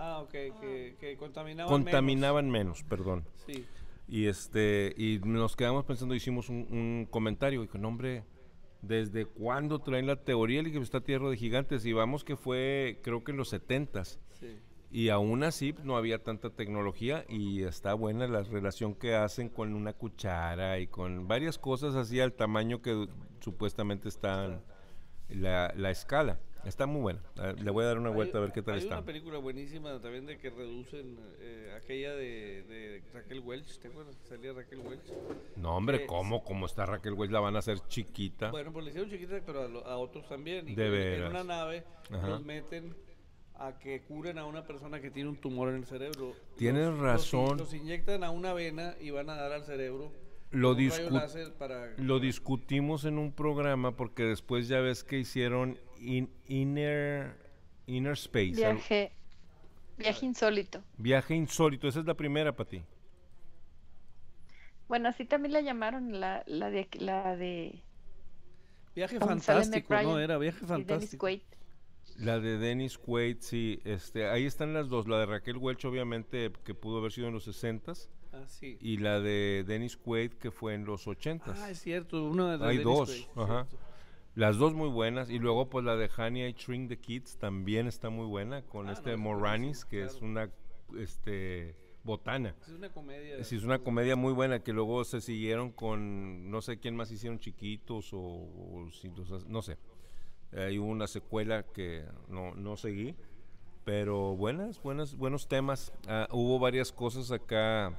S7: Ah, que, contaminaban, menos. Contaminaban
S2: menos, perdón. Sí. Y, este, y nos quedamos pensando, hicimos un, un comentario, dijo, no hombre, ¿desde cuándo traen la teoría? de que pues está Tierra de Gigantes y vamos que fue, creo que en los 70s. Y aún así no había tanta tecnología y está buena la relación que hacen con una cuchara y con varias cosas así al tamaño que supuestamente está la, la escala. Está muy buena. Le voy a dar una vuelta a ver qué tal está. Hay una
S7: película buenísima también de que reducen eh, aquella de, Raquel Welch. ¿Te acuerdas? Salía Raquel Welch. No, hombre, eh, ¿cómo? ¿Cómo
S2: está Raquel Welch? La van a hacer chiquita.
S7: Bueno, pues le hicieron chiquita, pero a, otros también. Y de veras. En una nave los meten a que curen a una persona que tiene un tumor en el cerebro. Tienes razón. Los, inyectan a una vena y van a dar al cerebro. Lo,
S2: lo discutimos en un programa porque después ya ves que hicieron inner, inner Space. Viaje,
S4: viaje insólito.
S2: Viaje insólito, esa es la primera para ti.
S4: Bueno, así también la llamaron la, la de... La de viaje fantástico, ¿no? Era viaje fantástico.
S2: La de Dennis Quaid, sí. Este, ahí están las dos. La de Raquel Welch, obviamente, que pudo haber sido en los 60 Ah, Y la de Dennis Quaid, que fue en los 80 Ah, es cierto. de Hay dos. Ajá. Las dos muy buenas. Y luego, pues la de Hania y Shrink the Kids también está muy buena con ah, este Moranis, que es una este, botana.
S12: Es una comedia.
S2: es una comedia muy buena que luego se siguieron con no sé quién más hicieron chiquitos o, no sé. Hay una secuela que no, seguí. Pero buenas, buenas, buenos temas. Ah, hubo varias cosas acá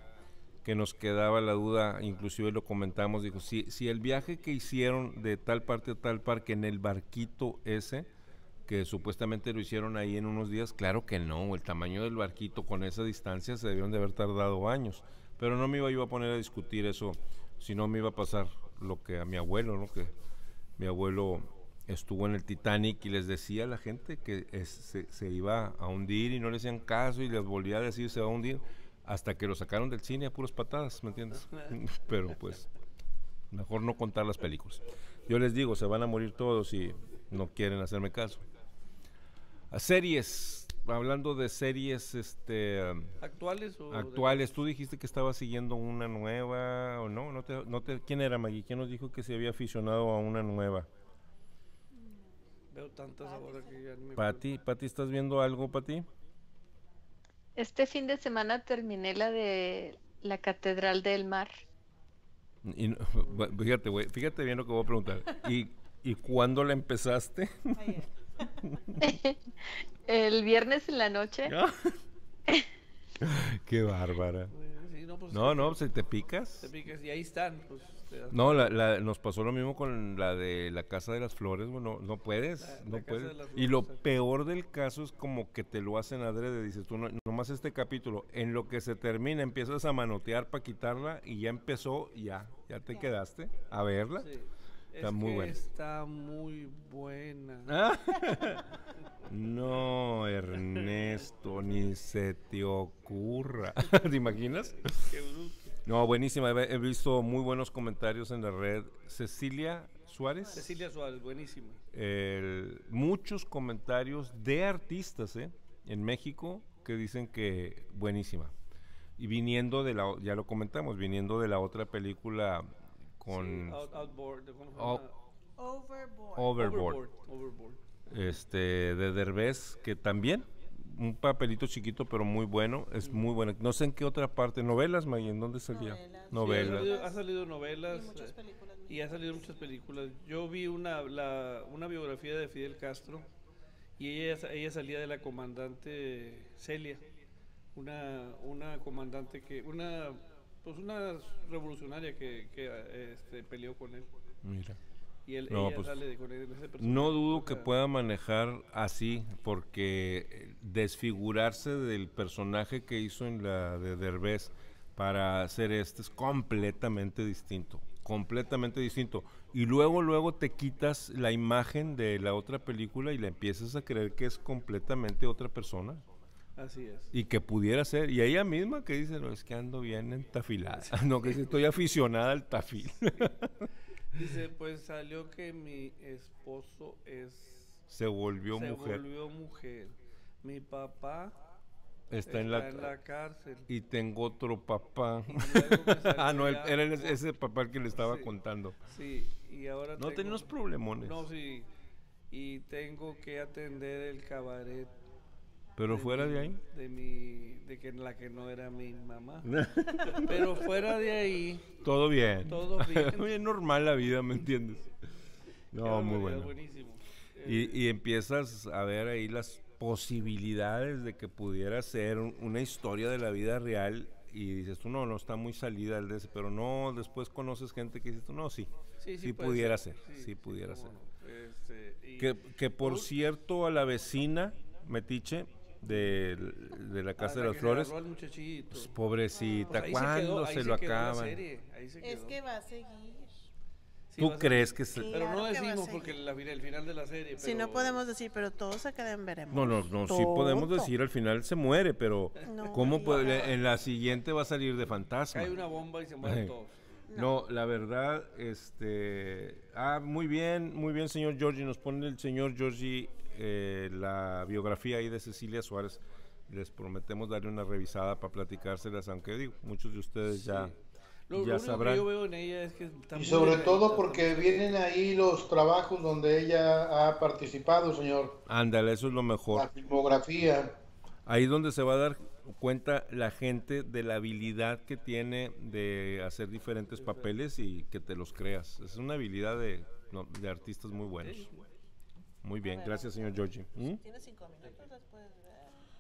S2: que nos quedaba la duda, inclusive lo comentamos, dijo, si, si el viaje que hicieron de tal parte a tal parque en el barquito ese, que supuestamente lo hicieron ahí en unos días, claro que no, el tamaño del barquito con esa distancia se debieron de haber tardado años, pero no me iba yo a poner a discutir eso, si no me iba a pasar lo que a mi abuelo, ¿no? que mi abuelo estuvo en el Titanic y les decía a la gente que se, se, iba a hundir y no le hacían caso y les volvía a decir se va a hundir hasta que lo sacaron del cine a puras patadas, ¿me entiendes? Pero pues, mejor no contar las películas. Yo les digo, se van a morir todos y no quieren hacerme caso. series, hablando de series este actuales o actuales, tú dijiste que estabas siguiendo una nueva o no, quién era Maggie, quién nos dijo que se había aficionado a una nueva.
S7: Veo tantas ahora que ya
S2: Pati, Pati, ¿estás viendo algo, Pati?
S4: Este fin de semana terminé la de la Catedral del Mar.
S2: fíjate, fíjate bien lo que voy a preguntar. ¿Y, ¿y cuándo la empezaste?
S4: El viernes en la noche.
S2: Qué bárbara. Pues, no, no, pues, si te picas.
S7: Te picas y ahí están, pues. No,
S2: la, nos pasó lo mismo con la de la Casa de las Flores, bueno, no puedes, no puedes. Y lo peor del caso es como que te lo hacen adrede, dices tú, nomás este capítulo, en lo que se termina empiezas a manotear para quitarla y ya empezó, ya, ya te quedaste a verla. Está muy buena.
S7: Está muy buena.
S2: no, Ernesto, ni se te ocurra. ¿Te imaginas? Qué no, buenísima. He visto muy buenos comentarios en la red. Cecilia Suárez. Cecilia Suárez, buenísima. muchos comentarios de artistas ¿eh? en México que dicen que buenísima. Y viniendo de la, ya lo comentamos, viniendo de la otra película con...
S7: overboard. overboard.
S2: Este, de Derbez, que también un papelito chiquito, pero muy bueno. Es muy bueno. No sé en qué otra parte. ¿Novelas, May? ¿En dónde salía? Novelas.
S7: ha, salido, novelas. Y, ha salido muchas películas. Yo vi una, una biografía de Fidel Castro y ella, ella salía de la comandante Celia. Una, una comandante que. Una, pues una revolucionaria que, que este, peleó con él. Mira. Pues, no, dudo que pueda
S2: manejar así, porque eh, desfigurarse del personaje que hizo en la de Derbez para hacer este es completamente distinto, completamente distinto. Y luego, luego te quitas la imagen de la otra película y la empiezas a creer que es completamente otra persona. Así es. Y que pudiera ser. Y ella misma que dice, no, es que ando bien en tafilada. No, que estoy aficionada al tafil.
S7: Dice, pues salió que mi esposo es... Se volvió mujer. Se volvió mujer. Mi papá está, en, la, cárcel.
S2: Y tengo otro papá. ah, no, era ese papá el que le estaba contando.
S7: Sí, y ahora... No tenemos problemones. No, sí. Y tengo que atender el cabaret
S2: pero fuera de ahí.
S7: De, mi, de la que no era mi mamá. Pero fuera de ahí.
S2: Todo bien. Todo bien. normal la vida, ¿me entiendes? No, muy bueno. Buenísimo. Eh, y, empiezas a ver ahí las posibilidades de que pudiera ser una historia de la vida real y dices tú, no, no está muy salida el de ese, pero no, después conoces gente que dice tú, no, sí,
S7: sí, pudiera ser,
S2: sí, pudiera ser. Este, que, que por cierto a la vecina, Metiche, de, de la Casa de las Flores. Pues, pobrecita, cuando se, lo acaban?
S7: es
S3: que va a seguir.
S2: ¿Tú crees que Pero
S7: no decimos porque el final de la serie. Si no podemos decir, pero todos se quedan veremos. No, no, no, si podemos decir,
S2: al final se muere, pero como ¿cómo puede, en la siguiente va a salir de fantasma? Hay una bomba y se mueren
S7: todos. No.
S2: la verdad, este. Ah, muy bien, muy bien, señor Georgie Nos pone el señor Georgie eh, la biografía ahí de Cecilia Suárez. Les prometemos darle una revisada para platicárselas, aunque digo, muchos de ustedes ya lo, ya lo Y sobre
S5: todo porque vienen ahí los trabajos donde ella ha participado, señor.
S2: Ándale, eso es lo mejor.
S5: La
S2: Ahí es donde se va a dar cuenta la gente de la habilidad que tiene de hacer diferentes papeles y que te los creas. Es una habilidad de, de artistas muy buenos. Muy bien, gracias señor Georgie.
S12: Pues, ¿Mm? minutos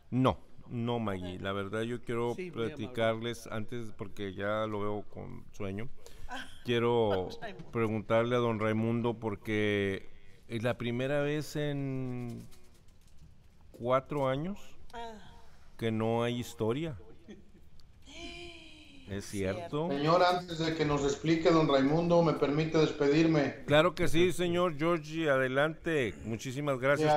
S2: No, no Maggie, la verdad yo quiero platicarles antes porque ya lo veo con sueño. Ah. Quiero preguntarle a don Raimundo porque es la primera vez en cuatro años ah. que no hay historia. Es cierto. Señor, antes de que nos explique don Raimundo,
S5: me permite despedirme.
S2: Claro que sí, señor Georgie, adelante. Muchísimas gracias.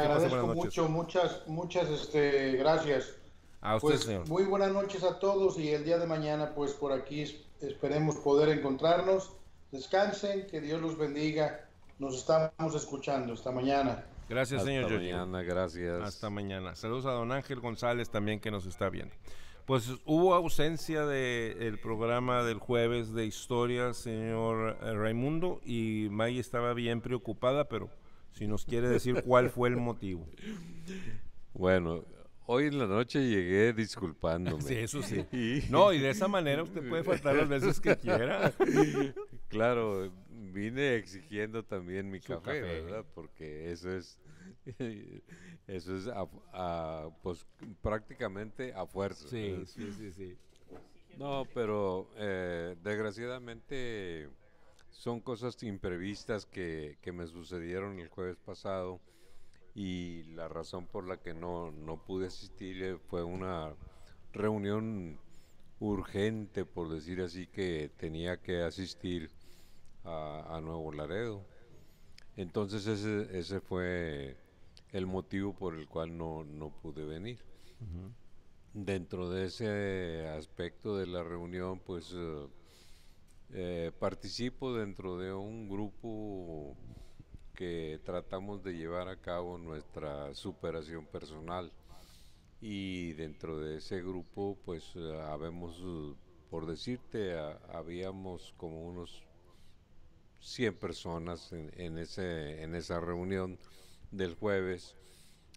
S5: muchas, muchas este, gracias. A usted, pues, señor. Muy buenas noches a todos y el día de mañana, pues por aquí esperemos poder encontrarnos. Descansen, que Dios los bendiga. Nos estamos escuchando. Hasta mañana.
S2: Gracias, señor Georgi. gracias. Hasta mañana. Saludos a don Ángel González también que nos está viendo. Pues hubo ausencia del programa del jueves de historia, señor eh, Raimundo, y May estaba bien preocupada, pero si nos quiere decir cuál fue
S9: el motivo. Bueno, hoy en la noche llegué disculpándome. Sí, eso sí.
S12: No, y de esa manera usted puede faltar las veces que quiera.
S9: Claro, vine exigiendo también mi café, ¿verdad? Porque eso es Eso es a, pues, prácticamente a fuerza. Sí, sí, sí, No, pero eh, desgraciadamente son cosas imprevistas que, me sucedieron el jueves pasado y la razón por la que no, no pude asistir fue una reunión urgente, por decir así, que tenía que asistir a Nuevo Laredo entonces ese, fue el motivo por el cual no, pude venir. Dentro de ese aspecto de la reunión, pues eh, eh, participo dentro de un grupo que tratamos de llevar a cabo nuestra superación personal. Y dentro de ese grupo, pues eh, habemos, por decirte, habíamos como unos 100 personas en, ese, en esa reunión del jueves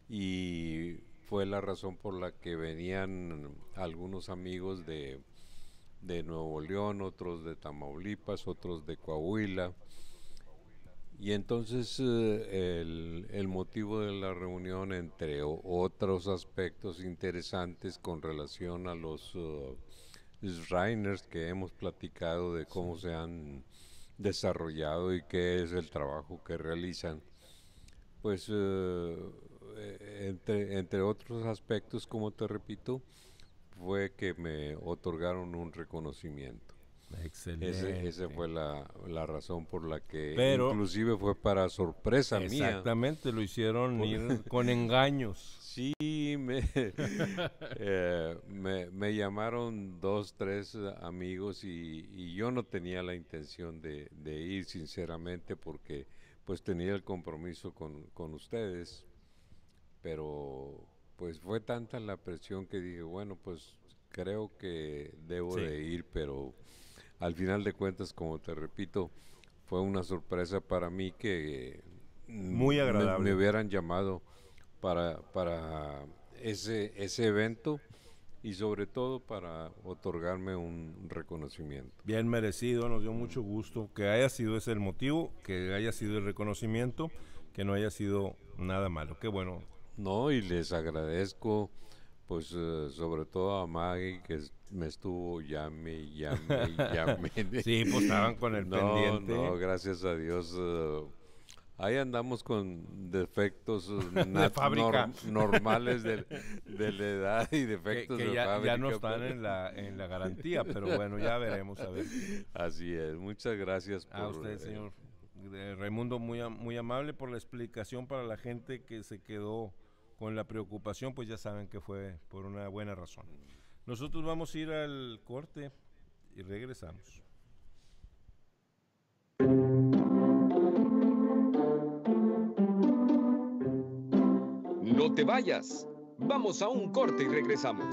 S9: y fue la razón por la que venían algunos amigos de, de Nuevo León, otros de Tamaulipas, otros de Coahuila. Y entonces eh, el, motivo de la reunión, entre otros aspectos interesantes con relación a los uh, que hemos platicado de cómo se han desarrollado y qué es el trabajo que realizan. Pues eh, eh, entre, entre otros aspectos, como te repito, fue que me otorgaron un reconocimiento. Excelente. esa fue la, la, razón por la que Pero, inclusive fue para sorpresa mía. Exactamente, lo hicieron ir con engaños. Sí, Eh, me, me, llamaron dos, tres amigos y, yo no tenía la intención de, ir, sinceramente, porque pues tenía el compromiso con, ustedes, pero pues fue tanta la presión que dije, bueno, pues creo que debo de ir, pero al final de cuentas, como te repito, fue una sorpresa para mí que Me, hubieran llamado para, para ese, ese evento y sobre todo para otorgarme un reconocimiento.
S2: Bien merecido, nos dio mucho gusto
S9: que haya sido ese el
S2: motivo, que haya sido el reconocimiento, que no haya sido nada malo. Qué bueno.
S9: No, y les agradezco pues eh, sobre todo a Maggie que me estuvo llame, llame, llame. sí, pues estaban con el pendiente. No, gracias a Dios eh, Ahí andamos con defectos eh, normales de, de, la edad y defectos de ya, fábrica. Ya no están pues. en la, garantía, pero bueno, ya veremos a ver. Así es, muchas gracias. a usted, eh, señor
S2: Raimundo, muy, muy amable por la explicación para la gente que se quedó con la preocupación, pues ya saben que fue por una buena razón. Nosotros vamos a ir al corte y regresamos.
S1: No te vayas. Vamos a un corte y regresamos.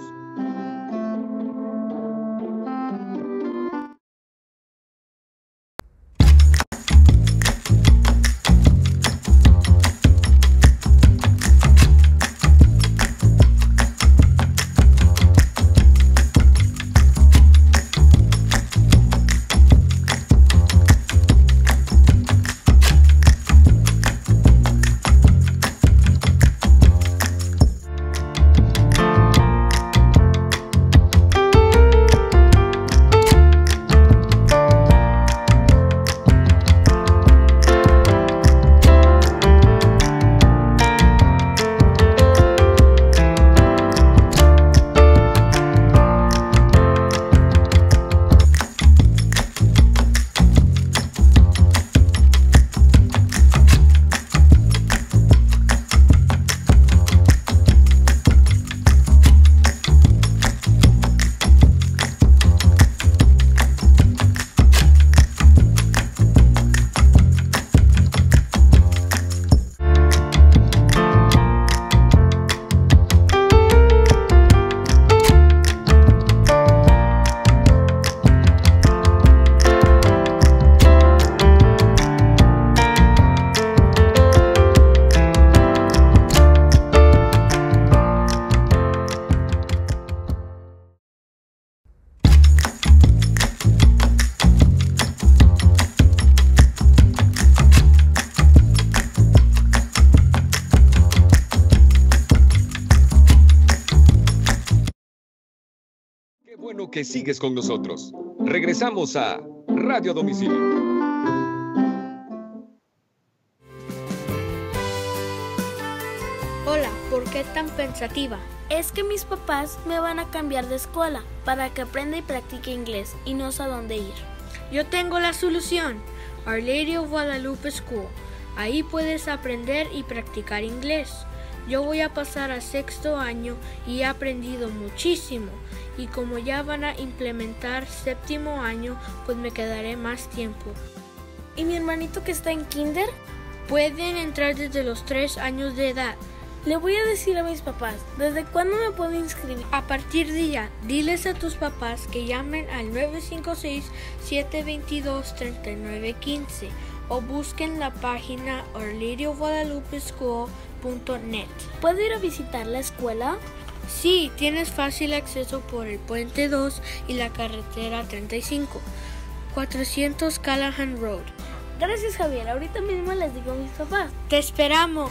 S1: sigues con nosotros. Regresamos a Radio Domicilio.
S10: Hola, ¿por qué tan pensativa? Es que mis papás me van a cambiar de escuela para que aprenda y practique inglés y no sé a dónde ir. Yo tengo la solución, Our Lady of Guadalupe School. Ahí puedes aprender y practicar inglés. Yo voy a pasar a sexto año y he aprendido muchísimo y como ya van a implementar séptimo año, pues me quedaré más tiempo. ¿Y mi hermanito que está en kinder? Pueden entrar desde los 3 años de edad. Le voy a decir a mis papás, ¿desde cuándo me puedo inscribir? A partir de ya, diles a tus papás que llamen al 956-722-3915 o busquen la página orlirioguadalupeschool.net. ¿Puedo ir a visitar la escuela? Sí, tienes fácil acceso por el puente 2 y la carretera 35, 400 Callahan Road. Gracias Javier, ahorita mismo les digo a mis papás. Te esperamos.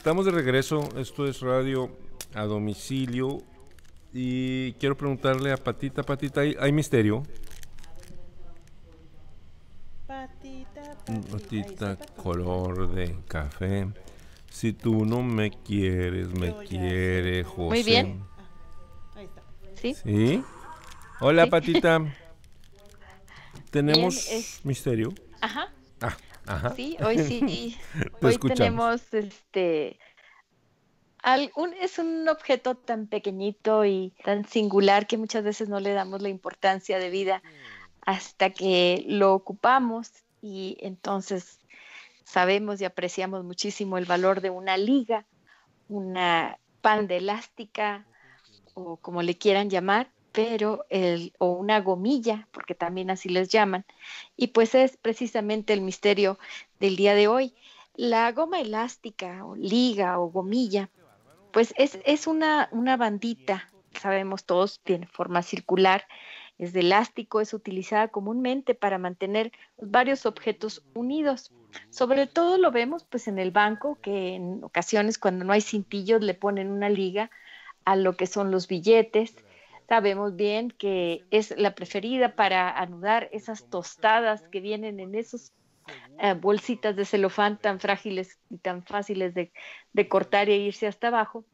S2: Estamos de regreso, esto es radio a domicilio y quiero preguntarle a Patita, Patita, ¿hay, misterio? Patita, patita, color de café. Si tú no me quieres, me quiere José. Muy bien.
S12: Ah, ahí está. ¿Sí? ¿Sí?
S2: Hola, Patita. ¿Tenemos misterio? Ajá. Ah.
S12: Sí, hoy sí. hoy tenemos
S4: este. es un objeto tan pequeñito y tan singular que muchas veces no le damos la importancia de vida hasta que lo ocupamos y entonces sabemos y apreciamos muchísimo el valor de una liga, una pan de elástica o como le quieran llamar, pero el, o una gomilla, porque también así les llaman. Y pues es precisamente el misterio del día de hoy. La goma elástica o liga o gomilla, pues es, una, una bandita, sabemos todos, tiene forma circular, es de elástico, es utilizada comúnmente para mantener varios objetos unidos. Sobre todo lo vemos pues en el banco, que en ocasiones cuando no hay cintillos le ponen una liga a lo que son los billetes Sabemos bien que es la preferida para anudar esas tostadas que vienen en esas eh, bolsitas de celofán tan frágiles y tan fáciles de, cortar e irse hasta abajo.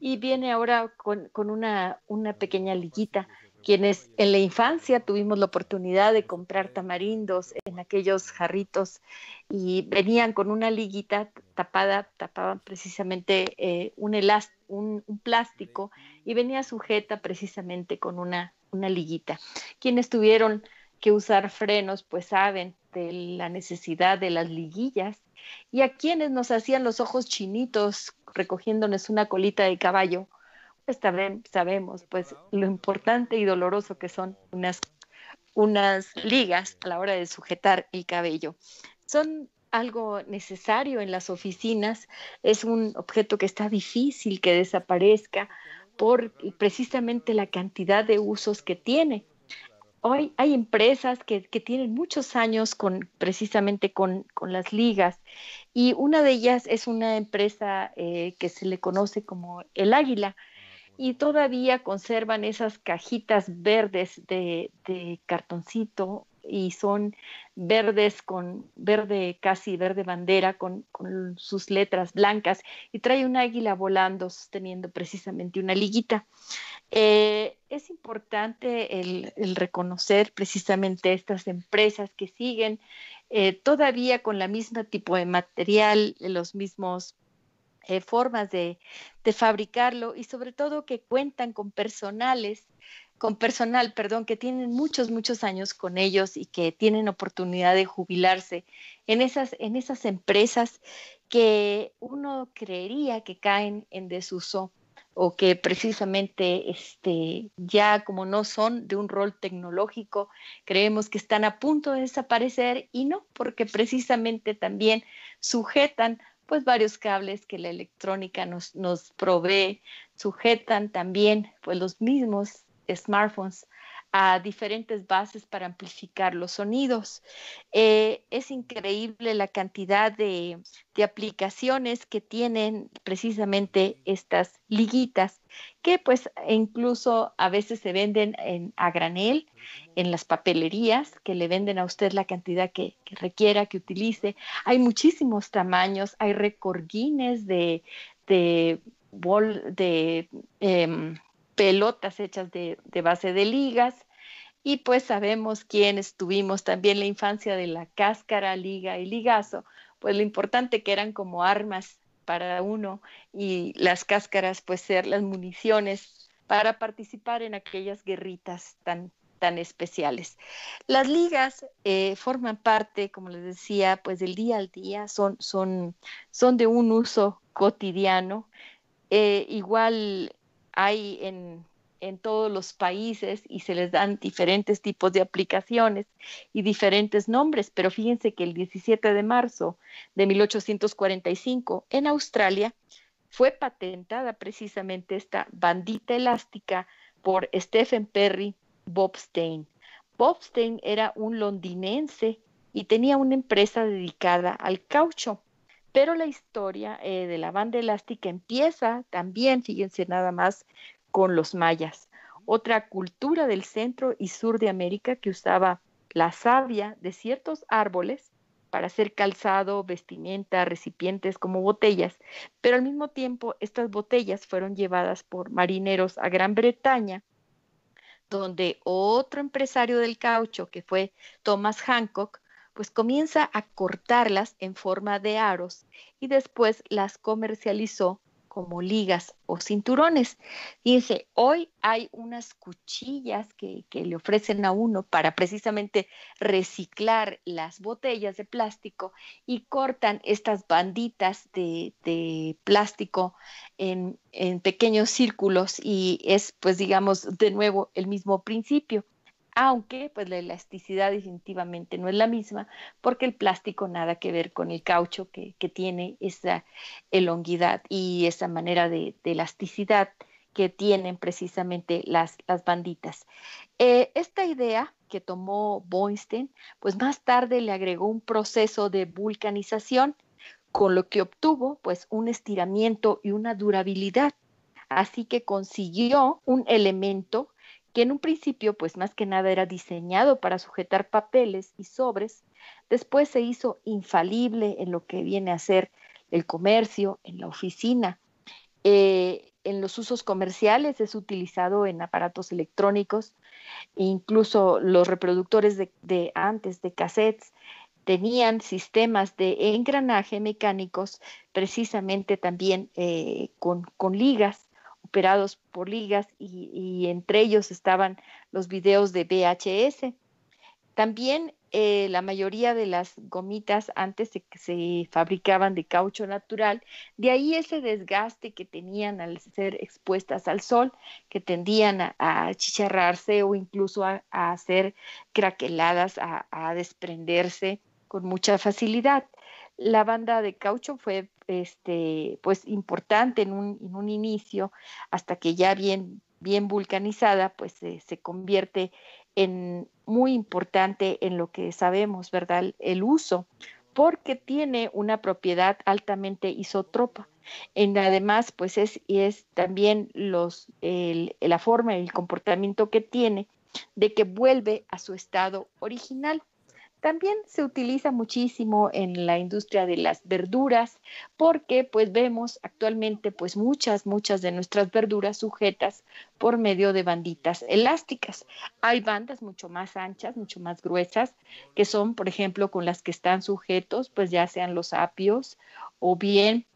S4: Y viene ahora con, una pequeña liguita quienes en la infancia tuvimos la oportunidad de comprar tamarindos en aquellos jarritos y venían con una liguita tapada, tapaban precisamente eh, un, plástico y venía sujeta precisamente con una, una liguita. Quienes tuvieron que usar frenos, pues saben de la necesidad de las liguillas y a quienes nos hacían los ojos chinitos recogiéndonos una colita de caballo pues, también sabemos pues lo importante y doloroso que son unas, ligas a la hora de sujetar el cabello. Son algo necesario en las oficinas, es un objeto que está difícil que desaparezca por precisamente la cantidad de usos que tiene. Hoy hay empresas que, tienen muchos años precisamente con, las ligas y una de ellas es una empresa eh, que se le conoce como el Águila, y todavía conservan esas cajitas verdes de, cartoncito y son verdes con verde casi verde bandera con, sus letras blancas y trae un águila volando sosteniendo precisamente una liguita. Eh, es importante el, reconocer precisamente estas empresas que siguen eh, todavía con la misma tipo de material, los mismos eh, formas de, fabricarlo y sobre todo que cuentan con personales, con personal, perdón, que tienen muchos, muchos años con ellos y que tienen oportunidad de jubilarse en esas, en esas empresas que uno creería que caen en desuso o que precisamente este, ya como no son de un rol tecnológico, creemos que están a punto de desaparecer y no, porque precisamente también sujetan pues varios cables que la electrónica nos, nos provee, sujetan también pues los mismos smartphones a diferentes bases para amplificar los sonidos. Eh, es increíble la cantidad de, aplicaciones que tienen precisamente estas liguitas, que pues e incluso a veces se venden en, a granel en las papelerías, que le venden a usted la cantidad que, requiera, que utilice. Hay muchísimos tamaños, hay recordines de... de, bol, de em, pelotas hechas de, base de ligas. Y pues sabemos quiénes tuvimos también la infancia de la cáscara, liga y ligazo, pues lo importante que eran como armas para uno y las cáscaras pues ser las municiones para participar en aquellas guerritas tan, tan especiales. Las ligas eh, forman parte, como les decía, pues del día al día, son, son, son de un uso cotidiano. Eh, igual hay en, todos los países y se les dan diferentes tipos de aplicaciones y diferentes nombres, pero fíjense que el 17 de marzo de 1845 en Australia fue patentada precisamente esta bandita elástica por Stephen Perry Bobstein. Bobstein era un londinense y tenía una empresa dedicada al caucho. Pero la historia eh, de la banda elástica empieza también, fíjense nada más, con los mayas, otra cultura del centro y sur de América que usaba la savia de ciertos árboles para hacer calzado, vestimenta, recipientes como botellas, pero al mismo tiempo estas botellas fueron llevadas por marineros a Gran Bretaña, donde otro empresario del caucho, que fue Thomas Hancock, pues comienza a cortarlas en forma de aros y después las comercializó como ligas o cinturones. Dice, hoy hay unas cuchillas que, le ofrecen a uno para precisamente reciclar las botellas de plástico y cortan estas banditas de, plástico en, en pequeños círculos y es, pues digamos, de nuevo el mismo principio aunque pues la elasticidad definitivamente no es la misma, porque el plástico nada que ver con el caucho que, tiene esa elonguidad y esa manera de, elasticidad que tienen precisamente las, banditas. Eh, esta idea que tomó Boinstein, pues más tarde le agregó un proceso de vulcanización, con lo que obtuvo pues un estiramiento y una durabilidad. Así que consiguió un elemento que en un principio pues más que nada era diseñado para sujetar papeles y sobres, después se hizo infalible en lo que viene a ser el comercio, en la oficina. Eh, en los usos comerciales es utilizado en aparatos electrónicos, e incluso los reproductores de, antes de cassettes tenían sistemas de engranaje mecánicos precisamente también eh, con ligas por ligas y, entre ellos estaban los videos de VHS. También eh, la mayoría de las gomitas antes se, se fabricaban de caucho natural, de ahí ese desgaste que tenían al ser expuestas al sol, que tendían a, achicharrarse chicharrarse o incluso a, hacer ser craqueladas, a desprenderse con mucha facilidad la banda de caucho fue este, pues importante en un, inicio, hasta que ya bien, bien vulcanizada, pues se convierte en muy importante en lo que sabemos, ¿verdad? El uso, porque tiene una propiedad altamente isotropa. En, además, pues es, es también los, la forma y el comportamiento que tiene de que vuelve a su estado original. También se utiliza muchísimo en la industria de las verduras porque pues vemos actualmente pues muchas, muchas de nuestras verduras sujetas por medio de banditas elásticas. Hay bandas mucho más anchas, mucho más gruesas, que son por ejemplo con las que están sujetos pues ya sean los apios o bien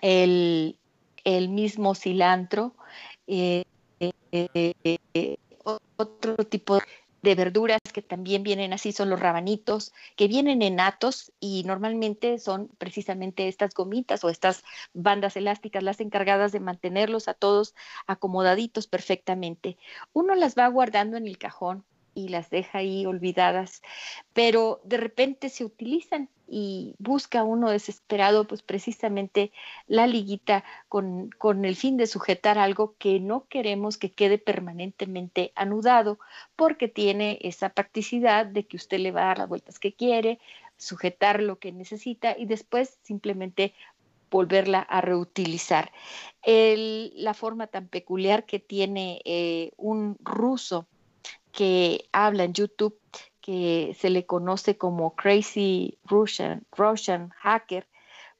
S4: el, el mismo cilantro, eh, eh, eh, otro tipo de de verduras que también vienen así son los rabanitos, que vienen en atos y normalmente son precisamente estas gomitas o estas bandas elásticas las encargadas de mantenerlos a todos acomodaditos perfectamente. Uno las va guardando en el cajón y las deja ahí olvidadas, pero de repente se utilizan y busca uno desesperado pues precisamente la liguita con, el fin de sujetar algo que no queremos que quede permanentemente anudado porque tiene esa practicidad de que usted le va a dar las vueltas que quiere, sujetar lo que necesita y después simplemente volverla a reutilizar. la forma tan peculiar que tiene eh, un ruso que habla en YouTube, que se le conoce como Crazy Russian, Hacker,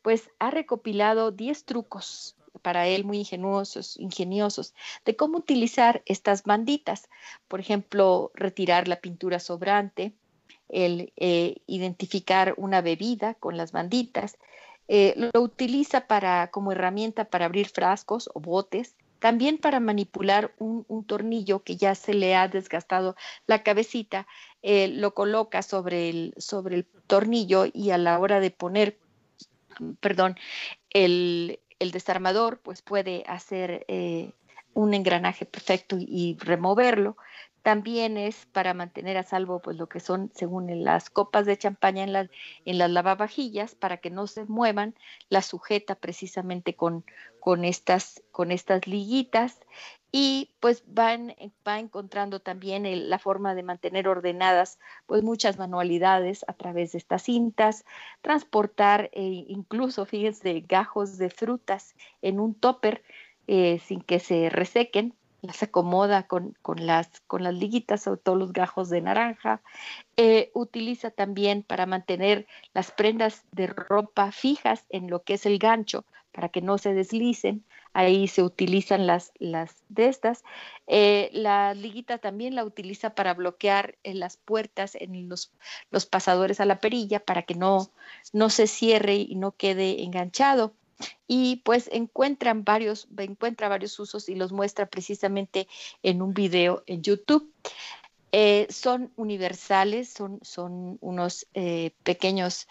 S4: pues ha recopilado 10 trucos para él muy ingenuosos, ingeniosos, de cómo utilizar estas banditas. Por ejemplo, retirar la pintura sobrante, el eh, identificar una bebida con las banditas. Eh, lo utiliza para, como herramienta para abrir frascos o botes, también para manipular un, tornillo que ya se le ha desgastado la cabecita, eh, lo coloca sobre el, sobre el tornillo y a la hora de poner, perdón, el, desarmador, pues puede hacer eh, un engranaje perfecto y removerlo, también es para mantener a salvo pues lo que son, según las copas de champaña en, las en las lavavajillas, para que no se muevan, la sujeta precisamente con, con, estas, con estas liguitas y pues van, eh, va encontrando también la forma de mantener ordenadas pues muchas manualidades a través de estas cintas, transportar eh, incluso, fíjense, gajos de frutas en un topper eh, sin que se resequen las acomoda con, las, con las liguitas o todos los gajos de naranja. Eh, utiliza también para mantener las prendas de ropa fijas en lo que es el gancho para que no se deslicen. Ahí se utilizan las, las de estas. Eh, la liguita también la utiliza para bloquear en eh, las puertas, en los, los pasadores a la perilla, para que no, no se cierre y no quede enganchado y pues encuentran varios, encuentra varios usos y los muestra precisamente en un video en YouTube. Eh, son universales, son, son unos eh, pequeños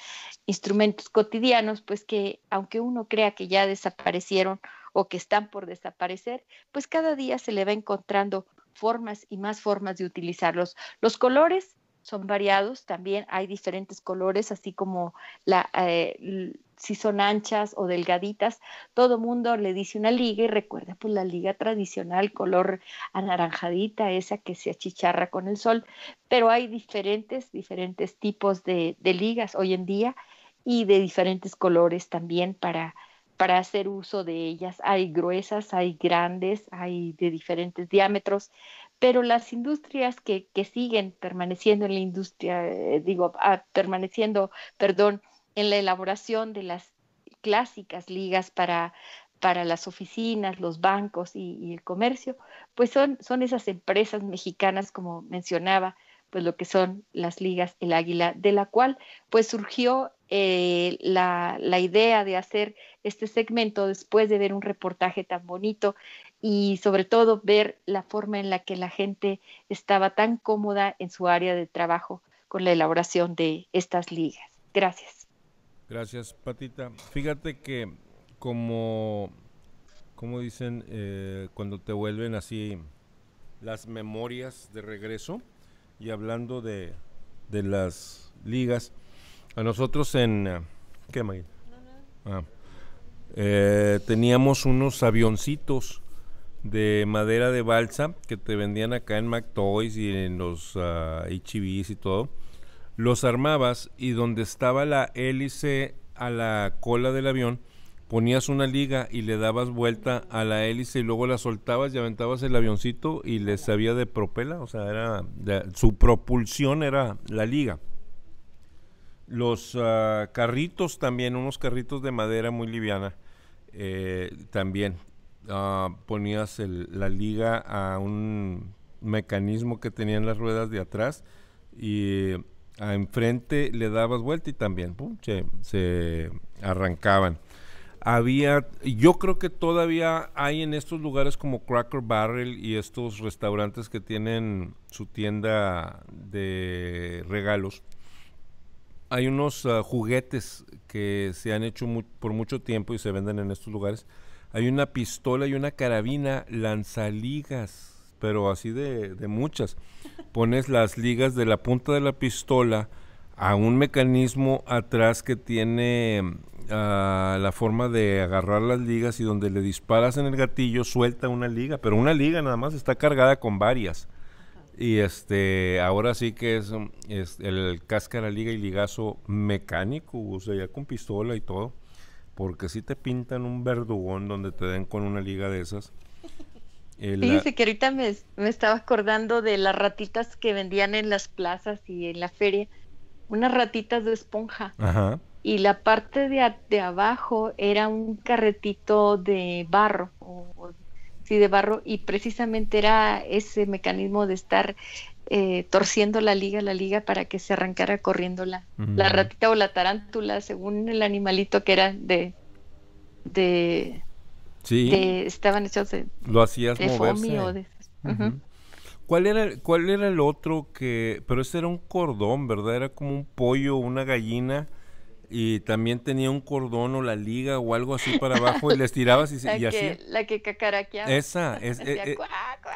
S4: instrumentos cotidianos, pues que aunque uno crea que ya desaparecieron o que están por desaparecer, pues cada día se le va encontrando formas y más formas de utilizarlos. Los colores son variados, también hay diferentes colores, así como la, eh, si son anchas o delgaditas, todo mundo le dice una liga y recuerda pues la liga tradicional, color anaranjadita, esa que se achicharra con el sol, pero hay diferentes, diferentes tipos de, ligas hoy en día y de diferentes colores también para, para hacer uso de ellas. Hay gruesas, hay grandes, hay de diferentes diámetros, pero las industrias que, siguen permaneciendo en la industria, eh, digo, ah, permaneciendo, perdón, en la elaboración de las clásicas ligas para, para las oficinas, los bancos y, el comercio, pues son, son, esas empresas mexicanas, como mencionaba, pues lo que son las ligas El Águila, de la cual pues surgió eh, la, la, idea de hacer este segmento después de ver un reportaje tan bonito y sobre todo ver la forma en la que la gente estaba tan cómoda en su área de trabajo con la elaboración de estas ligas. Gracias.
S2: Gracias, Patita. Fíjate que como, como dicen, eh, cuando te vuelven así las memorias de regreso, y hablando de, de las ligas, a nosotros en... ¿Qué, Magui? Ah. Eh, teníamos unos avioncitos de madera de balsa que te vendían acá en McToys y en los uh, ah, HBs e y todo los armabas y donde estaba la hélice a la cola del avión, ponías una liga y le dabas vuelta a la hélice y luego la soltabas y aventabas el avioncito y le sabía de propela, o sea, era su propulsión era la liga. Los ah, carritos también, unos carritos de madera muy liviana, eh, también ah, ponías la liga a un mecanismo que tenían las ruedas de atrás y a enfrente le dabas vuelta y también se, arrancaban. Había, yo creo que todavía hay en estos lugares como Cracker Barrel y estos restaurantes que tienen su tienda de regalos. Hay unos ah, juguetes que se han hecho por mucho tiempo y se venden en estos lugares. Hay una pistola y una carabina lanzaligas pero así de, muchas. Pones las ligas de la punta de la pistola a un mecanismo atrás que tiene mm, la forma de agarrar las ligas y donde le disparas en el gatillo suelta una liga, pero una liga nada más está cargada con varias. Y este, ahora sí que es, mm, es el cáscara liga y ligazo mecánico, o sea, ya con pistola y todo, porque si te pintan un verdugón donde te den con una liga de esas que
S4: ahorita me, me, estaba acordando de las ratitas que vendían en las plazas y en la feria, unas ratitas de esponja. Y la parte de, de abajo era un carretito de barro, o, sí, de barro, y precisamente era ese mecanismo de estar eh, torciendo la liga, la liga para que se arrancara corriendo la,
S12: la ratita
S4: o la tarántula, según el animalito que era de, de Sí. estaban hechos de. Lo hacías moverse.
S2: de, ¿Cuál era, ¿Cuál era el otro que.? Pero ese era un cordón, ¿verdad? Era como un pollo, una gallina. Y también tenía un cordón o la liga o algo así para abajo y les tirabas y, la
S4: La que cacaraqueaba. Esa, eh, eh,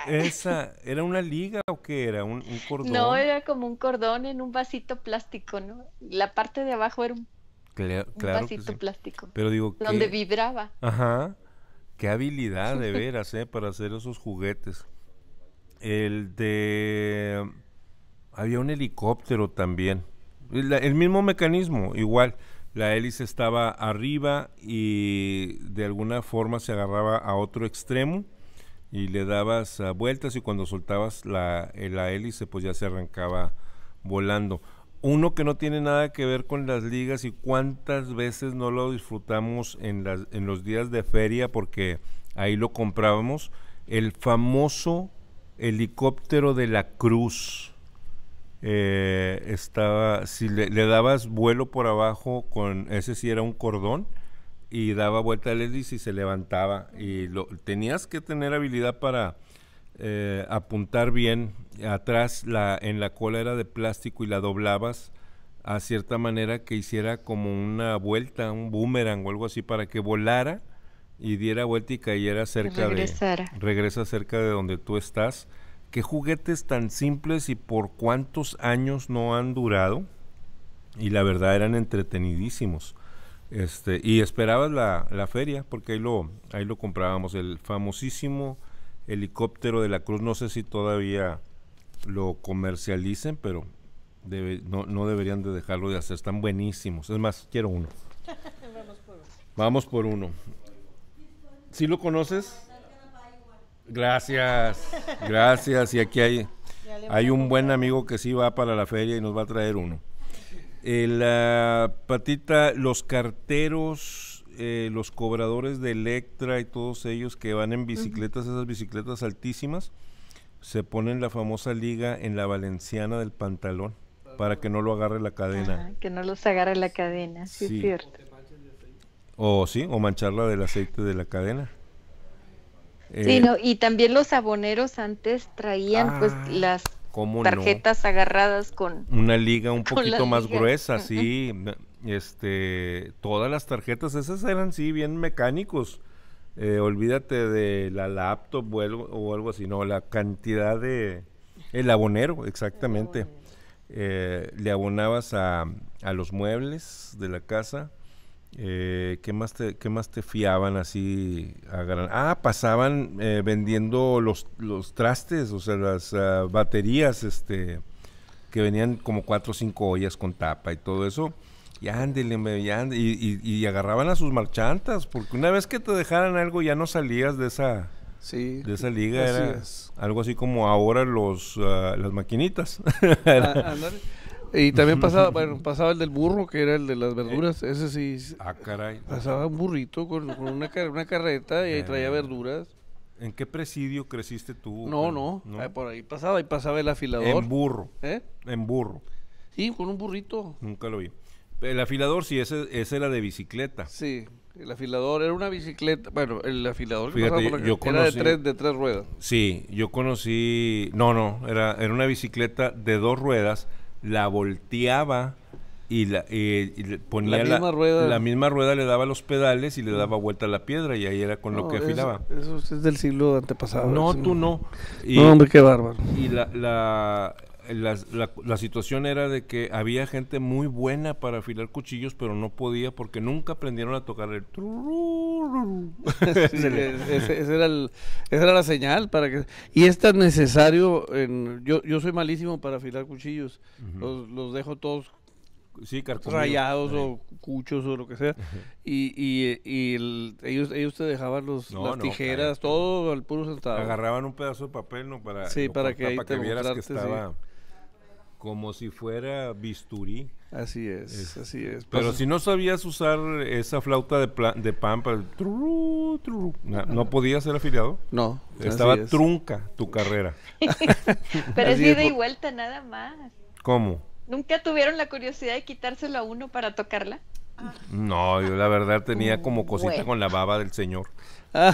S4: esa,
S2: ¿era una liga o qué era? ¿Un, cordón? No, era
S4: como un cordón en un vasito plástico, ¿no? La parte de abajo era un,
S2: vasito plástico. Pero digo, Donde
S4: vibraba.
S2: Ajá. Qué habilidad de veras, ¿eh? Para hacer esos juguetes. El de... Había un helicóptero también. El, mismo mecanismo, igual. La hélice estaba arriba y de alguna forma se agarraba a otro extremo y le dabas ah, vueltas y cuando soltabas la, eh, la hélice pues ya se arrancaba volando uno que no tiene nada que ver con las ligas y cuántas veces no lo disfrutamos en, las, en los días de feria porque ahí lo comprábamos, el famoso helicóptero de la cruz. Eh, estaba, si le, dabas vuelo por abajo con, ese sí era un cordón, y daba vuelta al y se levantaba. Y lo, tenías que tener habilidad para eh, apuntar bien. Atrás la, en la cola era de plástico y la doblabas a cierta manera que hiciera como una vuelta, un boomerang o algo así para que volara y diera vuelta y cayera cerca de regresa cerca de donde tú estás. Qué juguetes tan simples y por cuántos años no han durado y la verdad eran entretenidísimos. Este, y esperabas la, la feria porque ahí lo ahí lo comprábamos el famosísimo helicóptero de la Cruz. No sé si todavía lo comercialicen, pero no, deberían de dejarlo de hacer. Están buenísimos. Es más, quiero uno. Vamos por uno. si lo conoces? Gracias, gracias. Y aquí hay, hay un buen amigo que sí va para la feria y nos va a traer uno. Eh, la patita, los carteros eh, los cobradores de Electra y todos ellos que van en bicicletas, esas bicicletas altísimas, se ponen la famosa liga en la valenciana del pantalón para que no lo agarre la cadena.
S4: que no los agarre la cadena, sí, cierto.
S2: O sí, o mancharla del aceite de la cadena. sí, eh, no,
S4: y también los aboneros antes traían pues ah, las
S2: tarjetas
S4: agarradas con
S2: una liga un poquito más gruesa, sí este, todas las tarjetas, esas eran sí, bien mecánicos. Eh, olvídate de la laptop o algo, así, no, la cantidad de... El abonero, exactamente. Eh, le abonabas a, los muebles de la casa. Eh, ¿qué, más te, qué más te fiaban así? A gran... Ah, pasaban eh, vendiendo los, trastes, o sea, las ah, baterías, este que venían como cuatro o cinco ollas con tapa y todo eso y y, agarraban a sus marchantas, porque una vez que te dejaran algo ya no salías de esa, de esa liga. era algo así como ahora los, ah, las maquinitas.
S7: Ah, y también pasaba, bueno, pasaba el del burro, que era el de las verduras. Eh, ese sí. Ah, caray. Pasaba un burrito con, una, una, carreta y ahí eh. traía verduras. ¿En qué presidio creciste tú? No, no. por ahí pasaba y pasaba el afilador. En burro. ¿Eh? En burro. Sí, con un burrito. Nunca lo vi. El afilador, sí, ese, era de bicicleta. Sí, el afilador era una bicicleta. Bueno, el afilador era de tres, de tres ruedas.
S2: Sí, yo conocí. No, no, era, una bicicleta de dos ruedas. La volteaba y, la, ponía la misma, rueda. la misma rueda le daba los pedales y le daba vuelta a la piedra y ahí era con lo que afilaba.
S7: Eso, es del siglo antepasado. No, tú no. no. hombre, qué bárbaro. Y
S2: la, la la, situación era de que había gente muy buena para afilar cuchillos, pero no podía
S7: porque nunca aprendieron a tocar el...
S12: era
S7: esa era la señal para que... Y es tan necesario, yo, yo soy malísimo para afilar cuchillos, los, dejo todos rayados o cuchos o lo que sea. Y, ellos, ellos te dejaban los, las tijeras, todo al puro sentado. Agarraban un pedazo de papel ¿no? para, para, que, vieras que estaba
S2: como si fuera bisturí. Así es, así es. Pero pues, si no sabías usar esa flauta de, de pan el tru, tru, no, podías ser afiliado. No. Estaba trunca tu
S9: carrera. Pero
S2: es ida y
S4: vuelta nada más. ¿Cómo? ¿Nunca tuvieron la curiosidad de quitárselo a uno para tocarla?
S2: No, yo la verdad tenía mm, como cosita con la baba del señor. Ah.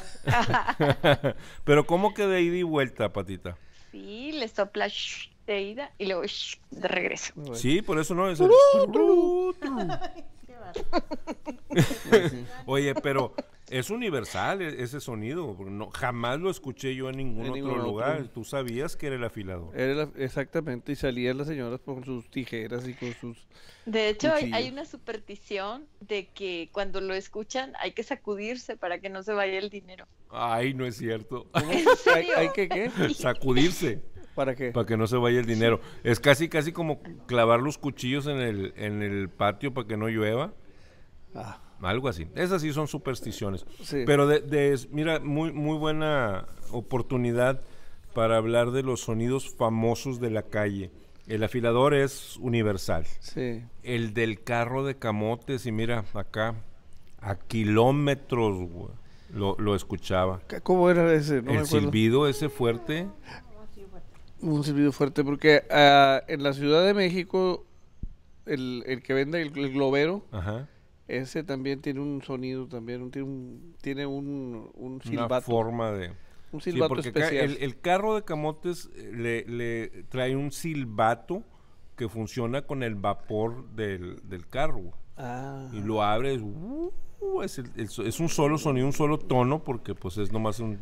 S2: Pero ¿cómo que de ida y vuelta, patita?
S4: Sí, le sopla ida y luego de regreso.
S12: Sí, por
S2: eso no es Oye, pero es universal e-, ese sonido. No,
S7: jamás lo escuché yo en ningún, otro, lugar.
S2: Tú sabías que era el afilador.
S7: exactamente, y salían las señoras con sus tijeras y con sus.
S4: De hecho, hay, una superstición de que cuando lo escuchan hay que sacudirse para que no se vaya el dinero.
S7: Ay, no es cierto. ¿Hay, que qué?
S2: sacudirse. ¿Para qué? Para que no se vaya el dinero. Es casi, casi como clavar los cuchillos en el, en el patio para que no llueva. Ah. Algo así. Esas sí son supersticiones. Pero de, mira, muy, muy buena oportunidad para hablar de los sonidos famosos de la calle. El afilador es universal. Sí. El del carro de camotes, y mira, acá, a kilómetros, lo, lo, escuchaba.
S7: ¿Cómo era ese? el silbido
S2: ese fuerte.
S7: Un silbido fuerte, porque ah, en la Ciudad de México, el, que vende el, globero, ese también tiene un sonido, también tiene un, tiene silbato. Una forma de... Un silbato especial.
S2: el, carro de camotes eh, le, le, trae un silbato que funciona con el vapor del, carro. Ah. Y lo abres, uh, es, es, un solo sonido, un solo tono, porque pues es nomás un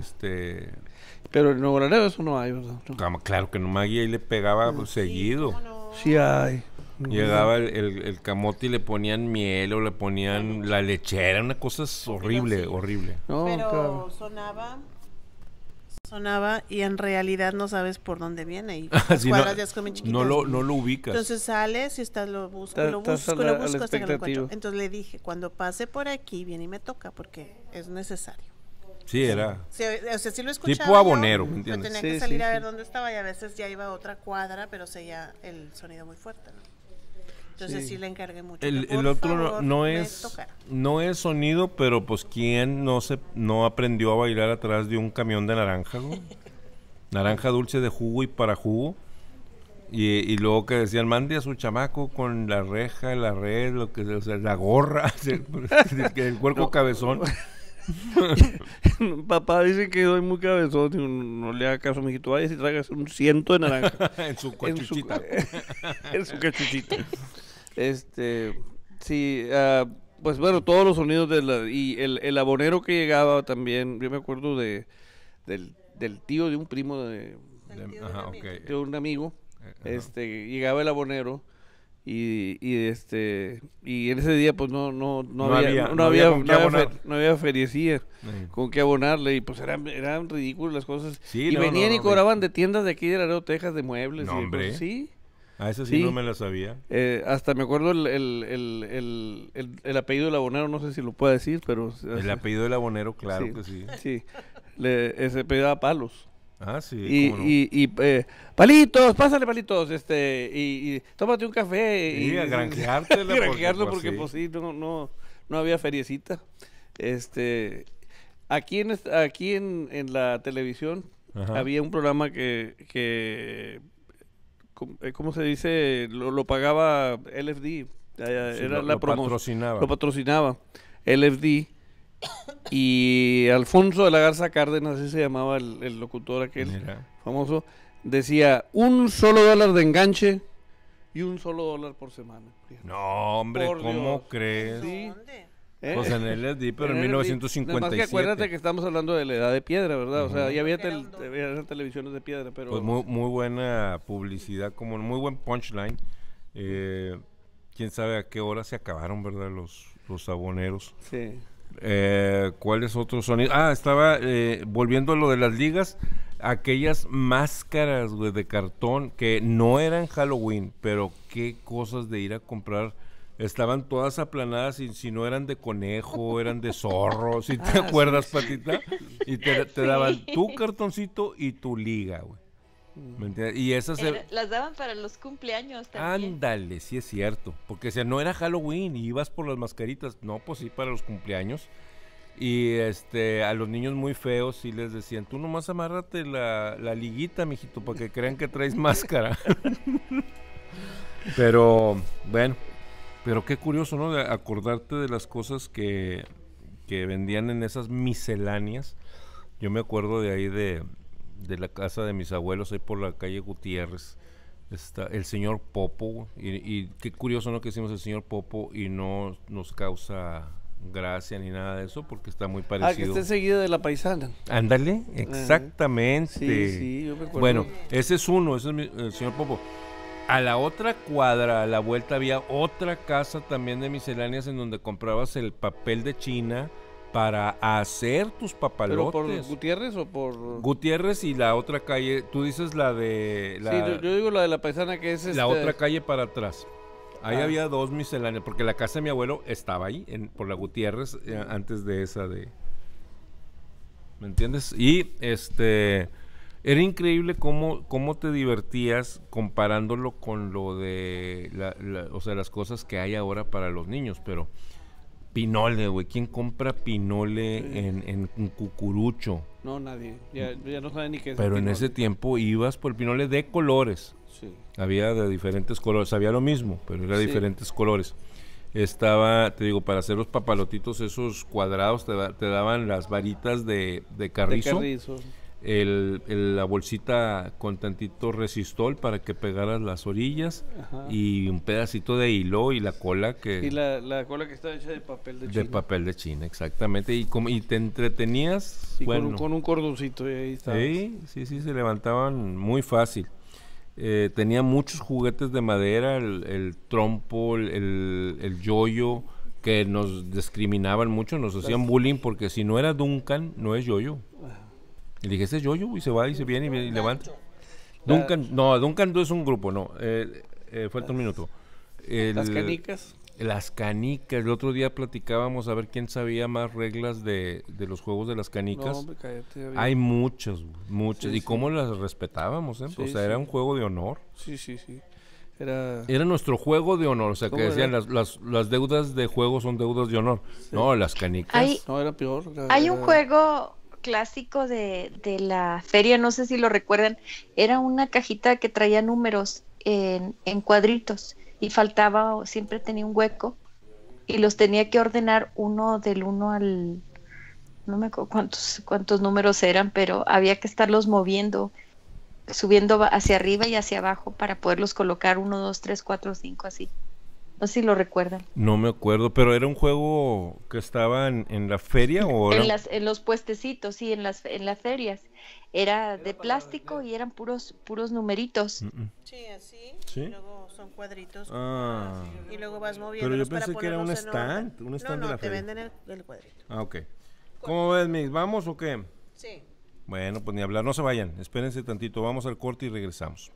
S2: este. Pero en Nuevo eso no hay, ¿verdad? Claro que no, Maggie ahí le pegaba ah, seguido.
S12: hay. Llegaba
S2: el, camote y le ponían miel o le ponían la lechera, una cosa horrible, horrible.
S7: Pero sonaba
S3: sonaba y en realidad no sabes por dónde viene ah, no, es como No lo, no lo ubicas. Entonces sales y estás lo busco, lo busco, Entonces le dije, cuando pase por aquí, viene y me toca porque es necesario. Sí, era. Sí, Tipo abonero, ¿me entiendes? Yo tenía que salir a ver dónde estaba y a veces ya iba a otra cuadra,
S12: pero seguía el sonido muy fuerte, Entonces sí, le encargué mucho. El, otro no, es
S2: no es sonido, pero pues quién no se no aprendió a bailar atrás de un camión de naranja, naranja dulce de jugo y para jugo. Y, y, luego que decían, mande a su chamaco con la reja, la red, lo que sea, la gorra, el, cuerpo cabezón.
S7: Papá dice que soy muy cabezón. no le haga caso, a mi hijito Vaya si tragas un ciento de naranja. en su cachuchita. En su, cachuchita. Este, sí, ah, pues bueno, todos los sonidos de la, y el, abonero que llegaba también. Yo me acuerdo de, del, tío de un primo de, de, un amigo. Eh, este, llegaba el abonero y, este y en ese día pues no no no, había, con qué abonarle y pues eran eran ridículas las cosas y venían y cobraban de tiendas de aquí de Laredo Texas de muebles y ah, sí a eso sí, no me lo sabía. Eh, hasta me acuerdo el, apellido del abonero, no sé si lo puedo decir, pero... El apellido del abonero, claro que sí. Sí, Le, se pedía palos. Ah, sí. Y, y, eh, palitos, pásale palitos, este, y, tómate un café. y, a porque, pues, sí, no, no, no había feriecita. Este, aquí en, aquí en, en la televisión había un programa que, que eh, ¿cómo se dice? Lo, pagaba LFD. Eh, era lo, la Patrocinaba. Lo patrocinaba. LFD. Y Alfonso de la Garza Cárdenas, así se llamaba el, locutor aquel famoso, decía un solo dólar de enganche y un solo dólar por semana. No, hombre, ¿cómo crees? ¿Sí? en ¿Eh? el di, pero en, en Que acuérdate que estamos hablando de la edad de piedra, ¿verdad? O sea, ya había, televisiones de piedra, pero... Pues muy,
S2: buena publicidad, como muy buen punchline. Eh, Quién sabe a qué hora se acabaron, ¿verdad? Los, los saboneros. Sí. Eh, es otro sonido? Ah, estaba eh, volviendo a lo de las ligas. Aquellas máscaras, de cartón que no eran Halloween, pero qué cosas de ir a comprar. Estaban todas aplanadas y si no eran de conejo, eran de zorro, si te ah, acuerdas, Patita. Y te, daban tu cartoncito y tu liga, güey y esas
S12: las
S4: daban para los cumpleaños también.
S2: Ándale, sí es cierto, porque no era Halloween y ibas por las mascaritas, no, pues sí para los cumpleaños. Y este a los niños muy feos sí les decían, "Tú nomás amárrate la, liguita, mijito, para que crean que traes máscara." pero bueno, pero qué curioso, ¿no? De acordarte de las cosas que que vendían en esas misceláneas. Yo me acuerdo de ahí de de la casa de mis abuelos, ahí por la calle Gutiérrez, está el señor Popo. Y, qué curioso, lo Que hicimos el señor Popo y no nos causa gracia ni nada de eso porque está muy parecido. Ah, que esté seguido de la paisana. Ándale, exactamente. Sí, sí, yo me acuerdo. Bueno, ese es uno, ese es el señor Popo. A la otra cuadra, a la vuelta, había otra casa también de misceláneas en donde comprabas el papel de China para hacer tus papalotes. ¿Pero por
S7: Gutiérrez o por...?
S2: Gutiérrez y la otra calle, tú dices la de... La, sí, yo,
S7: digo la de la paisana que es La este otra
S2: calle para atrás. Ahí ah. había dos misceláneas, porque la casa de mi abuelo estaba ahí, en, por la Gutiérrez, eh, antes de esa de... ¿Me entiendes? Y este... Era increíble cómo, cómo te divertías comparándolo con lo de... o sea, las cosas que hay ahora para los niños, pero Pinole, güey. ¿Quién compra pinole en, en, cucurucho?
S7: No, nadie. Ya, no saben ni qué es. Pero en ese
S2: tiempo ibas por pinole de colores. Sí. Había de diferentes colores. Había lo mismo, pero era de diferentes colores. Estaba, te digo, para hacer los papalotitos esos cuadrados, te, daban las varitas de, carrizo. De carrizo el, la bolsita con tantito resistol para que pegaras las orillas y un pedacito de hilo y la cola que... Y
S7: la, cola que está hecha de papel de, China. De
S2: papel de China, exactamente. Y, como, y te entretenías... con, un, con, cordoncito y ahí Sí, sí, se levantaban muy fácil. Eh, tenía muchos juguetes de madera, el, trompo, el, el yoyo, que nos discriminaban mucho, nos hacían bullying porque si no era Duncan, no es yoyo. Y le dije, ese es y se va y se viene y, levanta. Duncan, no, Duncan no es un grupo, no. Eh, eh falta un minuto. las canicas. Las canicas. El otro día platicábamos a ver quién sabía más reglas de, los juegos de las canicas. No, hombre, cállate, Hay muchas, muchas. y cómo las respetábamos, ¿eh? o sea, era un juego de honor.
S12: Sí,
S7: sí, sí. Era... era
S2: nuestro juego de honor, o sea, que decían las, las, las, deudas de juego son deudas de honor. No, las canicas.
S7: no, era peor.
S4: hay un juego clásico de, la feria, no sé si lo recuerdan, era una cajita que traía números en, cuadritos y faltaba, siempre tenía un hueco y los tenía que ordenar uno del uno al, no me acuerdo cuántos, cuántos números eran, pero había que estarlos moviendo, subiendo hacia arriba y hacia abajo para poderlos colocar uno, dos, tres, cuatro, cinco, así. No sé si lo recuerdan.
S2: No me acuerdo, pero era un juego que estaba en, la feria o en,
S4: las, en los puestecitos, sí, en las, en las ferias. Era, de plástico y eran puros puros numeritos. Mm, mm.
S3: Sí, así. Y luego son cuadritos. Ah. Y luego vas moviendo. Pero yo pensé que era un stand, un stand no, no, de la te venden el, cuadrito.
S2: Ah, ok. ¿Cómo ves, Mix? ¿Vamos o qué? Sí. Bueno, pues ni hablar, no se vayan. Espérense tantito, vamos al corte y regresamos.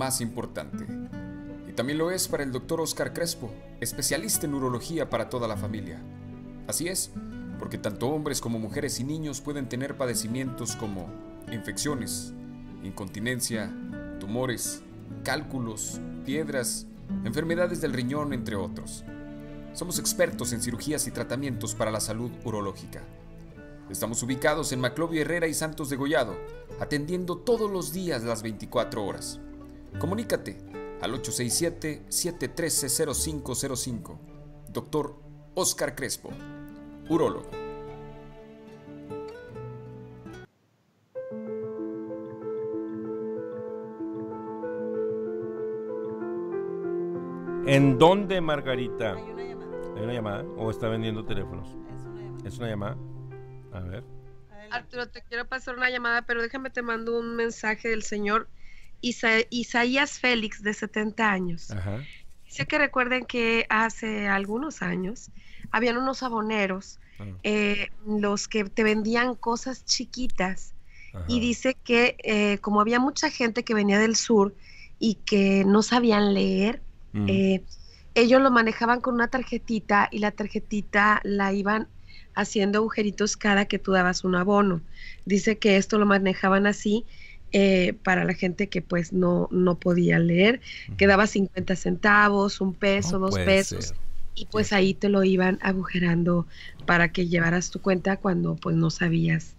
S1: más importante. Y también lo es para el doctor Oscar Crespo, especialista en urología para toda la familia. Así es, porque tanto hombres como mujeres y niños pueden tener padecimientos como infecciones, incontinencia, tumores, cálculos, piedras, enfermedades del riñón, entre otros. Somos expertos en cirugías y tratamientos para la salud urológica. Estamos ubicados en Maclovio Herrera y Santos de Gollado, atendiendo todos los días las 24 horas. Comunícate al 867-713-0505. Doctor Oscar Crespo, urólogo.
S2: ¿En dónde, Margarita? Hay una llamada. ¿Hay una llamada? ¿O está vendiendo teléfonos? Es una llamada. ¿Es una llamada?
S11: A ver. Arturo, te quiero pasar una llamada, pero déjame te mando un mensaje del señor Isaías Félix, de 70 años. dice que recuerden que hace algunos años habían unos aboneros, ah. eh, los que te vendían cosas chiquitas. Y dice que eh, como había mucha gente que venía del sur y que no sabían leer, mm. eh, ellos lo manejaban con una tarjetita y la tarjetita la iban haciendo agujeritos cada que tú dabas un abono. Dice que esto lo manejaban así eh, para la gente que pues no, no podía leer. que daba Quedaba 50 centavos, un peso, dos pesos. Y pues ahí te lo iban agujerando para que llevaras tu cuenta cuando pues no sabías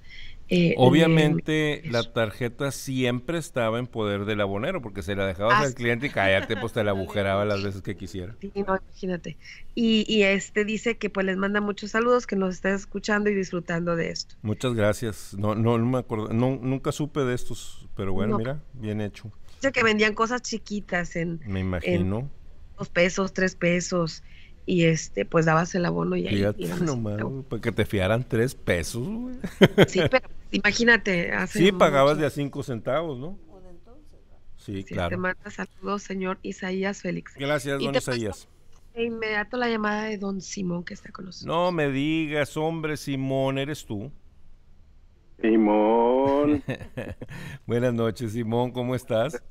S11: eh, Obviamente
S2: la tarjeta siempre estaba en poder del abonero porque se la dejabas ah, al cliente y cállate, pues te la agujeraba las veces que quisiera.
S11: Sí, imagínate. Y, este dice que pues les manda muchos saludos, que nos está escuchando y disfrutando de esto.
S2: Muchas gracias. No, no, me acuerdo, no, nunca supe de estos, pero bueno, mira, bien hecho.
S11: Dice que vendían cosas chiquitas en... Me imagino. En dos pesos, tres pesos y este, pues dabas el abono y ahí. Fíjate, nomás,
S2: pues, que te fiaran tres pesos,
S11: Sí, pero imagínate. sí, pagabas de
S2: a cinco centavos, ¿no? Sí, sí, claro. Te manda
S11: saludos, señor Isaías Félix. Gracias, don Isaías. De inmediato la llamada de don Simón que está con nosotros.
S2: No me digas, hombre, Simón, eres tú. Simón. Buenas noches, Simón, ¿cómo estás?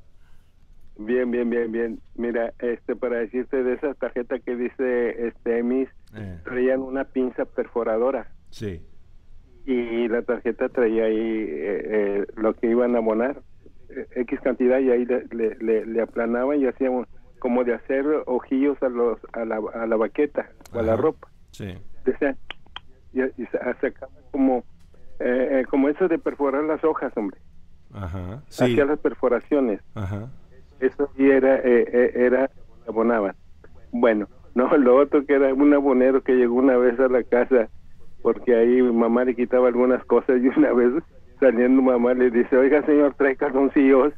S8: Bien, bien, bien, bien. Mira, este para decirte de esas tarjetas que dice este mis eh. traían una pinza perforadora. Sí. Y la tarjeta traía ahí eh, eh, lo que iban a abonar, X cantidad, y ahí le, aplanaban y hacían como de hacer ojillos a los a la, a baqueta o a la ropa. Sí. y, y como, como eso de perforar las hojas, hombre. Ajá. Hacía las perforaciones. Ajá eso sí era, eh, eh, era, abonaban. Bueno, no, lo otro que era un abonero que llegó una vez a la casa, porque ahí mamá le quitaba algunas cosas y una vez saliendo mamá le dice, oiga señor, trae cartoncillos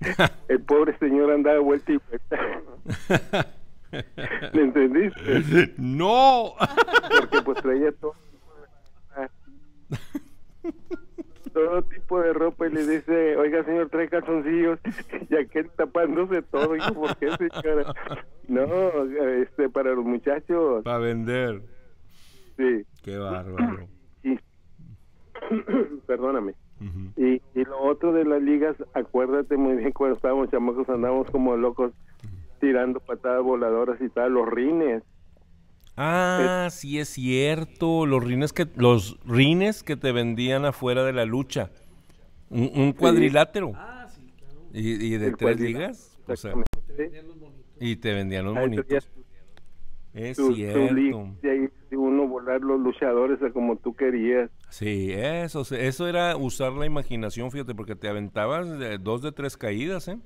S8: El pobre señor andaba vuelta y vuelta.
S12: ¿Me
S8: entendiste? No. Porque pues traía todo todo tipo de ropa y le dice, oiga señor, trae calzoncillos, y aquel tapándose todo, y ¿por qué señora? No, este, para los muchachos.
S2: Para vender. Sí. Qué bárbaro.
S8: perdóname. y, y, lo otro de las ligas, acuérdate muy bien cuando estábamos chamacos, andábamos como locos tirando patadas voladoras y tal, los rines.
S2: Eh, ah, sí es cierto, los rines que los rines que te vendían afuera de la lucha. Un, cuadrilátero. Ah, sí, Y, de tres ligas, o sea, y te vendían los ah, bonitos,
S8: Es cierto. Tu ahí uno volar los luchadores como tú querías.
S2: Sí, eso, eso era usar la imaginación, fíjate, porque te aventabas dos de tres caídas,
S8: ¿eh?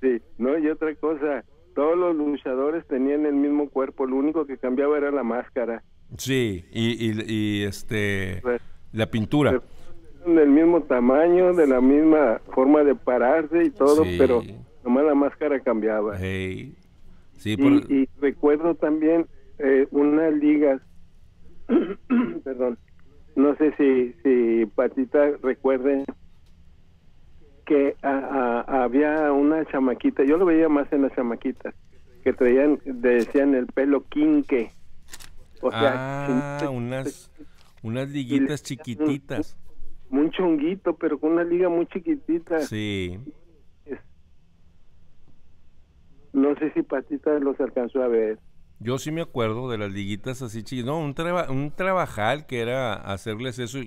S8: Sí, no, y otra cosa, todos los luchadores tenían el mismo cuerpo, lo único que cambiaba era la máscara.
S2: Sí, y, este pues, la pintura.
S8: del mismo tamaño, de la misma forma de pararse y todo, pero nomás la máscara cambiaba.
S2: Sí, y,
S8: recuerdo también eh, unas ligas, perdón, no sé si, si Patita recuerde que había una chamaquita, yo lo veía más en las chamaquitas, que traían, decían el pelo quinque. O sea, ah, unas, unas liguitas chiquititas. Un, chonguito, pero con una liga muy chiquitita. Sí. No sé si Patita los alcanzó a ver.
S2: Yo sí me acuerdo de las liguitas así chiquitas. No, un, un trabajal que era hacerles eso.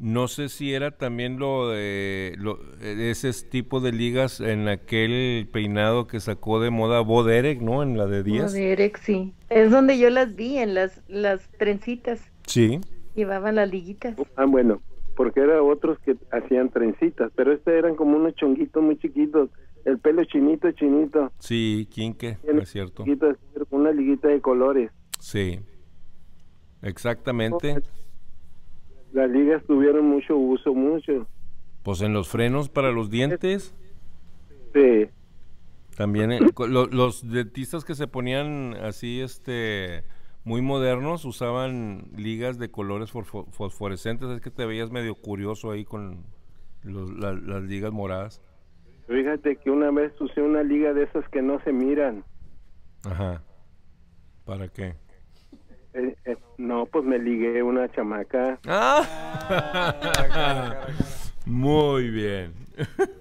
S2: No sé si era también lo de ese tipo de ligas en aquel peinado que sacó de moda Boderick ¿no? En la de Díaz.
S4: Boderick sí. Es donde yo las vi, en las, las trencitas. Sí. Llevaban las liguitas.
S8: Ah, bueno, porque eran otros que hacían trencitas, pero este eran como unos chonguitos muy chiquitos. El pelo chinito, chinito.
S2: Sí, quinque, es cierto.
S8: una liguita de colores.
S2: Sí, exactamente
S8: las ligas tuvieron mucho uso, mucho.
S2: Pues en los frenos para los dientes. Sí. También eh, los, dentistas que se ponían así, este, muy modernos, usaban ligas de colores fosforescentes. Es que te veías medio curioso ahí con las ligas moradas.
S8: Fíjate que una vez usé una liga de esas que no se miran.
S2: Ajá. ¿Para qué?
S8: Eh, eh, no, pues me ligué una chamaca. Ah.
S2: Muy bien.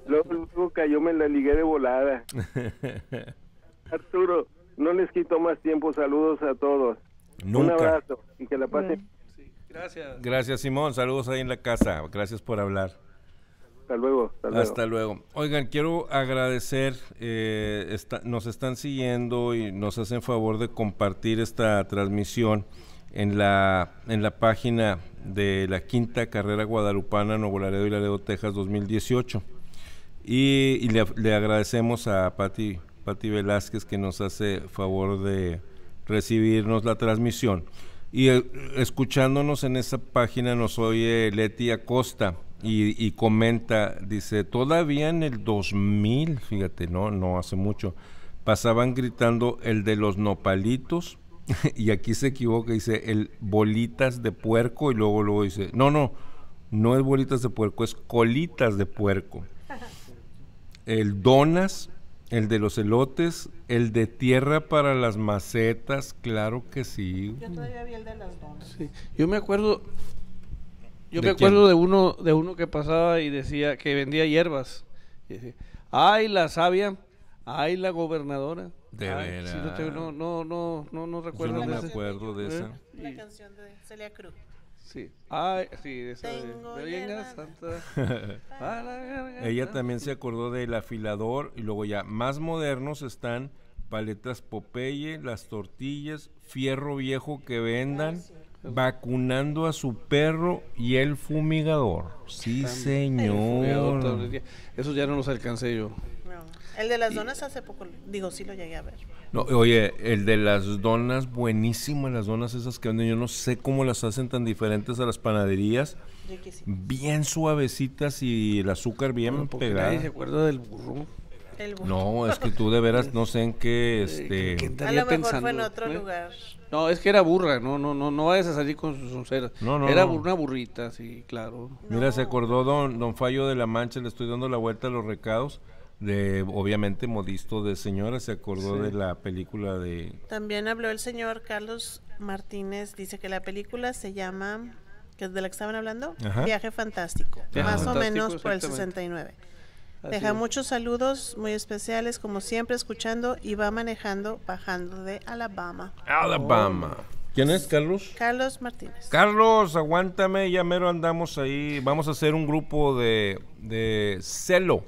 S8: Luego cayó, me la ligué de volada. Arturo, no les quito más tiempo. Saludos a todos. Un abrazo y que la pasen.
S7: gracias.
S2: Gracias, Simón. Saludos ahí en la casa. Gracias por hablar.
S8: Hasta luego. Hasta
S2: luego. Oigan, quiero agradecer, eh, nos están siguiendo y nos hacen favor de compartir esta transmisión en la, en la página de la quinta carrera guadalupana Nuevo Laredo y Laredo, Texas 2018. Y, le, agradecemos a Pati, Pati Velázquez que nos hace favor de recibirnos la transmisión. Y eh, escuchándonos en esa página nos oye Leti Acosta y, comenta, dice, todavía en el 2000, fíjate, no, no hace mucho, pasaban gritando el de los nopalitos y aquí se equivoca, dice el bolitas de puerco y luego luego dice, no, no, no es bolitas de puerco, es colitas de puerco. El donas, el de los elotes, el de tierra para las macetas,
S7: claro que sí. Yo todavía vi el de las donas. Sí. Yo me acuerdo, yo me acuerdo de uno, de uno que pasaba y decía que vendía hierbas. Y ay, la sabia, ay, la gobernadora. no, no, no, no, recuerdo. Yo no me acuerdo de ¿eh? esa.
S12: La canción de Celia Cruz.
S7: Sí. Ay, sí, de esa
S2: Ella también se acordó del afilador y luego ya más modernos están paletas Popeye, las tortillas, fierro viejo que vendan. Vacunando a su perro y el fumigador. Sí, señor.
S7: Eso ya no los alcancé yo.
S3: El de las donas hace poco, digo, sí lo llegué a ver.
S2: oye, el de las donas, buenísimas las donas esas que venden. Yo no sé cómo las hacen tan diferentes a las panaderías. Bien suavecitas y el azúcar bien pegado. pegada. se acuerda del burro. El burro. No, es que tú de veras no sé en qué... Este... a lo mejor fue
S12: en otro ¿eh? lugar.
S7: No, es que era burra, no, no, no, no vayas a salir con sus onceras. No, no, era burra, una burrita, sí, claro.
S2: Mira, se acordó don, don Fallo de la Mancha, le estoy dando la vuelta a los recados de obviamente modisto de señora se acordó de la película de
S7: también
S3: habló el señor Carlos Martínez dice que la película se llama que es de la que estaban hablando viaje fantástico más o menos por el 69 Deja muchos saludos muy especiales, como siempre, escuchando y va manejando, bajando de Alabama.
S2: Alabama. Oh. ¿Quién es Carlos?
S3: Carlos Martínez.
S2: Carlos, aguántame, ya mero andamos ahí. Vamos a hacer un grupo de, de celo.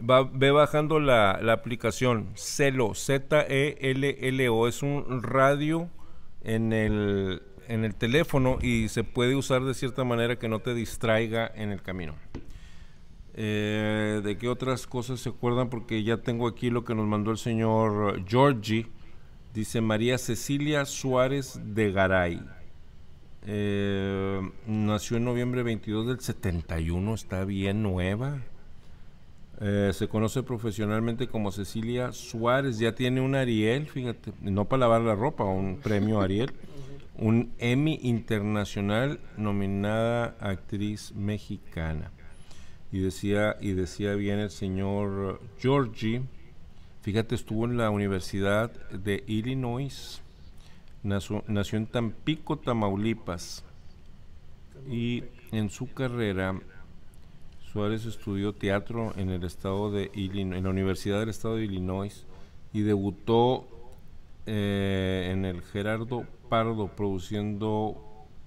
S2: Va, ve bajando la, aplicación Celo, Z-E-L-L-O. Es un radio en el, en el teléfono y se puede usar de cierta manera que no te distraiga en el camino. Eh, ¿De qué otras cosas se acuerdan? Porque ya tengo aquí lo que nos mandó el señor Georgie. Dice María Cecilia Suárez de Garay. Eh, nació en noviembre 22 del 71, está bien nueva. Eh, se conoce profesionalmente como Cecilia Suárez, ya tiene un Ariel, fíjate, no para lavar la ropa, un premio Ariel, un Emmy Internacional nominada actriz mexicana. Y decía, y decía bien el señor Georgie, fíjate, estuvo en la Universidad de Illinois, nació, en Tampico, Tamaulipas, y en su carrera Suárez estudió teatro en el estado de Illinois, en la Universidad del Estado de Illinois y debutó eh, en el Gerardo Pardo produciendo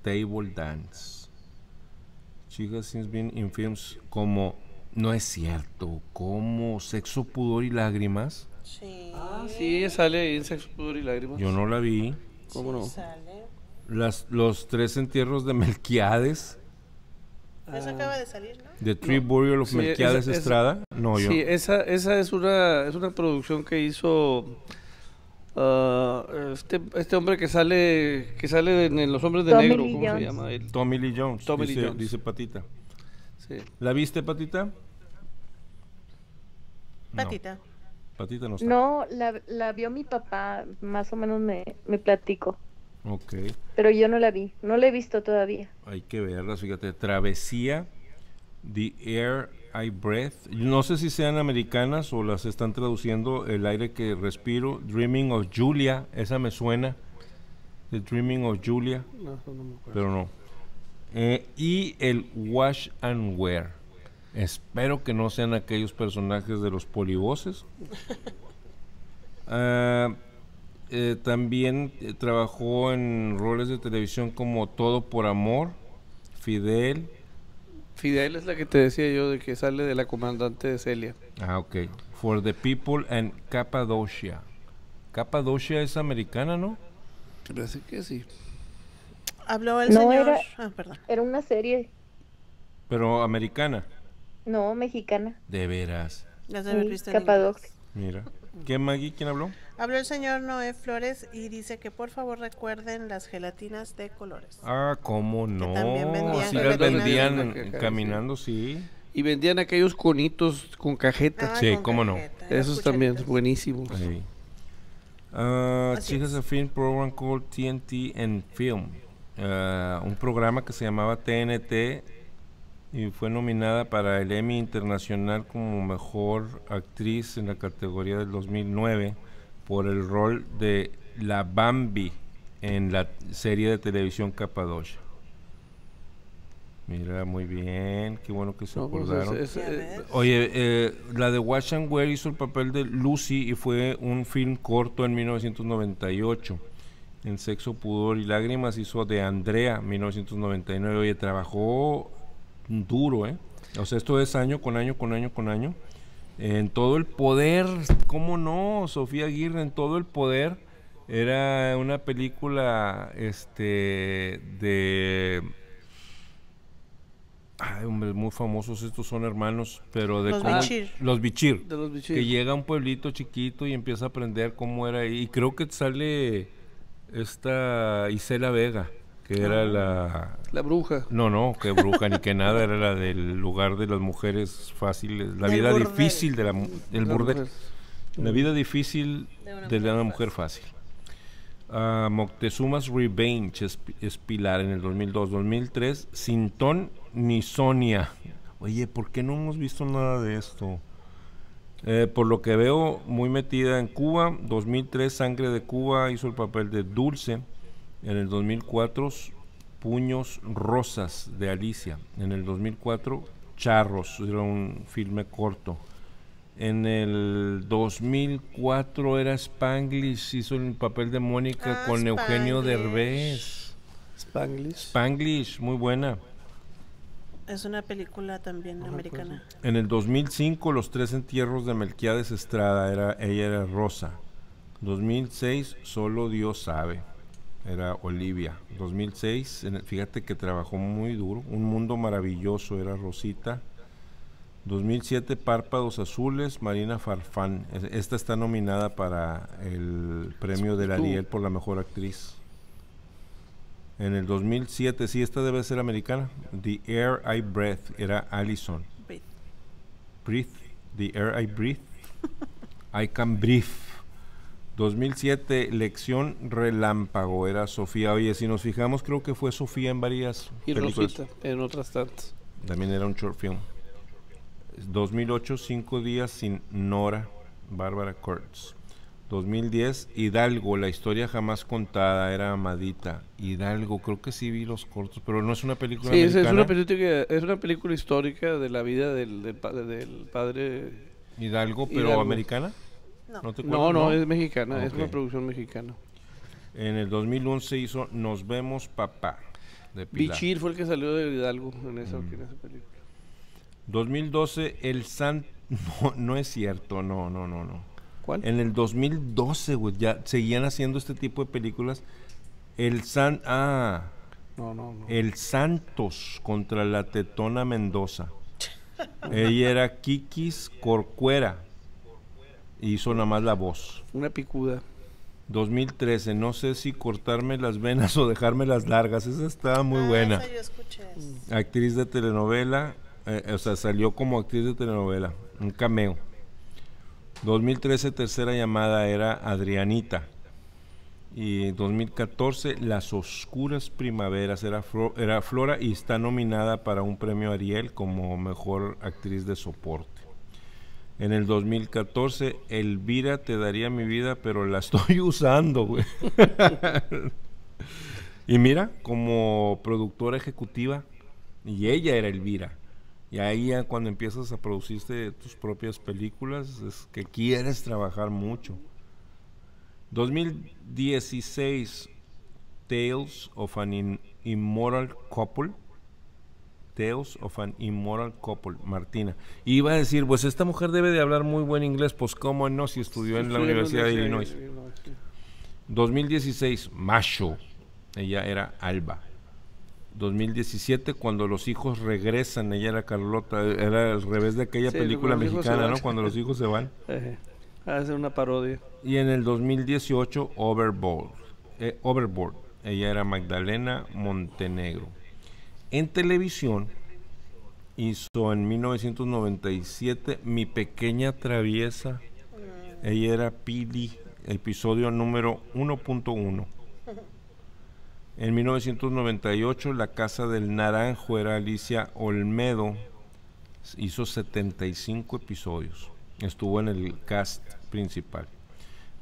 S2: Table Dance. She has since films como No es cierto, como Sexo, Pudor y Lágrimas. Sí.
S7: Ah, sí, sale ahí en Sexo, Pudor y Lágrimas. Yo
S2: no la vi.
S7: ¿Cómo no? Sale.
S2: Las, los tres entierros de Melquiades.
S3: Eso ah. acaba de salir, ¿no?
S2: The Tree Burial of Melquiades Estrada. no, yo. Sí,
S7: esa, esa es, una, es una producción que hizo Ah, este, este hombre que sale que sale en Los Hombres de Negro, ¿cómo se llama? Tommy Lee Jones. Tommy Lee dice, Jones. dice Patita. ¿La viste, Patita?
S4: Patita. Patita no No, la, la vio mi papá, más o menos me, me platico. Ok. Pero yo no la vi, no la he visto todavía.
S2: Hay que verla, fíjate. Travesía, The Air I Breath. No sé si sean americanas o las están traduciendo El aire que respiro. Dreaming of Julia, esa me suena. The Dreaming of Julia. pero no. Eh, y el Wash and Wear. Espero que no sean aquellos personajes de los polivoces. Ah, eh, también eh, trabajó en roles de televisión como Todo por Amor, Fidel,
S7: Fidel es la que te decía yo de que sale de la comandante de Celia.
S2: Ah, ok. For the people and Cappadocia. Cappadocia es americana, ¿no? Parece que
S7: sí.
S3: Habló el señor. Era, ah, perdón. era una serie.
S2: ¿Pero americana?
S4: No,
S3: mexicana.
S2: De veras.
S4: Las
S3: sí, Cappadocia.
S2: Mira. ¿Qué, Maggie? ¿Quién habló?
S3: Habló el señor Noé Flores y dice que por favor recuerden las gelatinas de colores.
S7: Ah, ¿cómo no?
S2: también vendían. Sí, las vendían
S7: caminando, sí. Y vendían aquellos conitos con cajetas. Ah, sí, cómo no. Esos también buenísimos. Sí. Uh, Chicas a
S2: Film Program called TNT and Film. Ah, un programa que se llamaba TNT y fue nominada para el Emmy Internacional como Mejor Actriz en la categoría del 2009 por el rol de la Bambi en la serie de televisión Capadocia. Mira, muy bien, qué bueno que se pues, acordaron. Eh, Oye, eh, la de Watch and Wear hizo el papel de Lucy y fue un film corto en 1998. En Sexo, Pudor y Lágrimas hizo de Andrea, 1999. Oye, trabajó duro, ¿eh? O sea, esto es año con año, con año, con año. En todo el poder, ¿cómo no? Sofía Aguirre, en todo el poder. Era una película este de Ay, hombre, muy famosos estos son hermanos, pero de los Bichir. Los Bichir, los Bichir. Que llega a un pueblito chiquito y empieza a aprender cómo era. Y creo que sale esta Isela Vega que era ah. la... La bruja. No, no, que bruja ni que nada, era la del lugar de las mujeres fáciles, la vida difícil de la, del burdel. La vida difícil de una, mujer fácil. Ah, Moctezuma's Revenge es, Pilar en el 2002, 2003, Sintón ni Sonia. Oye, ¿por qué no hemos visto nada de esto? Eh, por lo que veo, muy metida en Cuba, 2003, Sangre de Cuba hizo el papel de Dulce. En el 2004, Puños Rosas de Alicia. En el 2004, Charros, era un filme corto. En el 2004 era Spanglish, hizo el papel de Mónica ah, con Eugenio Derbez. Spanglish. muy buena.
S3: Es una película también americana.
S2: Pues en el 2005 Los Tres Entierros de Melquiades Estrada, era, ella era Rosa. 2006 Solo Dios sabe era Olivia, 2006. En el, fíjate que trabajó muy duro. Un mundo maravilloso era Rosita. 2007 Párpados Azules, Marina Farfán. Esta está nominada para el premio del Ariel por la mejor actriz. En el 2007, sí, esta debe ser americana. The Air I Breathe era Allison. Breathe. The Air I Breathe. I Can Breathe 2007, lección relámpago, era Sofía. Oye, si nos fijamos, creo que fue Sofía en varias y Rosita,
S7: en otras tantas.
S2: También era un short film. 2008, Cinco días sin Nora, Bárbara Kurtz. 2010, Hidalgo, la historia jamás contada, era Amadita. Hidalgo, creo que sí vi los cortos, pero no es una película Sí, Es, una
S7: película, histórica de la vida del, del, padre... Hidalgo, pero americana. No, no, es mexicana, es una producción mexicana.
S2: En el 2011 hizo Nos vemos papá. De Bichir
S7: fue el que salió de Hidalgo en esa, mm. película.
S2: 2012 El San... No, es cierto, no, no, no, no. ¿Cuál? En el 2012, ya seguían haciendo este tipo de películas. El San... Ah. El Santos contra la Tetona Mendoza. Ella era Kikis Corcuera hizo nada más la voz.
S7: Una picuda.
S2: 2013, no sé si cortarme las venas o dejarme las largas, esa estaba muy ah, buena. yo escuché. Actriz de telenovela, eh, o sea, salió como actriz de telenovela, un cameo. 2013, tercera llamada era Adrianita. Y 2014, Las Oscuras Primaveras, era, era Flora y está nominada para un premio Ariel como mejor actriz de soporte en el 2014, Elvira te daría mi vida, pero la estoy usando, güey. y mira, como productora ejecutiva, y ella era Elvira. Y ahí ya cuando empiezas a producirte tus propias películas, es que quieres trabajar mucho. 2016, Tales of an Immoral Couple Tales of an Immoral Couple, Martina. Y iba a decir, pues esta mujer debe de hablar muy buen inglés, pues cómo no, si estudió en la Universidad de Illinois. 2016, Macho, ella era Alba. 2017, cuando los hijos regresan, ella era Carlota, era al revés de aquella película mexicana, ¿no? Cuando los hijos
S7: se van. Eh, hace una parodia.
S2: Y en el 2018, Overboard. Eh, Overboard. Ella era Magdalena Montenegro en televisión hizo en 1997 Mi Pequeña Traviesa. Mm. Ella era Pili, episodio número 1.1. En 1998 La Casa del Naranjo era Alicia Olmedo. Hizo 75 episodios. Estuvo en el cast principal.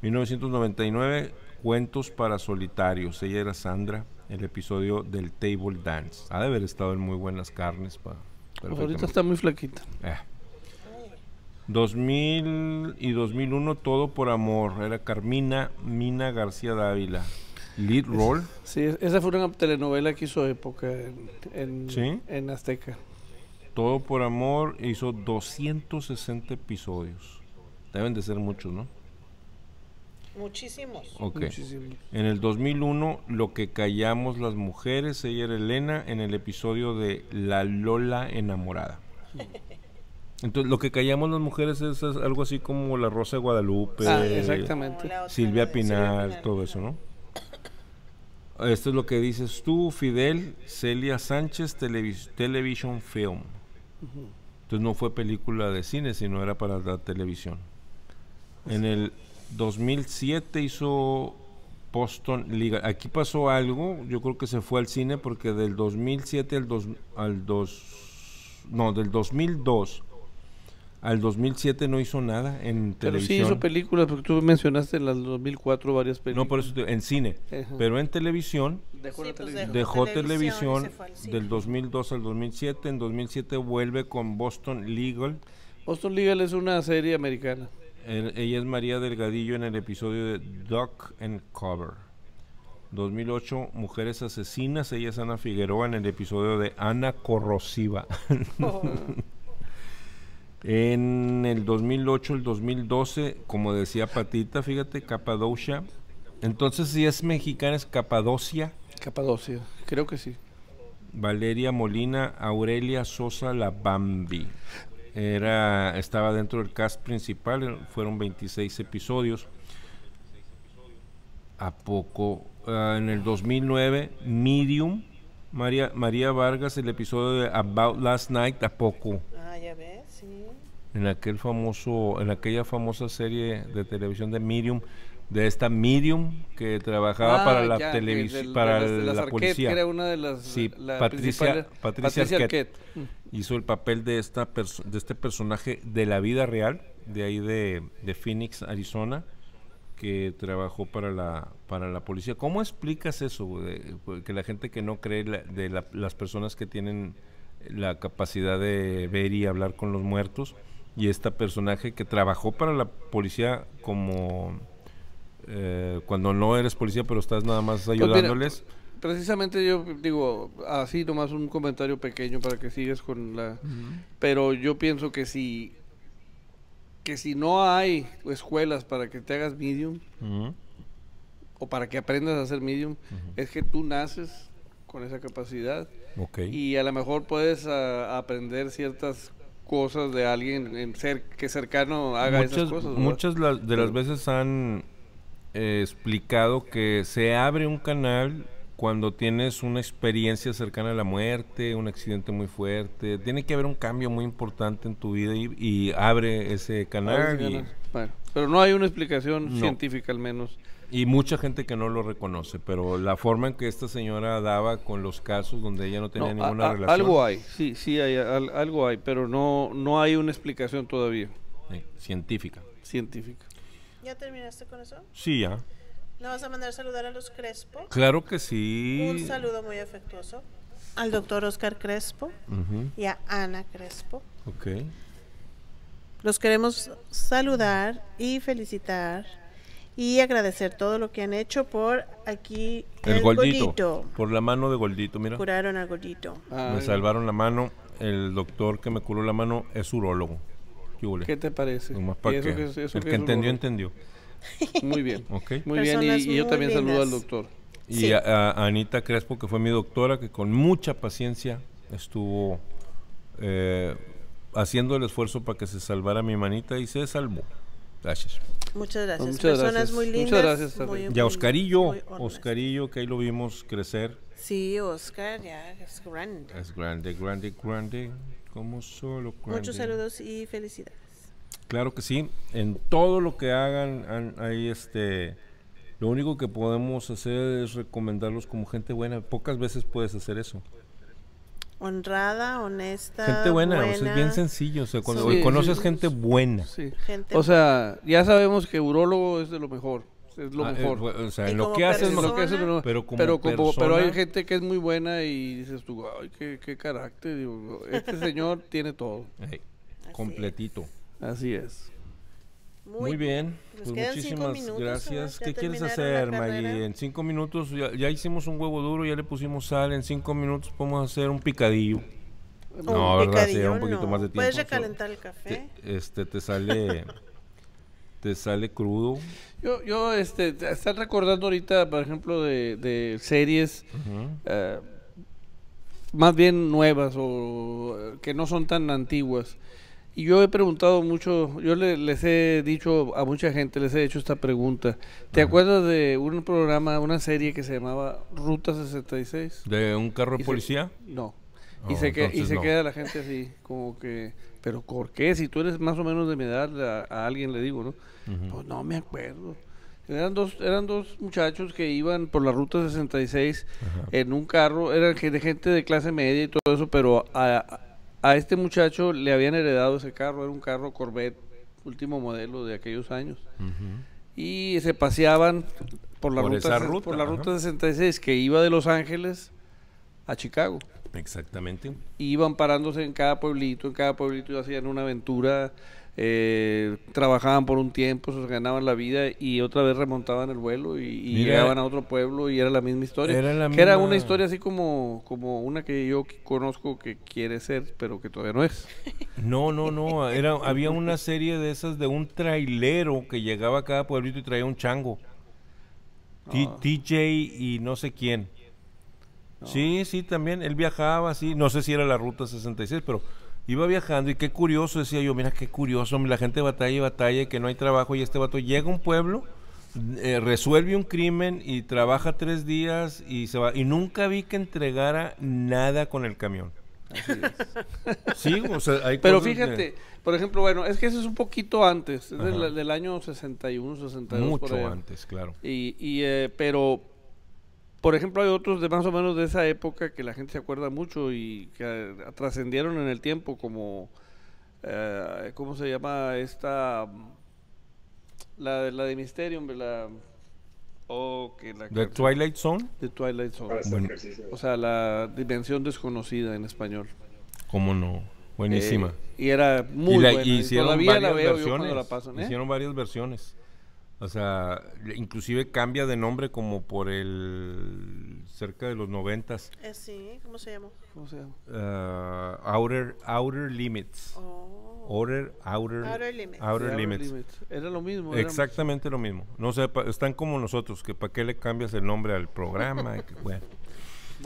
S2: 1999 Cuentos para Solitarios. Ella era Sandra el episodio del Table Dance. Ha de haber estado en muy buenas carnes. para. ahorita está muy flaquita. 2000 eh. y 2001, Todo por Amor. Era Carmina Mina García Dávila. Lead role.
S7: Sí, esa fue una telenovela que hizo época en, en, ¿Sí? en Azteca.
S2: Todo por Amor hizo 260 episodios. Deben de ser muchos, ¿no?
S3: Muchísimos.
S2: En el 2001, Lo que callamos las mujeres, ella era Elena, en el episodio de La Lola enamorada. Entonces, lo que callamos las mujeres es, algo así como la Rosa de Guadalupe, ah, Silvia Pinar todo eso, ¿no? Esto es lo que dices tú, Fidel, Celia Sánchez, Television Film. Entonces no fue película de cine, sino era para la televisión. En el 2007 hizo Boston Legal. Aquí pasó algo, yo creo que se fue al cine porque del 2007 al 2 al 2 no, del 2002 al 2007 no hizo
S7: nada en televisión. Pero sí hizo películas, porque tú mencionaste en las 2004 varias películas. No, por eso en cine, pero en televisión
S12: dejó, pues, televisión del
S7: 2002 al
S2: 2007, en 2007 vuelve con Boston Legal. Boston Legal es una serie americana ella es María Delgadillo en el episodio de Duck and Cover. 2008, Mujeres Asesinas. Ella es Ana Figueroa en el episodio de Ana Corrosiva. Oh. en el 2008, el 2012, como decía Patita, fíjate, Capadocia. Entonces, si es mexicana, es Capadocia.
S7: Capadocia, creo que sí.
S2: Valeria Molina, Aurelia Sosa La Bambi era, estaba dentro del cast principal, eh, fueron 26 episodios. A poco, ah, en el 2009, Medium, María, María Vargas, el episodio de About Last Night, a poco. Ah, ya ves, sí. En, aquel famoso, en aquella famosa serie de televisión de Medium, de esta medium que trabajaba para ah, la televisión para la policía que era una de las sí, Patricia Patricia, mm. hizo el papel de esta de este personaje de la vida real de ahí de, Phoenix Arizona que trabajó para la para la policía cómo explicas eso que la gente que no cree de las personas que tienen la capacidad de ver y hablar con los muertos y esta personaje que trabajó para la policía como eh, cuando no eres policía, pero estás nada más ayudándoles.
S7: precisamente yo digo, así nomás un comentario pequeño para que sigues con la... Pero yo pienso que si, que si no hay escuelas para que te hagas medium, o para que aprendas a ser medium, es que tú naces con esa capacidad. Y a lo mejor puedes ah, aprender ciertas cosas de alguien en ser, que cercano haga esas cosas. Muchas de las
S2: veces han eh, explicado que se abre un canal cuando tienes una experiencia cercana a la muerte, un accidente muy fuerte, tiene que haber un cambio muy importante en tu vida y, abre ese canal.
S7: pero no hay una explicación
S2: científica al menos. Y mucha gente que no lo reconoce, pero la forma en que esta señora daba con los casos donde ella no tenía ninguna relación. Algo hay,
S7: sí, sí algo hay, pero no, no hay una explicación todavía. Eh, científica. Científica.
S3: ¿Ya terminaste con eso? Sí, ya. ¿Le vas a mandar a saludar a los Crespo?
S2: Claro que sí. Un
S3: saludo muy afectuoso al doctor Oscar Crespo y a Ana Crespo. Ok. Los queremos saludar y felicitar y agradecer todo lo que han hecho por aquí el, gordito. goldito,
S2: Por la mano de Goldito, mira.
S3: Curaron al Goldito. Me
S2: salvaron la mano. El doctor que me curó la mano es urólogo. ¿Qué, te parece? el que, entendió, entendió.
S7: Muy bien. Muy bien, y, yo también saludo al doctor.
S2: Y a, Anita Crespo, que fue mi doctora, que con mucha paciencia estuvo eh, haciendo el esfuerzo para que se salvara mi manita y se salvó. Gracias. Muchas gracias. Personas muy lindas. Muchas gracias. y a Oscarillo, Oscarillo, que ahí lo vimos crecer
S3: Sí, Oscar, ya es grande.
S2: Es grande, grande, grande, como solo Muchos
S3: saludos y felicidades.
S2: Claro que sí, en todo lo que hagan hay este... Lo único que podemos hacer es recomendarlos como gente buena. Pocas veces puedes hacer eso.
S3: Honrada, honesta. Gente buena, es bien sencillo. conoces gente buena. o
S7: sea, ya sabemos que urólogo es de lo mejor es lo ah, eh, mejor. o sea, en lo que haces, pero pero, hay gente que es muy buena y dices tú, ay, qué, carácter. este señor tiene todo. completito. Así es.
S12: Muy, bien, pues muchísimas gracias. ¿Qué quieres hacer,
S2: Maggie? En cinco minutos ya, hicimos un huevo duro, ya le pusimos sal. En cinco minutos podemos hacer un picadillo.
S12: No, un verdad, un poquito más de tiempo. Puedes recalentar el café.
S2: este te sale te sale crudo.
S7: Yo, yo, este, están recordando ahorita, por ejemplo, de, series eh, más bien nuevas o que no son tan antiguas. Y yo he preguntado mucho, yo les he dicho a mucha gente, les he hecho esta pregunta. ¿Te acuerdas de un programa, una serie que se llamaba Ruta 66? ¿De un carro de policía? no. y oh, se, que, se queda la gente así, como que pero ¿por qué? Si tú eres más o menos de mi edad, a, alguien le digo, ¿no? Pues no me acuerdo. Eran dos, eran dos muchachos que iban por la ruta 66 en un carro, eran gente de clase media y todo eso, pero a, este muchacho le habían heredado ese carro, era un carro Corvette, último modelo de aquellos años. Y se paseaban por la, ruta, por la ruta 66 que iba de Los Ángeles a Chicago. Exactamente. Iban parándose en cada pueblito, en cada pueblito hacían una aventura, eh, trabajaban por un tiempo, se ganaban la vida y otra vez remontaban el vuelo y, llegaban a otro pueblo y era la misma historia. Era era una historia así como, como una que yo conozco que quiere ser, pero que todavía no es. No, no, no. Era, había una
S2: serie de esas de un trailero que llegaba a cada pueblito y traía un chango. TJ ah. y no sé quién. Sí, sí, también. Él viajaba, sí. No sé si era la ruta 66, pero iba viajando y qué curioso, decía yo, mira qué curioso, la gente batalla y batalla, que no hay trabajo y este vato llega a un pueblo, eh, resuelve un crimen y trabaja tres días y se va. Y nunca vi que entregara nada con el camión.
S12: Así es. sí, o sea, hay Pero fíjate,
S7: por ejemplo, bueno, es que ese es un poquito antes, es del, año 61, 62. Mucho antes, claro. Y, y eh, pero por ejemplo, hay otros de más o menos de esa época que la gente se acuerda mucho y que eh, trascendieron en el tiempo, como, eh, ¿cómo se llama esta? La, de, la de oh, ¿The Twilight Zone? De Twilight Zone. O sea, la dimensión desconocida en español.
S2: ¿Cómo no? Buenísima. Eh,
S7: y era muy y buena. Y hicieron varias versiones.
S2: Hicieron varias versiones. O sea, inclusive cambia de nombre como por el cerca de los noventas.
S12: Eh, sí, ¿cómo se llamó? ¿Cómo se llama?
S2: Eh, oh. outer, outer Limits. Outer, outer, outer Limits. Outer, limits.
S7: Era lo mismo.
S2: Exactamente lo mismo. No sé, están como nosotros, que para qué le cambias el nombre al programa. bueno.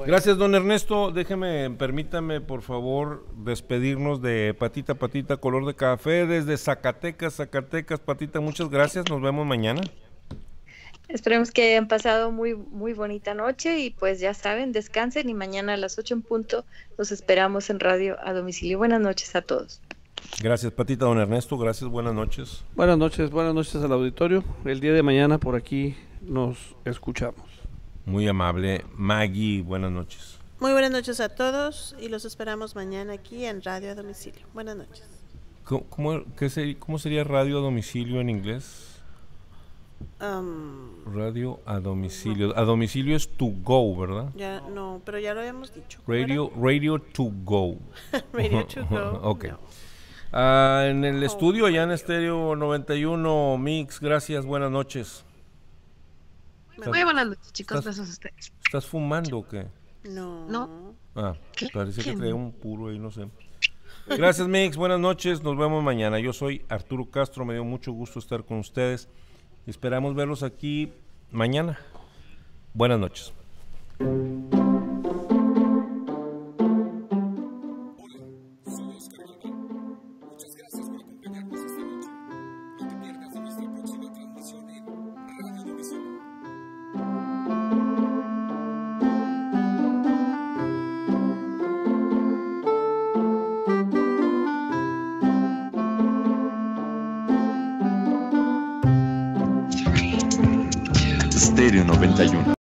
S2: Gracias, don Ernesto. Déjeme, permítame, por favor, despedirnos de Patita Patita Color de Café desde Zacatecas, Zacatecas. Patita, muchas gracias. Nos vemos mañana.
S4: Esperemos que hayan pasado muy, muy bonita noche y pues ya saben, descansen y mañana a las 8 en punto los esperamos en radio a domicilio. Buenas noches a todos.
S2: Gracias, Patita, don Ernesto. Gracias, buenas noches.
S7: Buenas noches, buenas noches al auditorio. El día de mañana por aquí nos escuchamos. Muy
S2: amable. Maggie, buenas noches.
S3: Muy buenas noches a todos y los esperamos mañana aquí en Radio a Domicilio. Buenas noches.
S2: ¿Cómo, sería radio a domicilio en inglés?
S3: Um,
S2: radio a domicilio. A domicilio es to go, ¿verdad?
S3: Ya, no, pero ya lo habíamos dicho.
S2: Radio, radio to go.
S11: radio to go. ok.
S2: Ah, en el estudio, allá en Estéreo 91, Mix, gracias, buenas noches.
S11: Muy buenas noches, chicos.
S2: Estás, ustedes. ¿Estás fumando o qué?
S3: No.
S2: Ah, parece que trae un puro ahí, no sé. Gracias, Mix. Buenas noches. Nos vemos mañana. Yo soy Arturo Castro. Me dio mucho gusto estar con ustedes. Esperamos verlos aquí mañana. Buenas
S9: noches.
S5: 再用